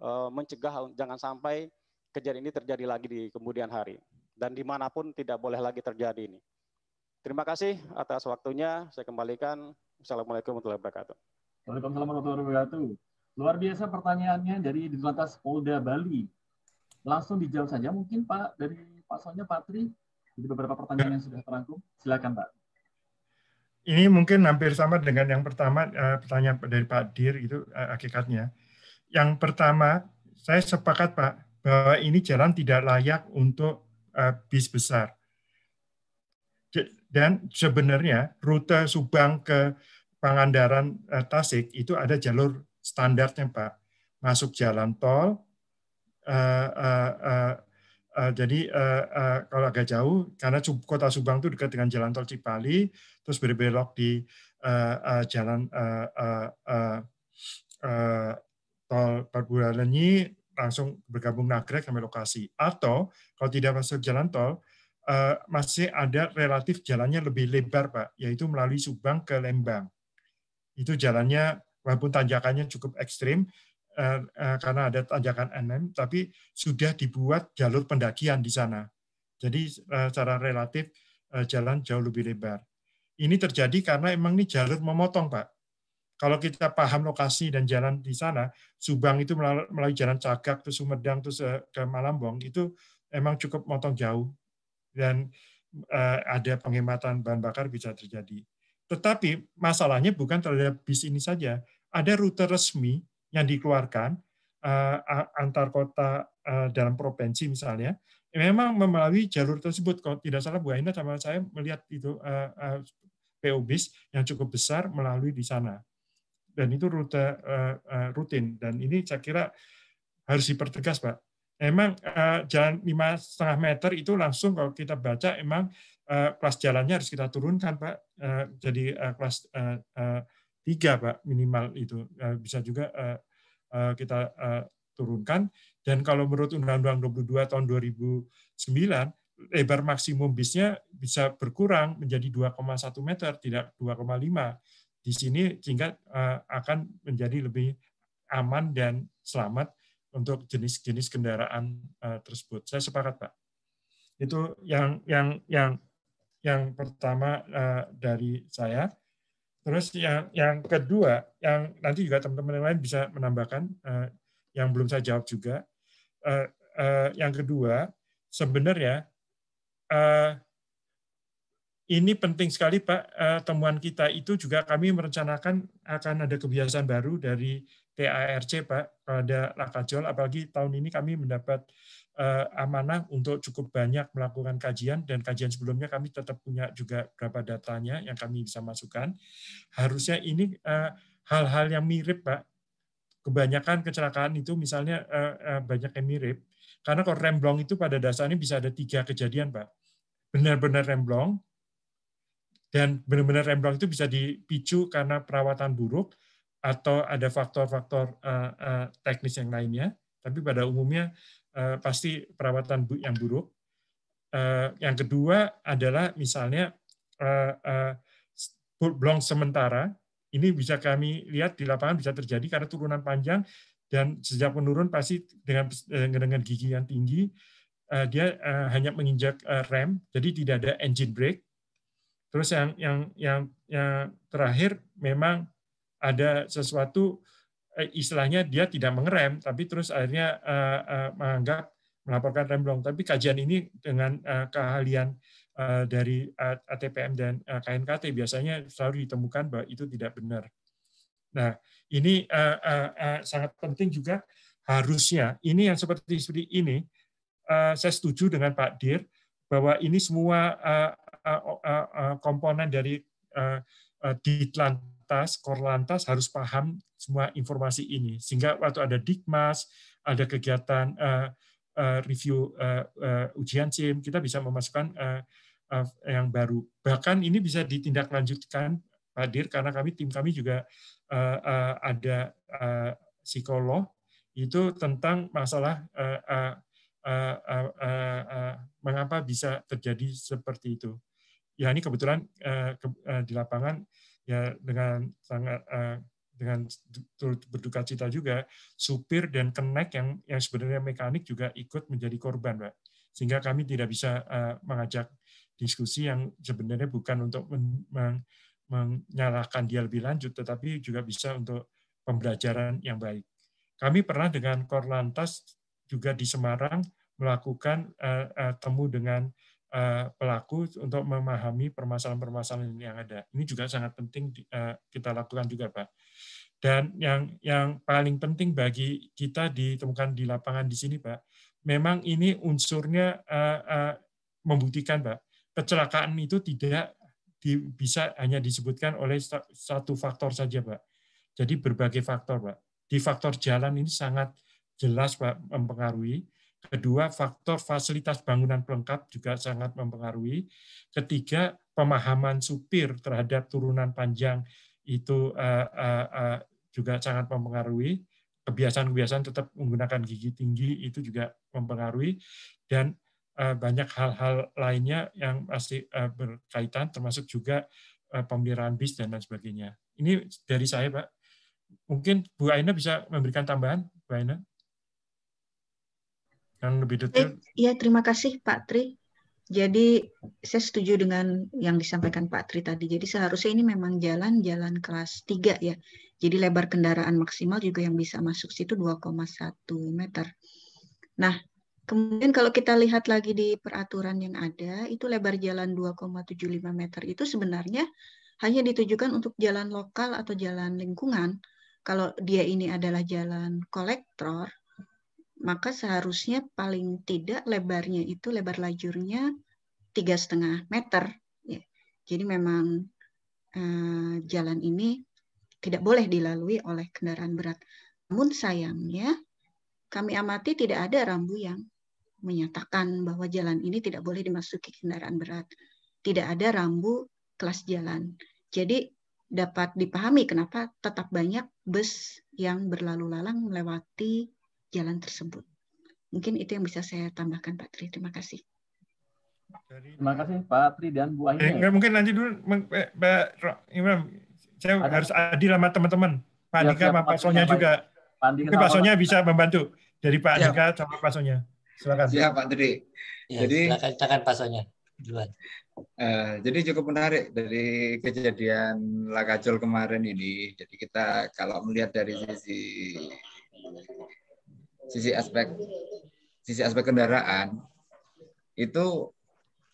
uh, mencegah jangan sampai kejadian ini terjadi lagi di kemudian hari dan dimanapun tidak boleh lagi terjadi ini. Terima kasih atas waktunya. Saya kembalikan. Assalamualaikum warahmatullahi wabarakatuh. Waalaikumsalam warahmatullahi wabarakatuh. Luar biasa pertanyaannya dari Ditlantas Polda Bali. Langsung dijawab saja mungkin Pak dari Pak Sonya Patri jadi beberapa pertanyaan yang sudah terangkum. Silakan Pak. Ini mungkin hampir sama dengan yang pertama eh, pertanyaan dari Pak Dir itu eh, akikatnya Yang pertama, saya sepakat Pak bahwa ini jalan tidak layak untuk uh, bis besar. Dan sebenarnya rute Subang ke Pangandaran uh, Tasik itu ada jalur standarnya Pak. Masuk jalan tol, uh, uh, uh, Uh, jadi uh, uh, kalau agak jauh, karena kota Subang itu dekat dengan Jalan Tol Cipali, terus berbelok di uh, uh, Jalan uh, uh, uh, uh, Tol Perbualenyi, langsung bergabung nagrek sampai lokasi. Atau kalau tidak masuk jalan tol, eh, masih ada relatif jalannya lebih lebar, Pak, yaitu melalui Subang ke Lembang. Itu jalannya walaupun tanjakannya cukup ekstrim eh, eh, karena ada tanjakan NM, tapi sudah dibuat jalur pendakian di sana. Jadi secara relatif jalan jauh lebih lebar. Ini terjadi karena emang ini jalur memotong, Pak. Kalau kita paham lokasi dan jalan di sana, Subang itu melalui jalan Cagak, terus Sumedang, terus eh, ke Malambong, itu emang cukup motong jauh. Dan eh, ada penghematan bahan bakar bisa terjadi. Tetapi masalahnya bukan terhadap bis ini saja. Ada rute resmi yang dikeluarkan eh, antar kota dalam provinsi misalnya, memang melalui jalur tersebut. Kalau tidak salah Bu Aina sama saya melihat itu PO bis yang cukup besar melalui di sana dan itu rute uh, rutin dan ini saya kira harus dipertegas pak emang uh, jalan lima setengah meter itu langsung kalau kita baca emang uh, kelas jalannya harus kita turunkan pak uh, jadi uh, kelas uh, uh, tiga pak minimal itu uh, bisa juga uh, uh, kita uh, turunkan dan kalau menurut Undang-Undang 22 tahun 2009 lebar maksimum bisnya bisa berkurang menjadi 2,1 meter tidak 2,5 di sini sehingga eh, akan menjadi lebih aman dan selamat untuk jenis-jenis kendaraan eh, tersebut. Saya sepakat, Pak. Itu yang yang yang yang pertama eh, dari saya. Terus yang yang kedua, yang nanti juga teman-teman yang lain bisa menambahkan yang belum saya jawab juga. yang kedua, sebenarnya ini penting sekali Pak eh, temuan kita itu juga kami merencanakan akan ada kebiasaan baru dari TARC Pak pada Lakajol apalagi tahun ini kami mendapat eh, amanah untuk cukup banyak melakukan kajian dan kajian sebelumnya kami tetap punya juga beberapa datanya yang kami bisa masukkan harusnya ini eh, hal-hal yang mirip Pak kebanyakan kecelakaan itu misalnya banyak yang mirip karena kalau remblong itu pada dasarnya bisa ada tiga kejadian Pak benar-benar remblong dan benar-benar remblong itu bisa dipicu karena perawatan buruk atau ada faktor-faktor eh, eh, teknis yang lainnya. Tapi pada umumnya eh, pasti perawatan yang buruk. yang kedua adalah misalnya blong sementara. Ini bisa kami lihat di lapangan bisa terjadi karena turunan panjang dan sejak menurun pasti dengan dengan gigi yang tinggi dia hanya menginjak rem, jadi tidak ada engine brake. Terus yang yang yang yang terakhir memang ada sesuatu eh, istilahnya dia tidak mengerem tapi terus akhirnya uh, uh, menganggap melaporkan rem blong. Tapi kajian ini dengan uh, keahlian uh, dari ATPM dan uh, KNKT biasanya selalu ditemukan bahwa itu tidak benar. Nah, ini uh, uh, uh, sangat penting juga harusnya ini yang seperti seperti ini uh, saya setuju dengan Pak Dir bahwa ini semua komponen dari di lantas, kor lantas harus paham semua informasi ini sehingga waktu ada dikmas, ada kegiatan review ujian SIM, kita bisa memasukkan yang baru. Bahkan ini bisa ditindaklanjutkan hadir karena kami tim kami juga ada psikolog itu tentang masalah mengapa bisa terjadi seperti itu ya ini kebetulan uh, ke, uh, di lapangan ya dengan sangat uh, dengan berduka cita juga supir dan kenek yang yang sebenarnya mekanik juga ikut menjadi korban, Pak. Sehingga kami tidak bisa uh, mengajak diskusi yang sebenarnya bukan untuk men, men, menyalahkan dia lebih lanjut, tetapi juga bisa untuk pembelajaran yang baik. Kami pernah dengan Korlantas juga di Semarang melakukan uh, uh, temu dengan Eh, pelaku untuk memahami permasalahan-permasalahan yang ada. Ini juga sangat penting eh, kita lakukan juga, Pak. Dan yang yang paling penting bagi kita ditemukan di lapangan di sini, Pak, memang ini unsurnya eh, membuktikan, Pak, kecelakaan itu tidak bisa hanya disebutkan oleh satu faktor saja, Pak. Jadi berbagai faktor, Pak. Di faktor jalan ini sangat jelas, Pak, mempengaruhi Kedua, faktor fasilitas bangunan pelengkap juga sangat mempengaruhi. Ketiga, pemahaman supir terhadap turunan panjang itu eh, eh, eh, juga sangat mempengaruhi. Kebiasaan-kebiasaan tetap menggunakan gigi tinggi itu juga mempengaruhi. Dan banyak hal-hal lainnya yang masih berkaitan, termasuk juga uh, pemeliharaan bis dan lain sebagainya. Ini dari saya, Pak. Mungkin Bu Aina bisa memberikan tambahan, Bu Aina yang lebih eh, detail. Iya, terima kasih Pak Tri. Jadi saya setuju dengan yang disampaikan Pak Tri tadi. Jadi seharusnya ini memang jalan-jalan kelas 3 ya. Jadi lebar kendaraan maksimal juga yang bisa masuk situ 2,1 meter. Nah, kemudian kalau kita lihat lagi di peraturan yang ada, itu lebar jalan 2,75 meter itu sebenarnya hanya ditujukan untuk jalan lokal atau jalan lingkungan. Kalau dia ini adalah jalan kolektor, maka seharusnya paling tidak lebarnya itu lebar lajurnya tiga setengah meter. Ya. Jadi memang eh, jalan ini tidak boleh dilalui oleh kendaraan berat. Namun sayangnya kami amati tidak ada rambu yang menyatakan bahwa jalan ini tidak boleh dimasuki kendaraan berat. Tidak ada rambu kelas jalan. Jadi dapat dipahami kenapa tetap banyak bus yang berlalu lalang melewati jalan tersebut. Mungkin itu yang bisa saya tambahkan Pak Tri. Terima kasih. Terima kasih Pak Tri dan Bu Aina. Eh, mungkin nanti dulu Pak eh, Imam, saya Ada. harus adil sama teman-teman. Pak ya, Andika sama Pak Sonya juga. Pak Pak Sonya bisa membantu dari Pak Andika ya. sama Pak Sonya. Silakan. Siap Pak Tri. Ya, Jadi silakan, silakan Pak Sonya. Duluan. Uh, jadi cukup menarik dari kejadian Lakacul kemarin ini. Jadi kita kalau melihat dari sisi sisi aspek sisi aspek kendaraan itu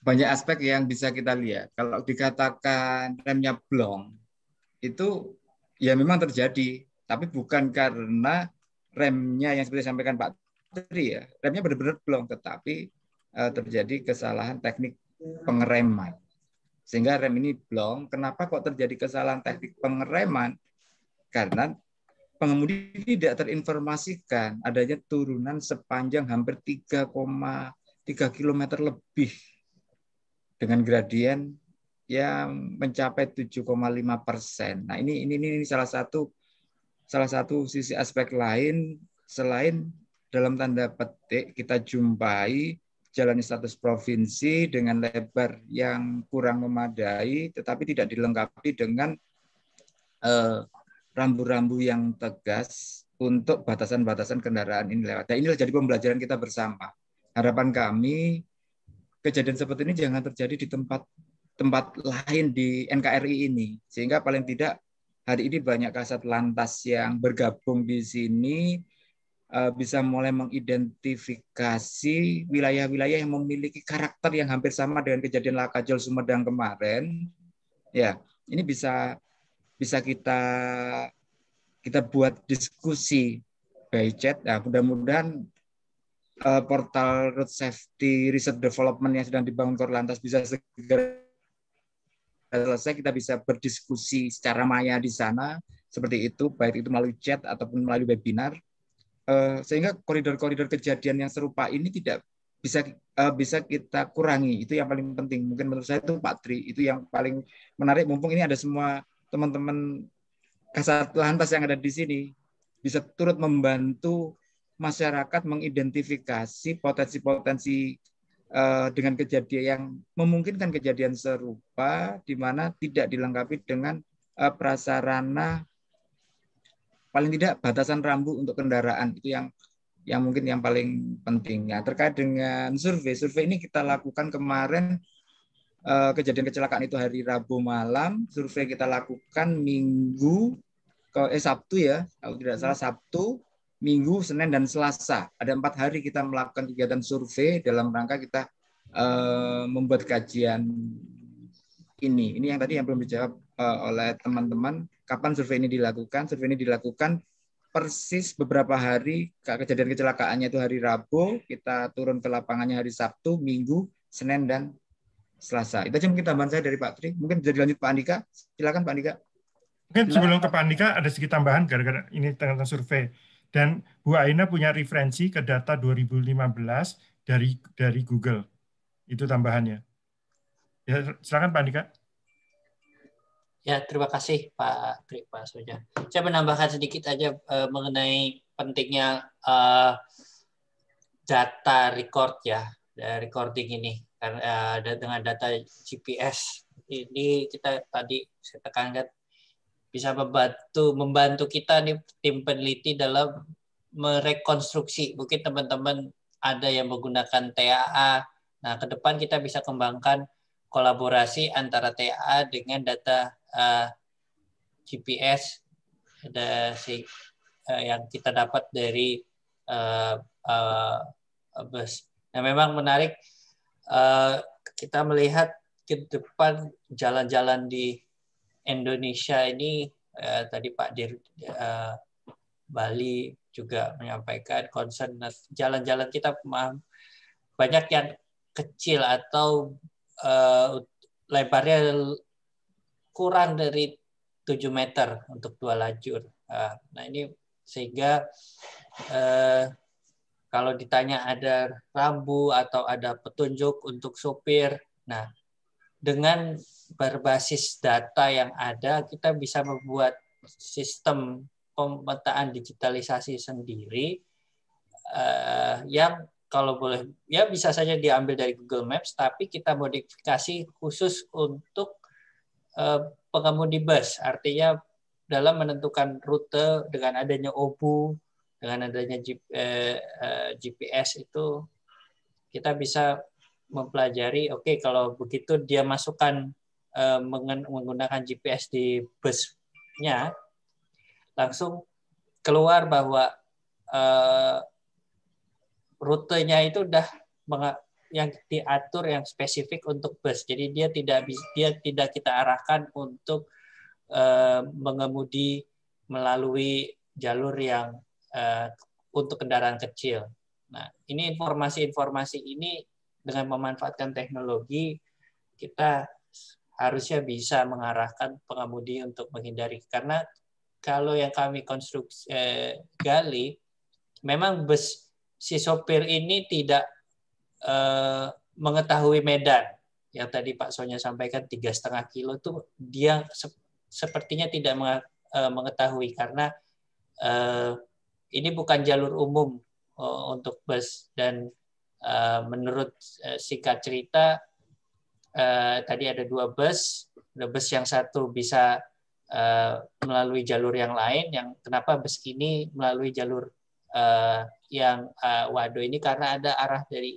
banyak aspek yang bisa kita lihat. Kalau dikatakan remnya blong, itu ya memang terjadi, tapi bukan karena remnya yang seperti disampaikan Pak Tri ya, remnya benar-benar blong, tetapi uh, terjadi kesalahan teknik pengereman. Sehingga rem ini blong, kenapa kok terjadi kesalahan teknik pengereman? Karena pengemudi tidak terinformasikan adanya turunan sepanjang hampir 3,3 km lebih dengan gradien yang mencapai 7,5 persen. Nah ini, ini ini salah satu salah satu sisi aspek lain selain dalam tanda petik kita jumpai jalan status provinsi dengan lebar yang kurang memadai, tetapi tidak dilengkapi dengan eh, rambu-rambu yang tegas untuk batasan-batasan kendaraan ini lewat. Dan inilah jadi pembelajaran kita bersama. Harapan kami kejadian seperti ini jangan terjadi di tempat tempat lain di NKRI ini sehingga paling tidak hari ini banyak kasat lantas yang bergabung di sini eh, bisa mulai mengidentifikasi wilayah-wilayah yang memiliki karakter yang hampir sama dengan kejadian Lakajol Sumedang kemarin. Ya, ini bisa bisa kita kita buat diskusi by chat. Nah, mudah-mudahan uh, portal road safety research development yang sedang dibangun Korlantas bisa segera selesai kita bisa berdiskusi secara maya di sana seperti itu baik itu melalui chat ataupun melalui webinar eh, sehingga koridor-koridor kejadian yang serupa ini tidak bisa eh, bisa kita kurangi itu yang paling penting mungkin menurut saya itu Pak Tri itu yang paling menarik mumpung ini ada semua teman-teman kasat lantas yang ada di sini bisa turut membantu masyarakat mengidentifikasi potensi-potensi eh, dengan kejadian yang memungkinkan kejadian serupa di mana tidak dilengkapi dengan eh, prasarana paling tidak batasan rambu untuk kendaraan itu yang yang mungkin yang paling penting ya terkait dengan survei survei ini kita lakukan kemarin Eh, kejadian kecelakaan itu hari Rabu malam. Survei kita lakukan Minggu ke eh Sabtu ya, kalau tidak salah hmm. Sabtu, Minggu, Senin dan Selasa. Ada empat hari kita melakukan kegiatan survei dalam rangka kita eh, membuat kajian ini. Ini yang tadi yang belum dijawab eh, oleh teman-teman. Kapan survei ini dilakukan? Survei ini dilakukan persis beberapa hari kejadian kecelakaannya itu hari Rabu, kita turun ke lapangannya hari Sabtu, Minggu, Senin dan Selasa. Itu aja mungkin tambahan saya dari Pak Tri. Mungkin jadi lanjut Pak Andika. Silakan Pak Andika. Mungkin Silakan. sebelum ke Pak Andika ada sedikit tambahan gara-gara ini tentang survei. Dan Bu Aina punya referensi ke data 2015 dari dari Google. Itu tambahannya. Ya, silakan Pak Andika. Ya, terima kasih Pak Tri, Pak Soja. Saya menambahkan sedikit aja eh, mengenai pentingnya eh, data record ya, eh, recording ini karena ya, dengan data GPS ini kita tadi saya tekankan bisa membantu membantu kita nih tim peneliti dalam merekonstruksi mungkin teman-teman ada yang menggunakan TAA nah ke depan kita bisa kembangkan kolaborasi antara TAA dengan data uh, eh, GPS ada si uh, yang kita dapat dari uh, uh, bus nah memang menarik Eh, kita melihat ke depan jalan-jalan di Indonesia ini uh, tadi Pak Dir uh, Bali juga menyampaikan concern jalan-jalan kita banyak yang kecil atau uh, lebarnya kurang dari 7 meter untuk dua lajur. Uh, nah ini sehingga uh, kalau ditanya ada rambu atau ada petunjuk untuk sopir, nah dengan berbasis data yang ada kita bisa membuat sistem pemetaan digitalisasi sendiri uh, yang kalau boleh ya bisa saja diambil dari Google Maps tapi kita modifikasi khusus untuk uh, pengemudi bus artinya dalam menentukan rute dengan adanya obu dengan adanya GPS eh, eh, itu kita bisa mempelajari oke okay, kalau begitu dia masukkan eh, menggunakan GPS di busnya langsung keluar bahwa rutenya itu udah yang diatur yang spesifik untuk bus jadi dia tidak dia tidak kita arahkan untuk mengemudi melalui jalur yang Eh, untuk kendaraan kecil. Nah, ini informasi-informasi ini dengan memanfaatkan teknologi kita harusnya bisa mengarahkan pengemudi untuk menghindari karena kalau yang kami konstruksi eh, gali memang bus si sopir ini tidak eh, mengetahui medan yang tadi Pak Sonya sampaikan tiga setengah kilo itu dia se sepertinya tidak eh, mengetahui karena eh, ini bukan jalur umum eh, untuk bus dan eh, menurut eh, sikat cerita tadi ada dua bus, ada bus yang satu bisa melalui jalur yang lain, yang kenapa bus ini melalui jalur yang uh, Wado ini karena ada arah dari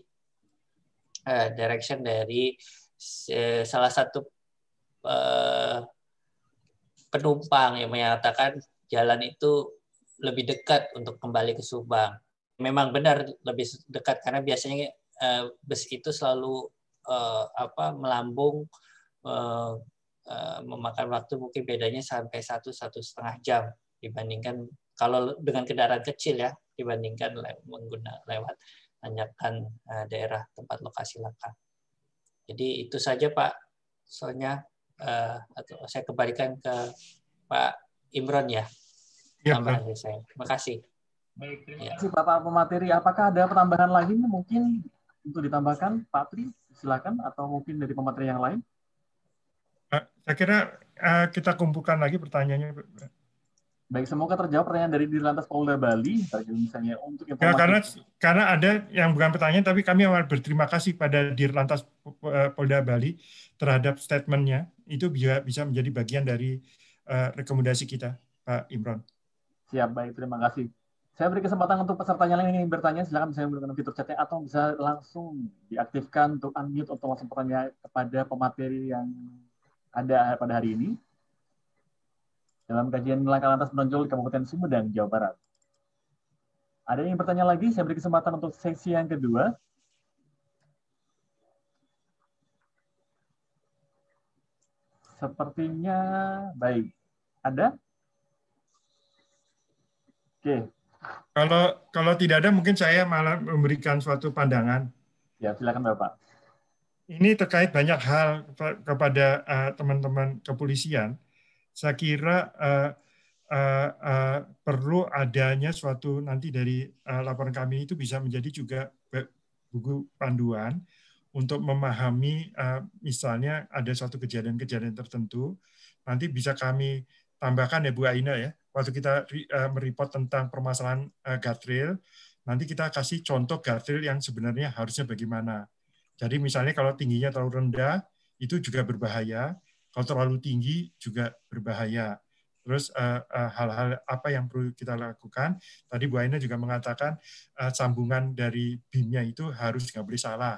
direction dari salah satu penumpang yang menyatakan jalan itu lebih dekat untuk kembali ke Subang. Memang benar lebih dekat karena biasanya eh, bus itu selalu eh, apa melambung eh, memakan waktu mungkin bedanya sampai satu satu setengah jam dibandingkan kalau dengan kendaraan kecil ya dibandingkan menggunakan lewat tanyakan daerah tempat lokasi laka. Jadi itu saja Pak soalnya atau saya kembalikan ke Pak Imron ya. Iya, ya, tambahan saya. Terima kasih. Baik, terima ya. Bapak pemateri. Apakah ada pertambahan lagi mungkin untuk ditambahkan Pak Tri? Silakan atau mungkin dari pemateri yang lain? Saya kira eh, kita kumpulkan lagi pertanyaannya. Baik, semoga terjawab pertanyaan dari lantas Polda Bali, misalnya untuk ya, informasi. Ya, karena karena ada yang bukan pertanyaan, tapi kami awal berterima kasih pada lantas eh, Polda Bali terhadap statementnya. Itu bisa bisa menjadi bagian dari eh, rekomendasi kita, Pak Imron. Siap, baik. Terima kasih. Saya beri kesempatan untuk pesertanya lain yang ingin bertanya, silakan bisa menggunakan fitur chatnya atau bisa langsung diaktifkan untuk unmute untuk langsung bertanya kepada pemateri yang ada pada hari ini. Dalam kajian langkah lantas menonjol di Kabupaten Sumedang, Jawa Barat. Ada yang ingin bertanya lagi? Saya beri kesempatan untuk sesi yang kedua. Sepertinya baik. Ada? Oke. Kalau kalau tidak ada mungkin saya malah memberikan suatu pandangan. Ya, silakan Bapak. Ini terkait banyak hal kepada eh, teman-teman uh, kepolisian. Saya kira uh, uh, uh, perlu adanya suatu nanti dari uh, laporan kami itu bisa menjadi juga buku panduan untuk memahami uh, misalnya ada suatu kejadian-kejadian tertentu nanti bisa kami tambahkan ya Bu Aina ya waktu kita uh, mereport tentang permasalahan uh, eh, guardrail, nanti kita kasih contoh guardrail yang sebenarnya harusnya bagaimana. Jadi misalnya kalau tingginya terlalu rendah, itu juga berbahaya. Kalau terlalu tinggi juga berbahaya. Terus eh, hal-hal uh, uh, apa yang perlu kita lakukan? Tadi Bu Aina juga mengatakan uh, sambungan dari BIM-nya itu harus nggak boleh salah.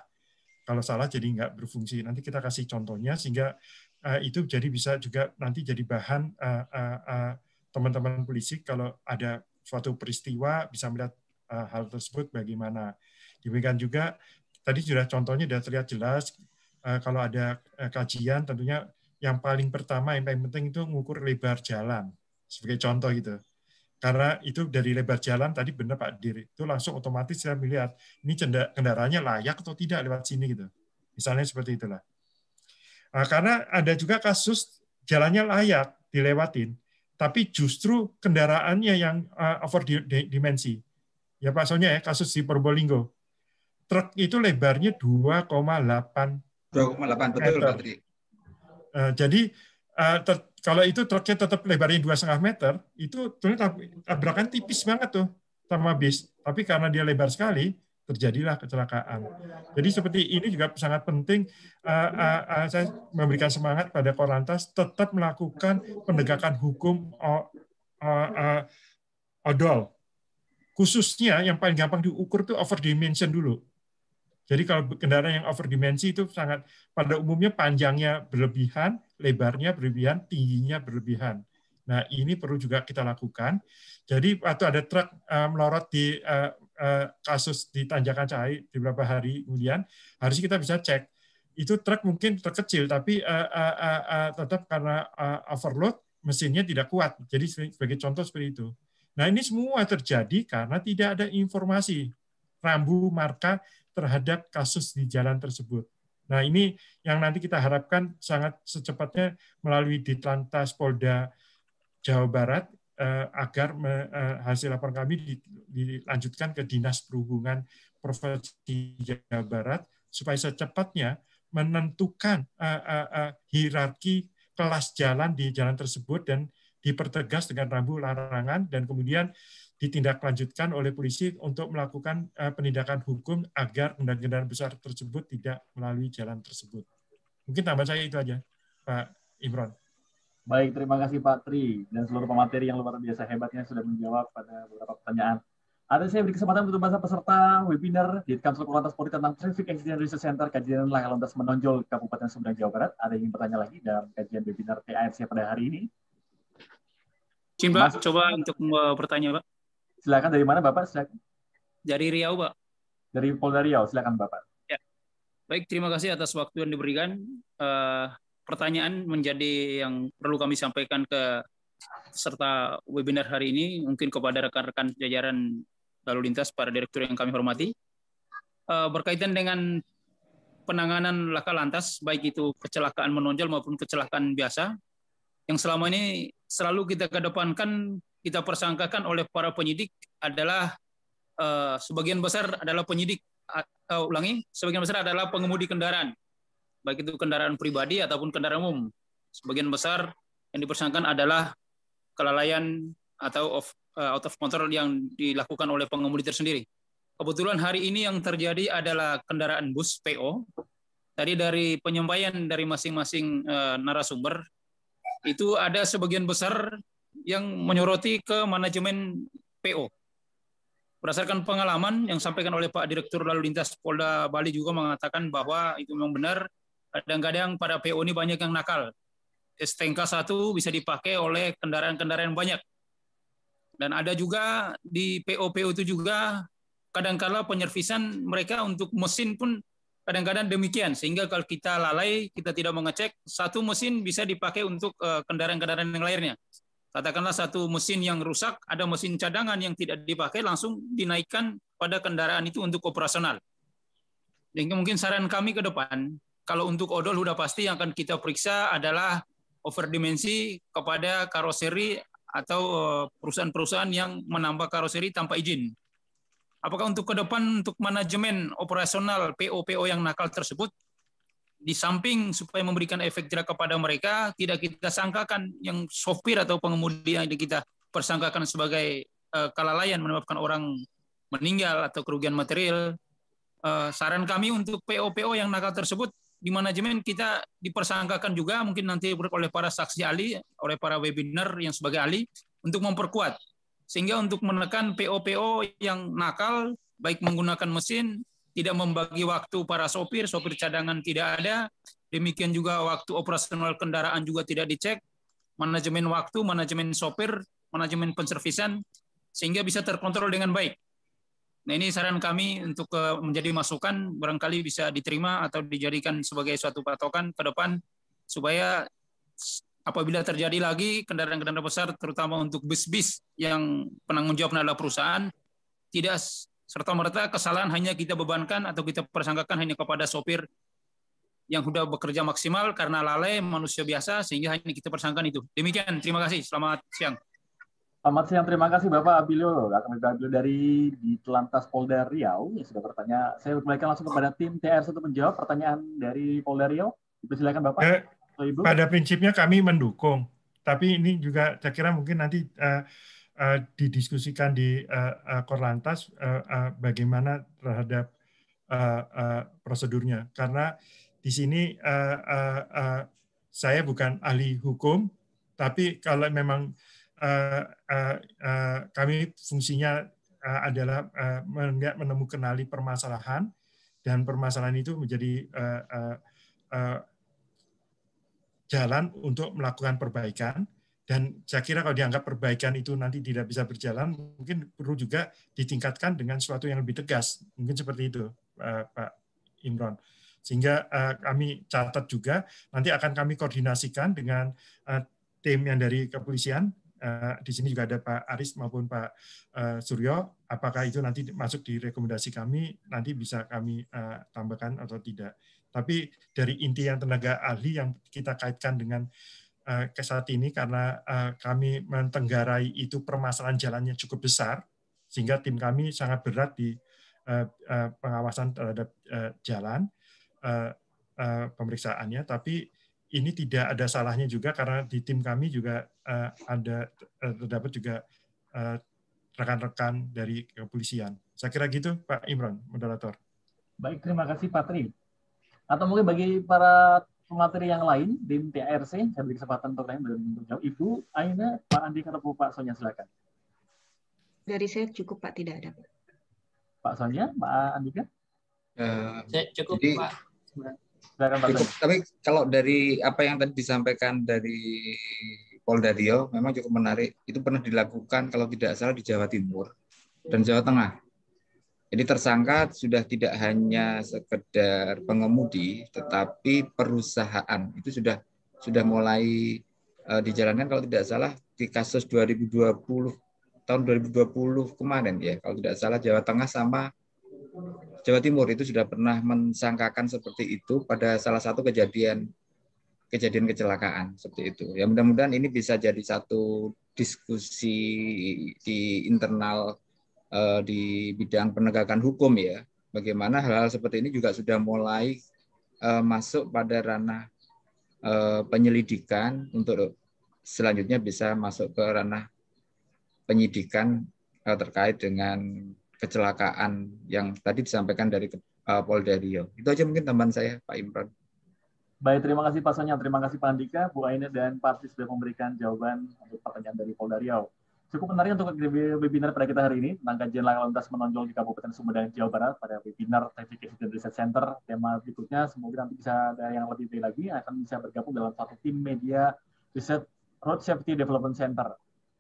Kalau salah jadi nggak berfungsi. Nanti kita kasih contohnya sehingga uh, itu jadi bisa juga nanti jadi bahan uh, uh, uh, teman-teman polisi kalau ada suatu peristiwa bisa melihat eh, hal tersebut bagaimana. Demikian juga tadi sudah contohnya sudah terlihat jelas eh, kalau ada eh, kajian tentunya yang paling pertama yang paling penting itu mengukur lebar jalan sebagai contoh gitu. Karena itu dari lebar jalan tadi benar Pak Diri itu langsung otomatis saya melihat ini kendaraannya layak atau tidak lewat sini gitu. Misalnya seperti itulah. Nah, karena ada juga kasus jalannya layak dilewatin, tapi justru kendaraannya yang uh, over dimensi. Ya pak pasalnya ya kasus di Probolinggo. Truk itu lebarnya 2,8 2,8 betul Pak Tri. Uh, jadi uh, eh, ter- kalau itu truknya tetap lebarnya dua 2,5 meter, itu ternyata tabrakan tipis banget tuh sama bis. Tapi karena dia lebar sekali, terjadilah kecelakaan. Jadi seperti ini juga sangat penting. Uh, uh, uh, saya memberikan semangat pada Korlantas tetap melakukan penegakan hukum uh, uh, uh, odol. Khususnya yang paling gampang diukur itu overdimension dulu. Jadi kalau kendaraan yang overdimension itu sangat pada umumnya panjangnya berlebihan, lebarnya berlebihan, tingginya berlebihan. Nah, ini perlu juga kita lakukan. Jadi waktu ada truk uh, melorot di uh, Eh, kasus di tanjakan Cahai beberapa hari kemudian, harus kita bisa cek itu truk mungkin terkecil tapi uh, uh, uh, uh, tetap karena uh, overload mesinnya tidak kuat. Jadi sebagai contoh seperti itu. Nah ini semua terjadi karena tidak ada informasi rambu marka terhadap kasus di jalan tersebut. Nah ini yang nanti kita harapkan sangat secepatnya melalui Ditlantas Polda Jawa Barat Eh, agar eh, hasil laporan kami dilanjutkan ke Dinas Perhubungan Provinsi Jawa Barat supaya secepatnya menentukan eh, hierarki kelas jalan di jalan tersebut dan dipertegas dengan rambu larangan dan kemudian ditindaklanjutkan oleh polisi untuk melakukan penindakan hukum agar kendaraan besar tersebut tidak melalui jalan tersebut. Mungkin tambah saya itu aja, Pak Imron. Baik, terima kasih Pak Tri dan seluruh pemateri yang luar biasa hebatnya sudah menjawab pada beberapa pertanyaan. Ada saya beri kesempatan untuk bahasa peserta webinar di Kamsel Korlantas Polri tentang Traffic Engineering Research Center kajian layak lantas menonjol Kabupaten Sumedang Jawa Barat. Ada yang ingin bertanya lagi dalam kajian webinar TARC pada hari ini? Simba, Mas, coba untuk bertanya, Pak. Silakan dari mana Bapak? Silakan. Dari Riau, Pak. Dari Polda Riau, silakan Bapak. Ya. Baik, terima kasih atas waktu yang diberikan. Uh, pertanyaan menjadi yang perlu kami sampaikan ke serta webinar hari ini mungkin kepada rekan-rekan jajaran lalu lintas para direktur yang kami hormati eh, berkaitan dengan penanganan laka lantas baik itu kecelakaan menonjol maupun kecelakaan biasa yang selama ini selalu kita kedepankan kita persangkakan oleh para penyidik adalah eh, sebagian besar adalah penyidik uh, ulangi sebagian besar adalah pengemudi kendaraan baik itu kendaraan pribadi ataupun kendaraan umum. Sebagian besar yang dipersangkakan adalah kelalaian atau of, uh, out of control yang dilakukan oleh pengemudi tersendiri. Kebetulan hari ini yang terjadi adalah kendaraan bus PO. Tadi dari penyampaian dari masing-masing uh, narasumber itu ada sebagian besar yang menyoroti ke manajemen PO. Berdasarkan pengalaman yang disampaikan oleh Pak Direktur Lalu Lintas Polda Bali juga mengatakan bahwa itu memang benar Kadang-kadang pada PO ini banyak yang nakal. STNK satu bisa dipakai oleh kendaraan-kendaraan banyak. Dan ada juga di PO-PO itu juga kadang-kala penyervisan mereka untuk mesin pun kadang-kadang demikian sehingga kalau kita lalai kita tidak mengecek satu mesin bisa dipakai untuk eh, kendaraan-kendaraan yang lainnya katakanlah satu mesin yang rusak ada mesin cadangan yang tidak dipakai langsung dinaikkan pada kendaraan itu untuk operasional Jadi mungkin saran kami ke depan kalau untuk odol sudah pasti yang akan kita periksa adalah overdimensi kepada karoseri atau eh, perusahaan-perusahaan yang menambah karoseri tanpa izin. Apakah untuk ke depan untuk manajemen operasional popo po yang nakal tersebut di samping supaya memberikan efek jerak kepada mereka, tidak kita sangkakan yang sopir atau pengemudi yang kita persangkakan sebagai uh, kelalaian menyebabkan orang meninggal atau kerugian material. Eh, saran kami untuk popo po yang nakal tersebut di manajemen kita dipersangkakan juga mungkin nanti oleh para saksi ahli, oleh para webinar yang sebagai ahli untuk memperkuat sehingga untuk menekan PO-PO yang nakal baik menggunakan mesin tidak membagi waktu para sopir, sopir cadangan tidak ada, demikian juga waktu operasional kendaraan juga tidak dicek, manajemen waktu, manajemen sopir, manajemen penservisan sehingga bisa terkontrol dengan baik. Nah ini saran kami untuk eh, menjadi masukan barangkali bisa diterima atau dijadikan sebagai suatu patokan ke depan supaya apabila terjadi lagi kendaraan-kendaraan besar terutama untuk bis-bis yang penanggung jawabnya adalah perusahaan tidak serta merta kesalahan hanya kita bebankan atau kita persangkakan hanya kepada sopir yang sudah bekerja maksimal karena lalai manusia biasa sehingga hanya kita persangkakan itu. Demikian, terima kasih. Selamat siang. Selamat siang, terima kasih Bapak Abilio, kami Abilio dari di Telantas Polda Riau yang sudah bertanya. Saya kembalikan langsung kepada tim TR untuk menjawab pertanyaan dari Polda Riau. Silakan Bapak. Eh, Ibu. Pada prinsipnya kami mendukung, tapi ini juga saya kira mungkin nanti uh, uh, didiskusikan di uh, eh, uh, Korlantas uh, uh, bagaimana terhadap uh, uh, prosedurnya, karena di sini uh, uh, uh, saya bukan ahli hukum, tapi kalau memang Eh, eh, eh, kami fungsinya adalah uh, menemukan kenali permasalahan dan permasalahan itu menjadi jalan untuk melakukan perbaikan dan saya kira kalau dianggap perbaikan itu nanti tidak bisa berjalan mungkin perlu juga ditingkatkan dengan sesuatu yang lebih tegas mungkin seperti itu Pak Imron sehingga kami catat juga nanti akan kami koordinasikan dengan tim yang dari kepolisian Eh, di sini juga ada Pak Aris maupun Pak eh, Suryo, apakah itu nanti masuk di rekomendasi kami, nanti bisa kami eh, tambahkan atau tidak. Tapi dari inti yang tenaga ahli yang kita kaitkan dengan uh, saat ini, karena uh, kami mentenggarai itu permasalahan jalannya cukup besar, sehingga tim kami sangat berat di pengawasan terhadap jalan, pemeriksaannya, tapi ini tidak ada salahnya juga karena di tim kami juga uh, ada uh, terdapat juga eh, rekan-rekan uh, dari kepolisian. Saya kira gitu, Pak Imron, moderator. Baik, terima kasih Pak Tri. Atau mungkin bagi para pemateri yang lain, di TRC, saya beri kesempatan untuk lain belum Ibu, Aina, Pak Andi, atau Pak Sonya, silakan. Dari saya cukup, Pak, tidak ada. Pak Sonya, Pak Andika? Uh, cukup, jadi, Pak. Silakan, Pak cukup, tapi kalau dari apa yang tadi disampaikan dari Polda Riau memang cukup menarik. Itu pernah dilakukan kalau tidak salah di Jawa Timur dan Jawa Tengah. Jadi tersangka sudah tidak hanya sekedar pengemudi, tetapi perusahaan itu sudah sudah mulai uh, dijalankan kalau tidak salah di kasus 2020 tahun 2020 kemarin ya kalau tidak salah Jawa Tengah sama Jawa Timur itu sudah pernah mensangkakan seperti itu pada salah satu kejadian kejadian kecelakaan seperti itu. Ya mudah-mudahan ini bisa jadi satu diskusi di internal uh, di bidang penegakan hukum ya. Bagaimana hal-hal seperti ini juga sudah mulai uh, masuk pada ranah uh, penyelidikan untuk selanjutnya bisa masuk ke ranah penyidikan uh, terkait dengan kecelakaan yang tadi disampaikan dari uh, Polda Rio. Itu aja mungkin tambahan saya Pak Imran. Baik, terima kasih Pak terima kasih Pak Andika, Bu Aina, dan Pak sudah memberikan jawaban untuk pertanyaan dari Polda Riau. Cukup menarik untuk webinar pada kita hari ini tentang kajian lalu lintas menonjol di Kabupaten Sumedang, Jawa Barat pada webinar Traffic Accident Research Center. Tema berikutnya semoga nanti bisa ada yang lebih baik lagi akan bisa bergabung dalam satu tim media riset Road Safety Development Center.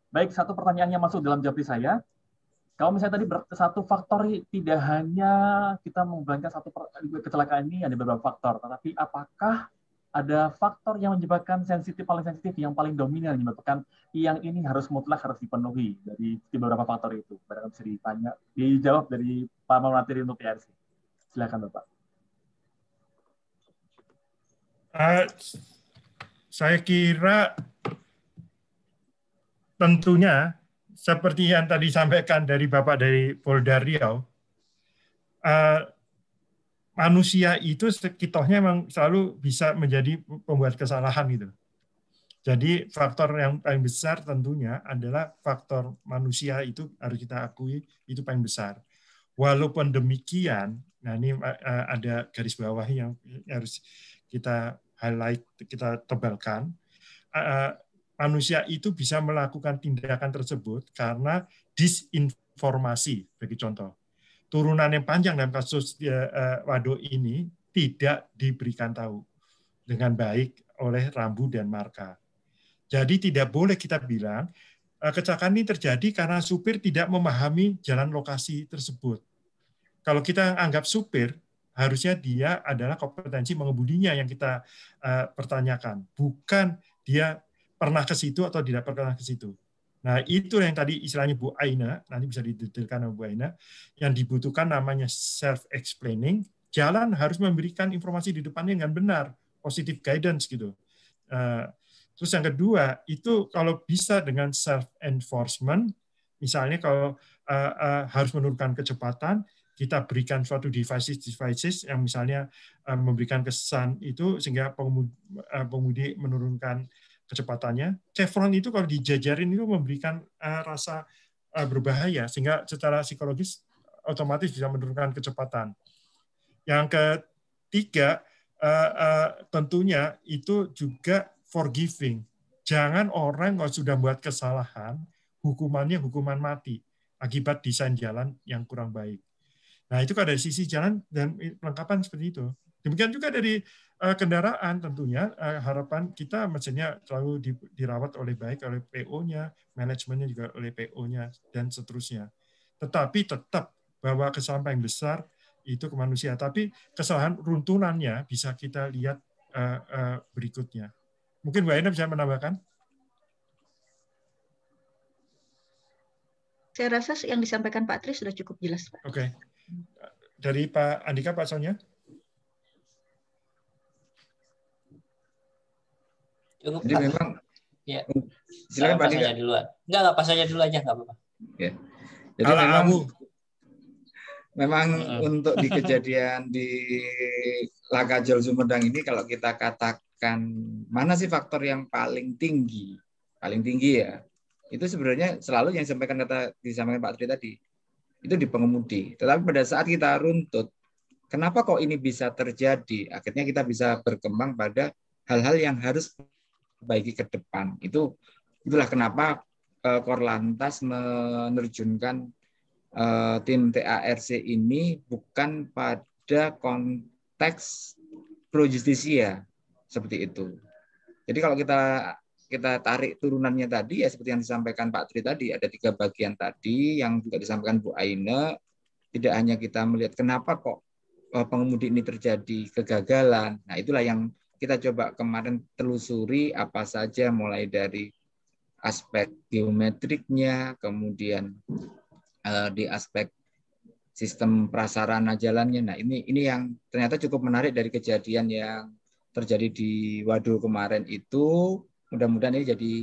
Baik, satu pertanyaan yang masuk dalam jawab saya. Kalau misalnya tadi satu faktor tidak hanya kita mengembangkan satu kecelakaan ini ada beberapa faktor, tetapi apakah ada faktor yang menyebabkan sensitif paling sensitif yang paling dominan yang menyebabkan yang ini harus mutlak harus dipenuhi dari beberapa faktor itu. Barangkali bisa ditanya, dijawab dari Pak Mamatiri untuk PRC. Silakan Bapak. Uh, saya kira tentunya seperti yang tadi sampaikan dari Bapak dari Polda Riau, uh, manusia itu sekitohnya memang selalu bisa menjadi pembuat kesalahan gitu. Jadi faktor yang paling besar tentunya adalah faktor manusia itu harus kita akui itu paling besar. Walaupun demikian, nah ini eh, eh, ada garis bawah yang harus kita highlight, kita tebalkan. Eh, manusia itu bisa melakukan tindakan tersebut karena disinformasi, bagi contoh turunan yang panjang dalam kasus eh, eh, Wado ini tidak diberikan tahu dengan baik oleh Rambu dan Marka. Jadi tidak boleh kita bilang eh, kecelakaan ini terjadi karena supir tidak memahami jalan lokasi tersebut. Kalau kita anggap supir, harusnya dia adalah kompetensi mengemudinya yang kita pertanyakan, bukan dia pernah ke situ atau tidak pernah ke situ. Nah, itu yang tadi istilahnya Bu Aina, nanti bisa didetailkan Bu Aina, yang dibutuhkan namanya self-explaining, jalan harus memberikan informasi di depannya dengan benar, positive guidance gitu. Eh, terus yang kedua, itu kalau bisa dengan self-enforcement, misalnya kalau eh, eh, harus menurunkan kecepatan, kita berikan suatu devices-devices yang misalnya memberikan kesan itu sehingga pengemudi menurunkan kecepatannya. Chevron itu kalau dijajarin itu memberikan uh, rasa uh, berbahaya sehingga secara psikologis otomatis bisa menurunkan kecepatan. Yang ketiga uh, uh, tentunya itu juga forgiving. Jangan orang kalau sudah buat kesalahan hukumannya hukuman mati akibat desain jalan yang kurang baik. Nah itu kan dari sisi jalan dan perlengkapan seperti itu. Demikian juga dari Eh, kendaraan tentunya eh, harapan kita mesinnya selalu dirawat oleh baik oleh PO-nya, manajemennya juga oleh PO-nya dan seterusnya. Tetapi tetap bahwa kesalahan yang besar itu ke manusia, tapi kesalahan runtunannya bisa kita lihat eh, berikutnya. Mungkin Mbak Ena bisa menambahkan? Saya rasa yang disampaikan Pak Tri sudah cukup jelas. Pak. Oke. Okay. Dari Pak Andika, Pak Sonya? Cukup. Jadi memang ya. Silakan Pak Dika. Dulu. Enggak, enggak pas dulu aja enggak apa-apa. Ya. Jadi Alah, memang memang mm untuk di kejadian di Jol Sumedang ini kalau kita katakan mana sih faktor yang paling tinggi? Paling tinggi ya. Itu sebenarnya selalu yang disampaikan kata disampaikan Pak Tri tadi. Itu di pengemudi. Tetapi pada saat kita runtut Kenapa kok ini bisa terjadi? Akhirnya kita bisa berkembang pada hal-hal yang harus diperbaiki ke depan. Itu itulah kenapa uh, Korlantas menerjunkan uh, tim TARC ini bukan pada konteks pro justisia seperti itu. Jadi kalau kita kita tarik turunannya tadi ya seperti yang disampaikan Pak Tri tadi ada tiga bagian tadi yang juga disampaikan Bu Aina tidak hanya kita melihat kenapa kok eh, pengemudi ini terjadi kegagalan. Nah, itulah yang kita coba kemarin telusuri apa saja mulai dari aspek geometriknya, kemudian uh, di aspek sistem prasarana jalannya. Nah, ini ini yang ternyata cukup menarik dari kejadian yang terjadi di waduh kemarin itu. Mudah-mudahan ini jadi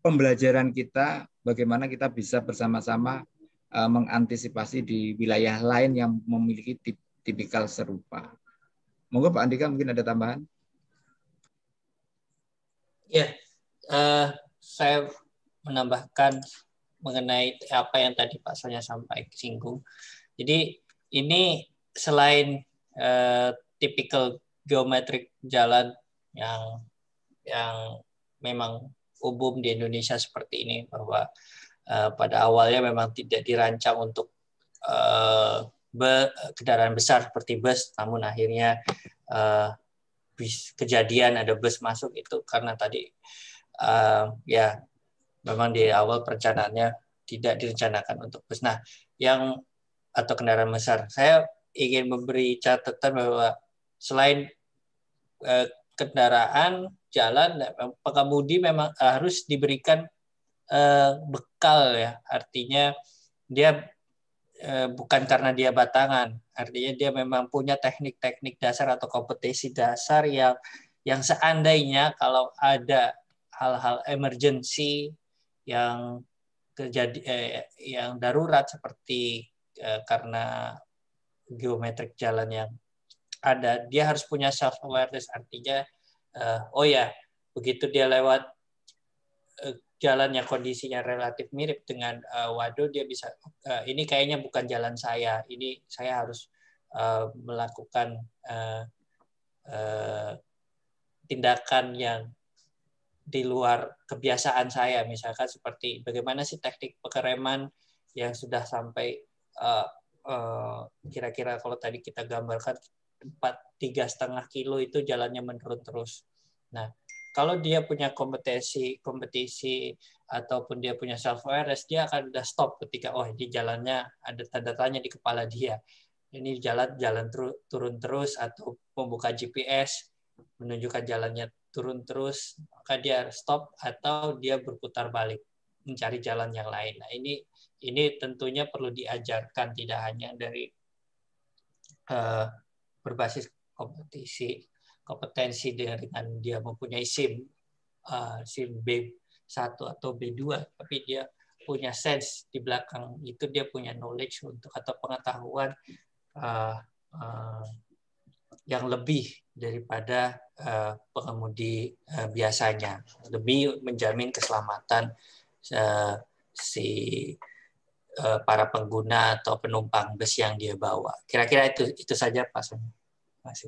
pembelajaran kita bagaimana kita bisa bersama-sama uh, mengantisipasi di wilayah lain yang memiliki tip, tipikal serupa. Monggo Pak Andika mungkin ada tambahan. Ya, uh, saya menambahkan mengenai apa yang tadi Pak Sonya sampai singgung. Jadi ini selain uh, eh, tipikal geometrik jalan yang yang memang umum di Indonesia seperti ini bahwa uh, pada awalnya memang tidak dirancang untuk uh, be, kendaraan besar seperti bus, namun akhirnya uh, bis, kejadian ada bus masuk itu karena tadi uh, ya memang di awal perencanaannya tidak direncanakan untuk bus. Nah, yang atau kendaraan besar, saya ingin memberi catatan bahwa selain uh, kendaraan jalan, pengemudi memang harus diberikan bekal ya, artinya dia Eh, bukan karena dia batangan. Artinya dia memang punya teknik-teknik dasar atau kompetensi dasar yang yang seandainya kalau ada hal-hal emergency yang terjadi eh, yang darurat seperti eh, karena geometrik jalan yang ada, dia harus punya self awareness artinya eh, oh ya, begitu dia lewat eh, jalannya kondisinya relatif mirip dengan uh, Wado, dia bisa uh, ini kayaknya bukan jalan saya. Ini saya harus uh, melakukan uh, uh, tindakan yang di luar kebiasaan saya, misalkan seperti bagaimana sih teknik pekereman yang sudah sampai uh, kira-kira kalau tadi kita gambarkan empat tiga setengah kilo itu jalannya menurun terus. Nah, kalau dia punya kompetensi kompetisi ataupun dia punya self awareness dia akan udah stop ketika oh ini jalannya ada tanda tanya di kepala dia ini jalan jalan teru, turun terus atau membuka GPS menunjukkan jalannya turun terus maka dia stop atau dia berputar balik mencari jalan yang lain nah ini ini tentunya perlu diajarkan tidak hanya dari uh, berbasis kompetisi kompetensi dia dengan dia mempunyai SIM uh, SIM B1 atau B2 tapi dia punya sense di belakang itu dia punya knowledge untuk atau pengetahuan uh, uh, yang lebih daripada uh, pengemudi uh, biasanya lebih menjamin keselamatan uh, si uh, para pengguna atau penumpang bus yang dia bawa kira-kira itu itu saja pak Mas.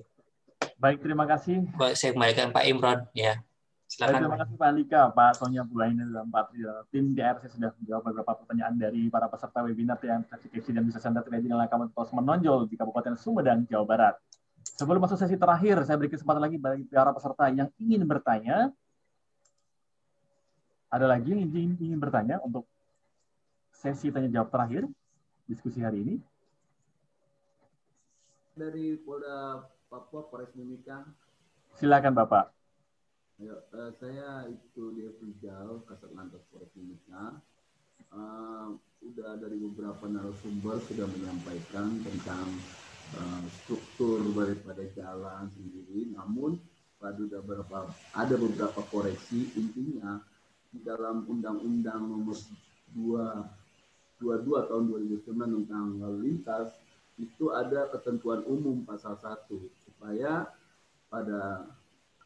Baik, terima kasih. Baik Saya kembalikan Pak Imron. Ya, silakan. terima kasih Pak Andika, Pak Sonya Bulaini dan Pak Tridana. Ya, tim DRC sudah menjawab beberapa pertanyaan dari para peserta webinar yang terdeteksi dan bisa sendat terjadi dalam langkah terus menonjol di Kabupaten Sumedang, Jawa Barat. Sebelum masuk sesi terakhir, saya beri kesempatan lagi bagi para peserta yang ingin bertanya. Ada lagi yang ingin, ingin bertanya untuk sesi tanya-jawab terakhir diskusi hari ini? Dari Polda Papua Polres Mimika. Silakan Bapak. Ya, uh, saya itu dia Fijal, Kasat Lantas Polres Mimika. Uh, eh, udah dari beberapa narasumber sudah menyampaikan tentang uh, struktur daripada jalan sendiri. Namun pada beberapa ada beberapa koreksi intinya di dalam Undang-Undang Nomor 2 22 tahun 2009 tentang lalu lintas itu ada ketentuan umum pasal 1 supaya pada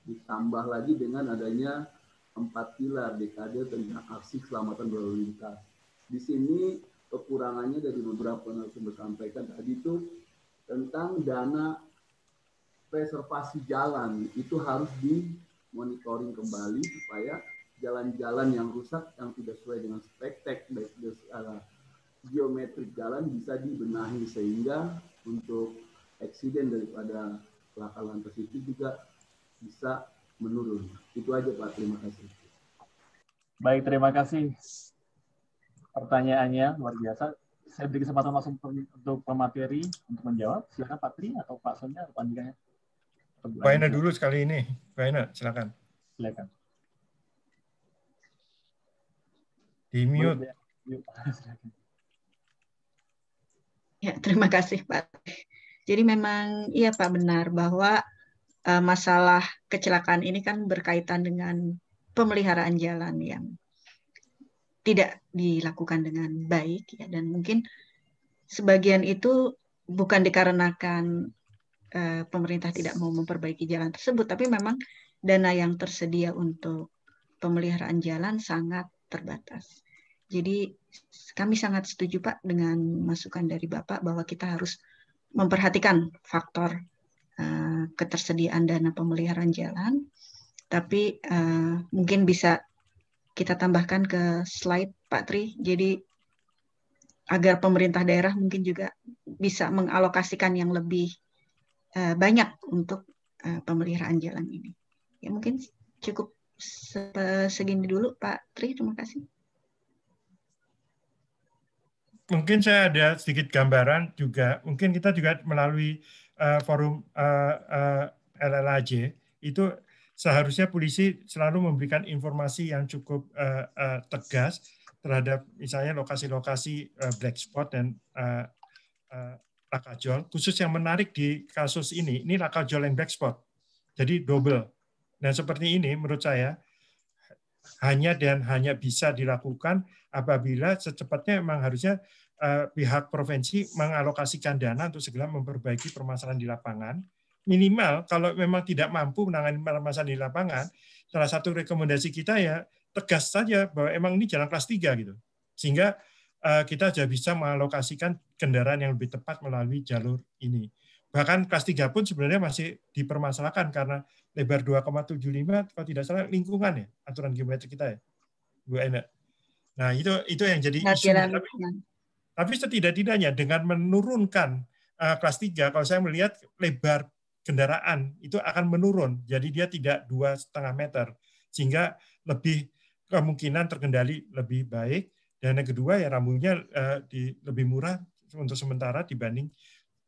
ditambah lagi dengan adanya empat pilar DKD tentang aksi keselamatan berlalu lintas. Di sini kekurangannya dari beberapa narasumber sampaikan tadi itu tentang dana preservasi jalan itu harus dimonitoring kembali supaya jalan-jalan yang rusak yang tidak sesuai dengan spek baik secara geometrik jalan bisa dibenahi sehingga untuk eksiden daripada laka lantas itu juga bisa menurun. Itu aja Pak, terima kasih. Baik, terima kasih pertanyaannya luar biasa. Saya beri kesempatan langsung untuk pemateri untuk menjawab. Silakan Pak Tri atau Pak Sonya atau Pak Baina dulu sekali ini. Baina, silakan. Silakan. Di mute. Ya. ya, terima kasih Pak. Jadi memang iya Pak benar bahwa uh, masalah kecelakaan ini kan berkaitan dengan pemeliharaan jalan yang tidak dilakukan dengan baik ya dan mungkin sebagian itu bukan dikarenakan uh, pemerintah tidak mau memperbaiki jalan tersebut tapi memang dana yang tersedia untuk pemeliharaan jalan sangat terbatas. Jadi kami sangat setuju Pak dengan masukan dari Bapak bahwa kita harus memperhatikan faktor uh, ketersediaan dana pemeliharaan jalan, tapi uh, mungkin bisa kita tambahkan ke slide Pak Tri. Jadi agar pemerintah daerah mungkin juga bisa mengalokasikan yang lebih uh, banyak untuk uh, pemeliharaan jalan ini. Ya mungkin cukup segini dulu Pak Tri. Terima kasih mungkin saya ada sedikit gambaran juga. Mungkin kita juga melalui uh, forum uh, eh, uh, eh, LLAJ itu seharusnya polisi selalu memberikan informasi yang cukup uh, uh, tegas terhadap misalnya lokasi-lokasi uh, black spot dan uh, uh, Khusus yang menarik di kasus ini, ini lakajol yang black spot. Jadi double. Dan seperti ini menurut saya hanya dan hanya bisa dilakukan apabila secepatnya memang harusnya eh, pihak provinsi mengalokasikan dana untuk segera memperbaiki permasalahan di lapangan. Minimal kalau memang tidak mampu menangani permasalahan di lapangan, salah satu rekomendasi kita ya tegas saja bahwa emang ini jalan kelas 3 gitu. Sehingga eh, kita sudah bisa mengalokasikan kendaraan yang lebih tepat melalui jalur ini bahkan kelas 3 pun sebenarnya masih dipermasalahkan karena lebar 2,75 kalau tidak salah lingkungan ya aturan geometri kita ya Bu Ena. Nah itu itu yang jadi nah, isu. Tapi, tapi setidak-tidaknya dengan menurunkan uh, kelas 3 kalau saya melihat lebar kendaraan itu akan menurun jadi dia tidak dua setengah meter sehingga lebih kemungkinan terkendali lebih baik dan yang kedua ya rambunya uh, eh, di, lebih murah untuk sementara dibanding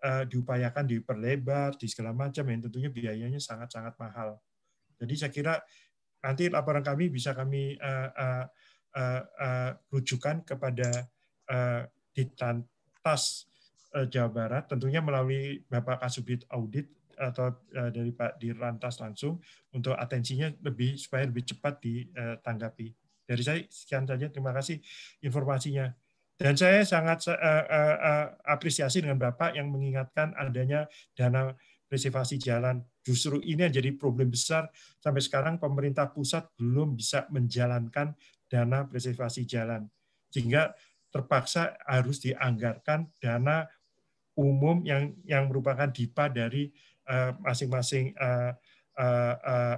uh, diupayakan diperlebar, di segala macam yang tentunya biayanya sangat-sangat mahal. Jadi saya kira nanti laporan kami bisa kami uh, uh, uh, uh, rujukan kepada uh, Ditantas uh, Jawa Barat, tentunya melalui Bapak Kasubdit Audit atau dari Pak Dirantas langsung untuk atensinya lebih supaya lebih cepat ditanggapi. Dari saya sekian saja. Terima kasih informasinya. Dan saya sangat uh, uh, uh, apresiasi dengan Bapak yang mengingatkan adanya dana preservasi jalan. Justru ini yang jadi problem besar sampai sekarang pemerintah pusat belum bisa menjalankan dana preservasi jalan. Sehingga terpaksa harus dianggarkan dana umum yang yang merupakan DIPA dari eh, masing-masing uh, eh, uh, eh, uh, uh,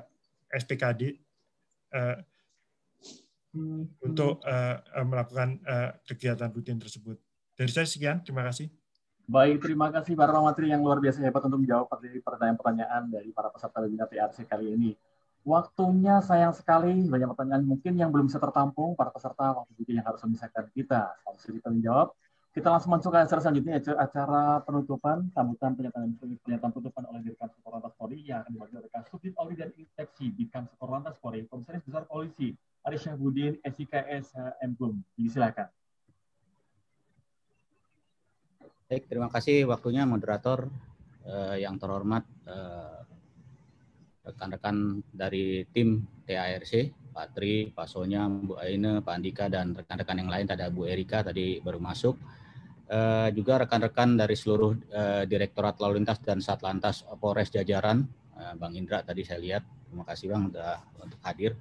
SPKD uh, hmm. untuk uh, melakukan uh, kegiatan rutin tersebut. Dari saya sekian, terima kasih. Baik, terima kasih para Romatri yang luar biasa hebat untuk menjawab pertanyaan-pertanyaan dari para peserta webinar TRC kali ini. Waktunya sayang sekali, banyak pertanyaan mungkin yang belum bisa tertampung para peserta waktu itu yang harus memisahkan kita. harus kita menjawab. Kita langsung masuk ke acara selanjutnya, acara penutupan, sambutan pernyataan, pernyataan penutupan oleh Dirkan Sekorantas Polri yang akan dibagi oleh Kasubdit Audit dan Inspeksi Dirkan Sekorantas Polri, Komisaris Besar Polisi, Arsyah Budin, SIKS MKUM. Eh, silakan. Baik, terima kasih waktunya moderator eh, yang terhormat eh, rekan-rekan eh, dari tim TARC, Pak Tri, Pak Sonya, Bu Aine, Pak Andika, dan rekan-rekan yang lain, ada Bu Erika tadi baru masuk. Eh, juga rekan-rekan dari seluruh eh, Direktorat Lalu Lintas dan Satlantas Polres Jajaran, eh, Bang Indra tadi saya lihat. Terima kasih Bang sudah untuk hadir.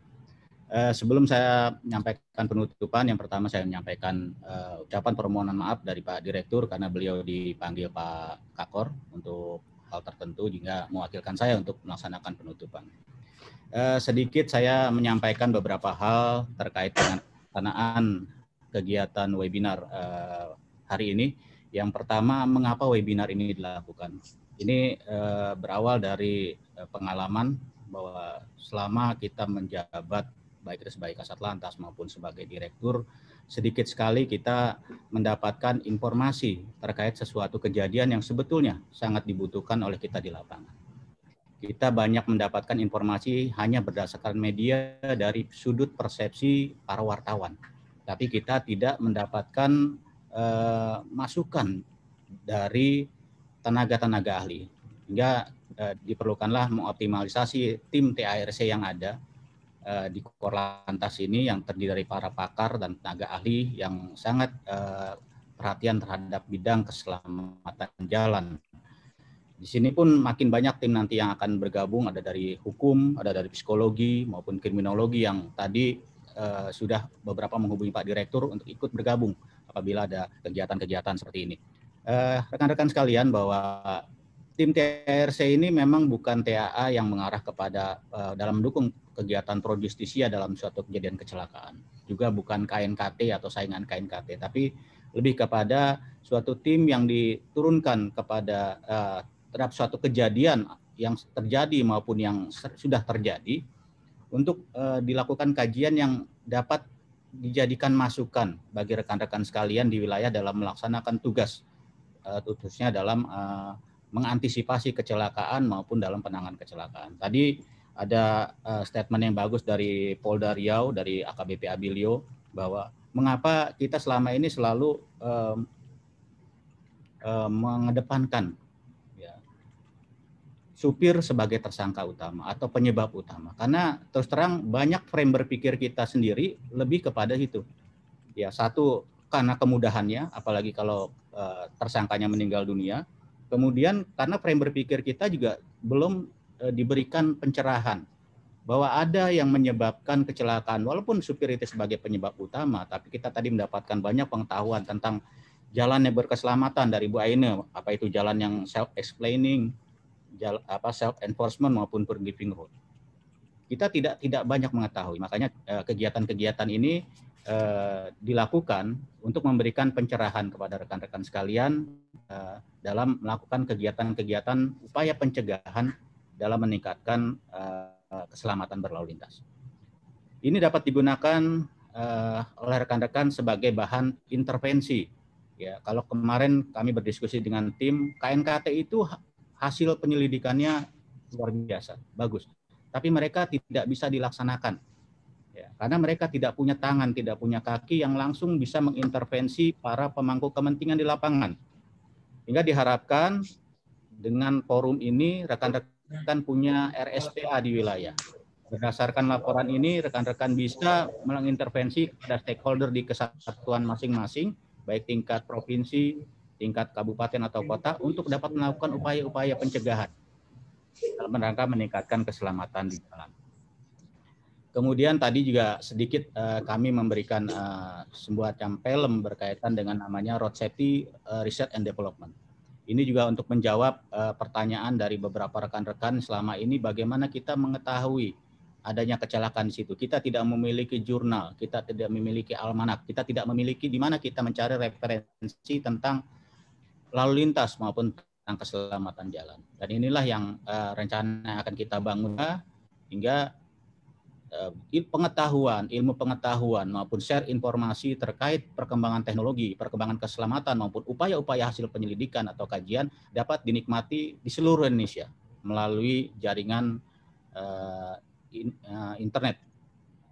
Eh, sebelum saya menyampaikan penutupan, yang pertama saya menyampaikan eh, ucapan permohonan maaf dari Pak Direktur karena beliau dipanggil Pak Kakor untuk hal tertentu hingga mewakilkan saya untuk melaksanakan penutupan. Eh, sedikit saya menyampaikan beberapa hal terkait dengan pelaksanaan kegiatan webinar eh, hari ini. Yang pertama, mengapa webinar ini dilakukan? Ini eh, berawal dari eh, pengalaman bahwa selama kita menjabat baik itu sebagai kasat lantas maupun sebagai direktur, sedikit sekali kita mendapatkan informasi terkait sesuatu kejadian yang sebetulnya sangat dibutuhkan oleh kita di lapangan. Kita banyak mendapatkan informasi hanya berdasarkan media dari sudut persepsi para wartawan, tapi kita tidak mendapatkan eh, masukan dari tenaga-tenaga ahli. sehingga eh, diperlukanlah mengoptimalisasi tim TARC yang ada Eh, di Korlantas ini yang terdiri dari para pakar dan tenaga ahli yang sangat eh, perhatian terhadap bidang keselamatan jalan. Di sini pun makin banyak tim nanti yang akan bergabung ada dari hukum, ada dari psikologi maupun kriminologi yang tadi eh, sudah beberapa menghubungi Pak Direktur untuk ikut bergabung apabila ada kegiatan-kegiatan seperti ini. rekan-rekan sekalian bahwa tim TRC ini memang bukan TAA yang mengarah kepada uh, dalam mendukung kegiatan pro justisia ya dalam suatu kejadian kecelakaan. Juga bukan KNKT atau saingan KNKT, tapi lebih kepada suatu tim yang diturunkan kepada uh, terhadap suatu kejadian yang terjadi maupun yang sudah terjadi untuk uh, dilakukan kajian yang dapat dijadikan masukan bagi rekan-rekan sekalian di wilayah dalam melaksanakan tugas uh, khususnya dalam uh, mengantisipasi kecelakaan maupun dalam penanganan kecelakaan. Tadi ada uh, statement yang bagus dari Polda Riau dari AKBP Abilio bahwa mengapa kita selama ini selalu um, um, mengedepankan ya, supir sebagai tersangka utama atau penyebab utama karena terus terang banyak frame berpikir kita sendiri lebih kepada itu ya satu karena kemudahannya apalagi kalau uh, tersangkanya meninggal dunia kemudian karena frame berpikir kita juga belum Eh, diberikan pencerahan bahwa ada yang menyebabkan kecelakaan walaupun supir itu sebagai penyebab utama tapi kita tadi mendapatkan banyak pengetahuan tentang jalan yang berkeselamatan dari Bu Aine apa itu jalan yang self explaining apa self enforcement maupun forgiving road kita tidak tidak banyak mengetahui makanya eh, kegiatan-kegiatan ini eh, dilakukan untuk memberikan pencerahan kepada rekan-rekan sekalian eh, dalam melakukan kegiatan-kegiatan upaya pencegahan dalam meningkatkan uh, keselamatan berlalu lintas. Ini dapat digunakan uh, oleh rekan-rekan sebagai bahan intervensi. Ya, kalau kemarin kami berdiskusi dengan tim KNKT itu hasil penyelidikannya luar biasa, bagus. Tapi mereka tidak bisa dilaksanakan ya, karena mereka tidak punya tangan, tidak punya kaki yang langsung bisa mengintervensi para pemangku kepentingan di lapangan. Sehingga diharapkan dengan forum ini rekan-rekan kan punya RSPA di wilayah. Berdasarkan laporan ini, rekan-rekan bisa mengintervensi kepada stakeholder di kesatuan masing-masing, baik tingkat provinsi, tingkat kabupaten atau kota, untuk dapat melakukan upaya-upaya pencegahan dalam rangka meningkatkan keselamatan di jalan. Kemudian tadi juga sedikit uh, kami memberikan uh, sebuah campelem berkaitan dengan namanya Road Safety eh, Research and Development ini juga untuk menjawab uh, pertanyaan dari beberapa rekan-rekan selama ini bagaimana kita mengetahui adanya kecelakaan di situ. Kita tidak memiliki jurnal, kita tidak memiliki almanak, kita tidak memiliki di mana kita mencari referensi tentang lalu lintas maupun tentang keselamatan jalan. Dan inilah yang uh, rencana akan kita bangun hingga pengetahuan, ilmu pengetahuan maupun share informasi terkait perkembangan teknologi, perkembangan keselamatan maupun upaya-upaya hasil penyelidikan atau kajian dapat dinikmati di seluruh Indonesia melalui jaringan uh, in, uh, internet.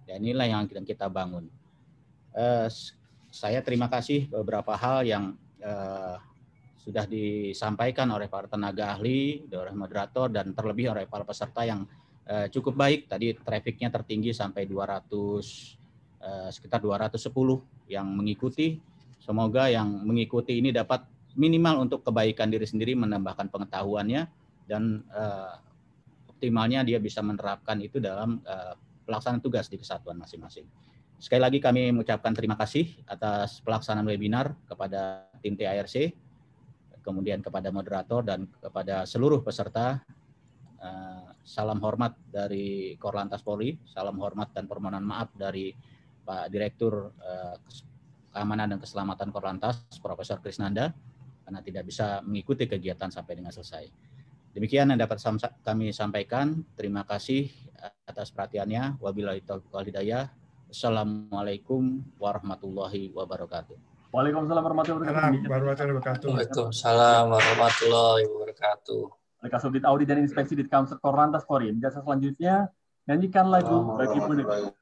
dan ya, inilah yang kita kita bangun. Uh, saya terima kasih beberapa hal yang uh, sudah disampaikan oleh para tenaga ahli, oleh moderator dan terlebih oleh para peserta yang Eh, cukup baik. Tadi trafiknya tertinggi sampai 200 eh, sekitar 210 yang mengikuti. Semoga yang mengikuti ini dapat minimal untuk kebaikan diri sendiri menambahkan pengetahuannya dan eh, optimalnya dia bisa menerapkan itu dalam pelaksanaan tugas di kesatuan masing-masing. Sekali lagi kami mengucapkan terima kasih atas pelaksanaan webinar kepada tim TIRC, kemudian kepada moderator dan kepada seluruh peserta salam hormat dari Korlantas Polri, salam hormat dan permohonan maaf dari Pak Direktur eh, Keamanan dan Keselamatan Korlantas, Profesor Krisnanda, karena tidak bisa mengikuti kegiatan sampai dengan selesai. Demikian yang dapat kami sampaikan. Terima kasih atas perhatiannya. Wabillahi taufiq wal hidayah. Assalamualaikum warahmatullahi wabarakatuh. Waalaikumsalam warahmatullahi wabarakatuh. Waalaikumsalam warahmatullahi wabarakatuh. Berkas audit audit dan inspeksi di Kamsek Korlantas Korim. Jasa selanjutnya, nyanyikan lagu bagi penduduk.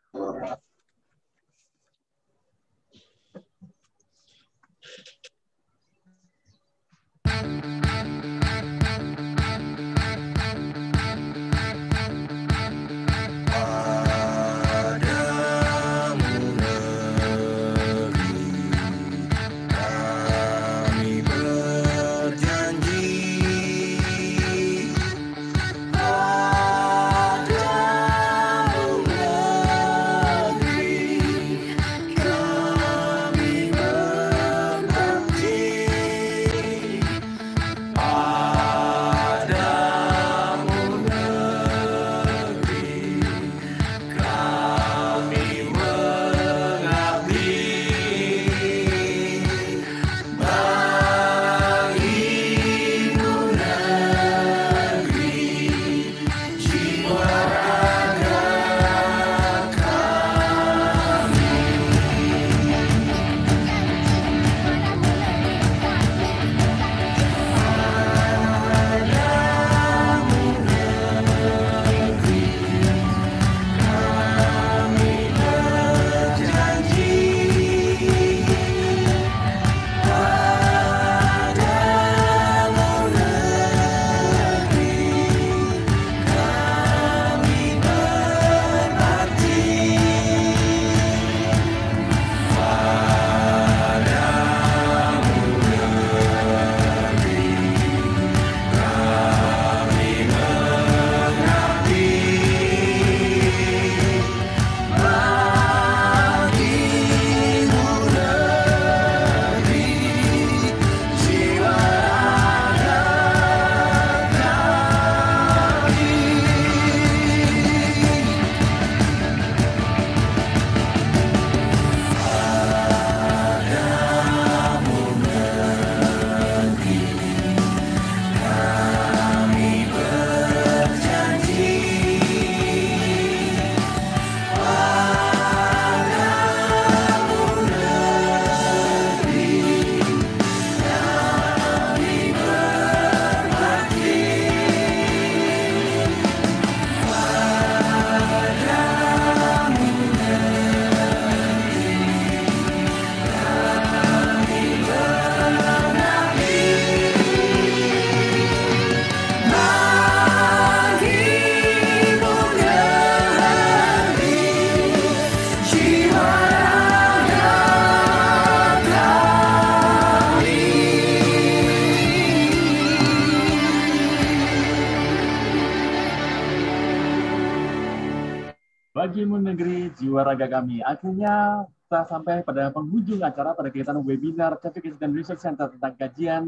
sampai pada penghujung acara pada kegiatan webinar traffic dan Research Center tentang kajian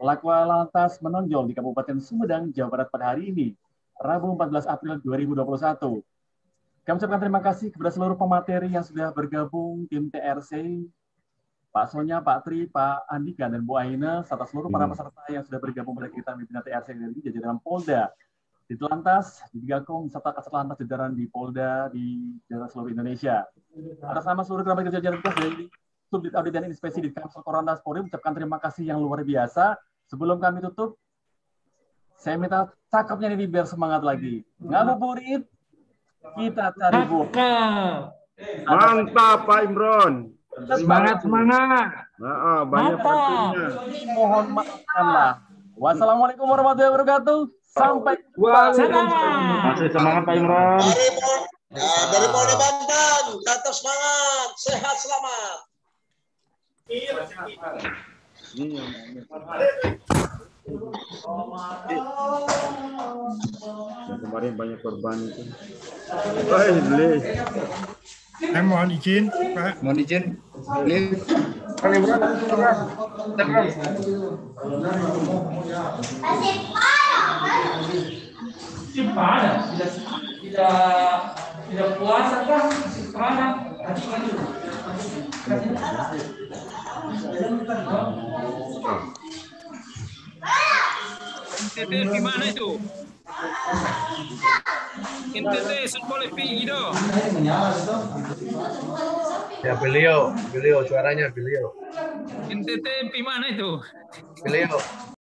laku Lantas menonjol di Kabupaten Sumedang, Jawa Barat pada hari ini, Rabu 14 April 2021. Kami ucapkan terima kasih kepada seluruh pemateri yang sudah bergabung tim TRC, Pak Sonya, Pak Tri, Pak Andika, dan Bu Aina, serta seluruh para hmm. peserta yang sudah bergabung pada kegiatan webinar TRC dari jajaran Polda, di Telantas, di Gakung, serta Kasat Lantas jajaran di Polda di jajaran seluruh Indonesia atas nama seluruh kerabat kerja jalan tugas dari Subdit Audit dan Inspeksi di Kantor Korlantas Polri mengucapkan terima kasih yang luar biasa. Sebelum kami tutup, saya minta cakepnya ini biar semangat lagi. Ngabuburit, kita cari buku. Mantap Pak Imron. Semangat semangat. Nah, banyak pentingnya. Mohon maafkanlah. Wassalamualaikum warahmatullahi wabarakatuh. Sampai jumpa. Masih semangat Pak Imron. Ya, dari Polda Banten, tetap semangat, sehat selamat. Iya. Kemarin banyak korban itu. Hai, beli. Eh, mohon izin, Pak. Mohon izin. Beli. Kali berapa? Masih parah, tidak kan? tidak tidak puasa kah masih kerana hati maju Entender gimana itu? Entender sekolah pi itu Ya beliau, beliau suaranya beliau. Entender mana itu? Beliau.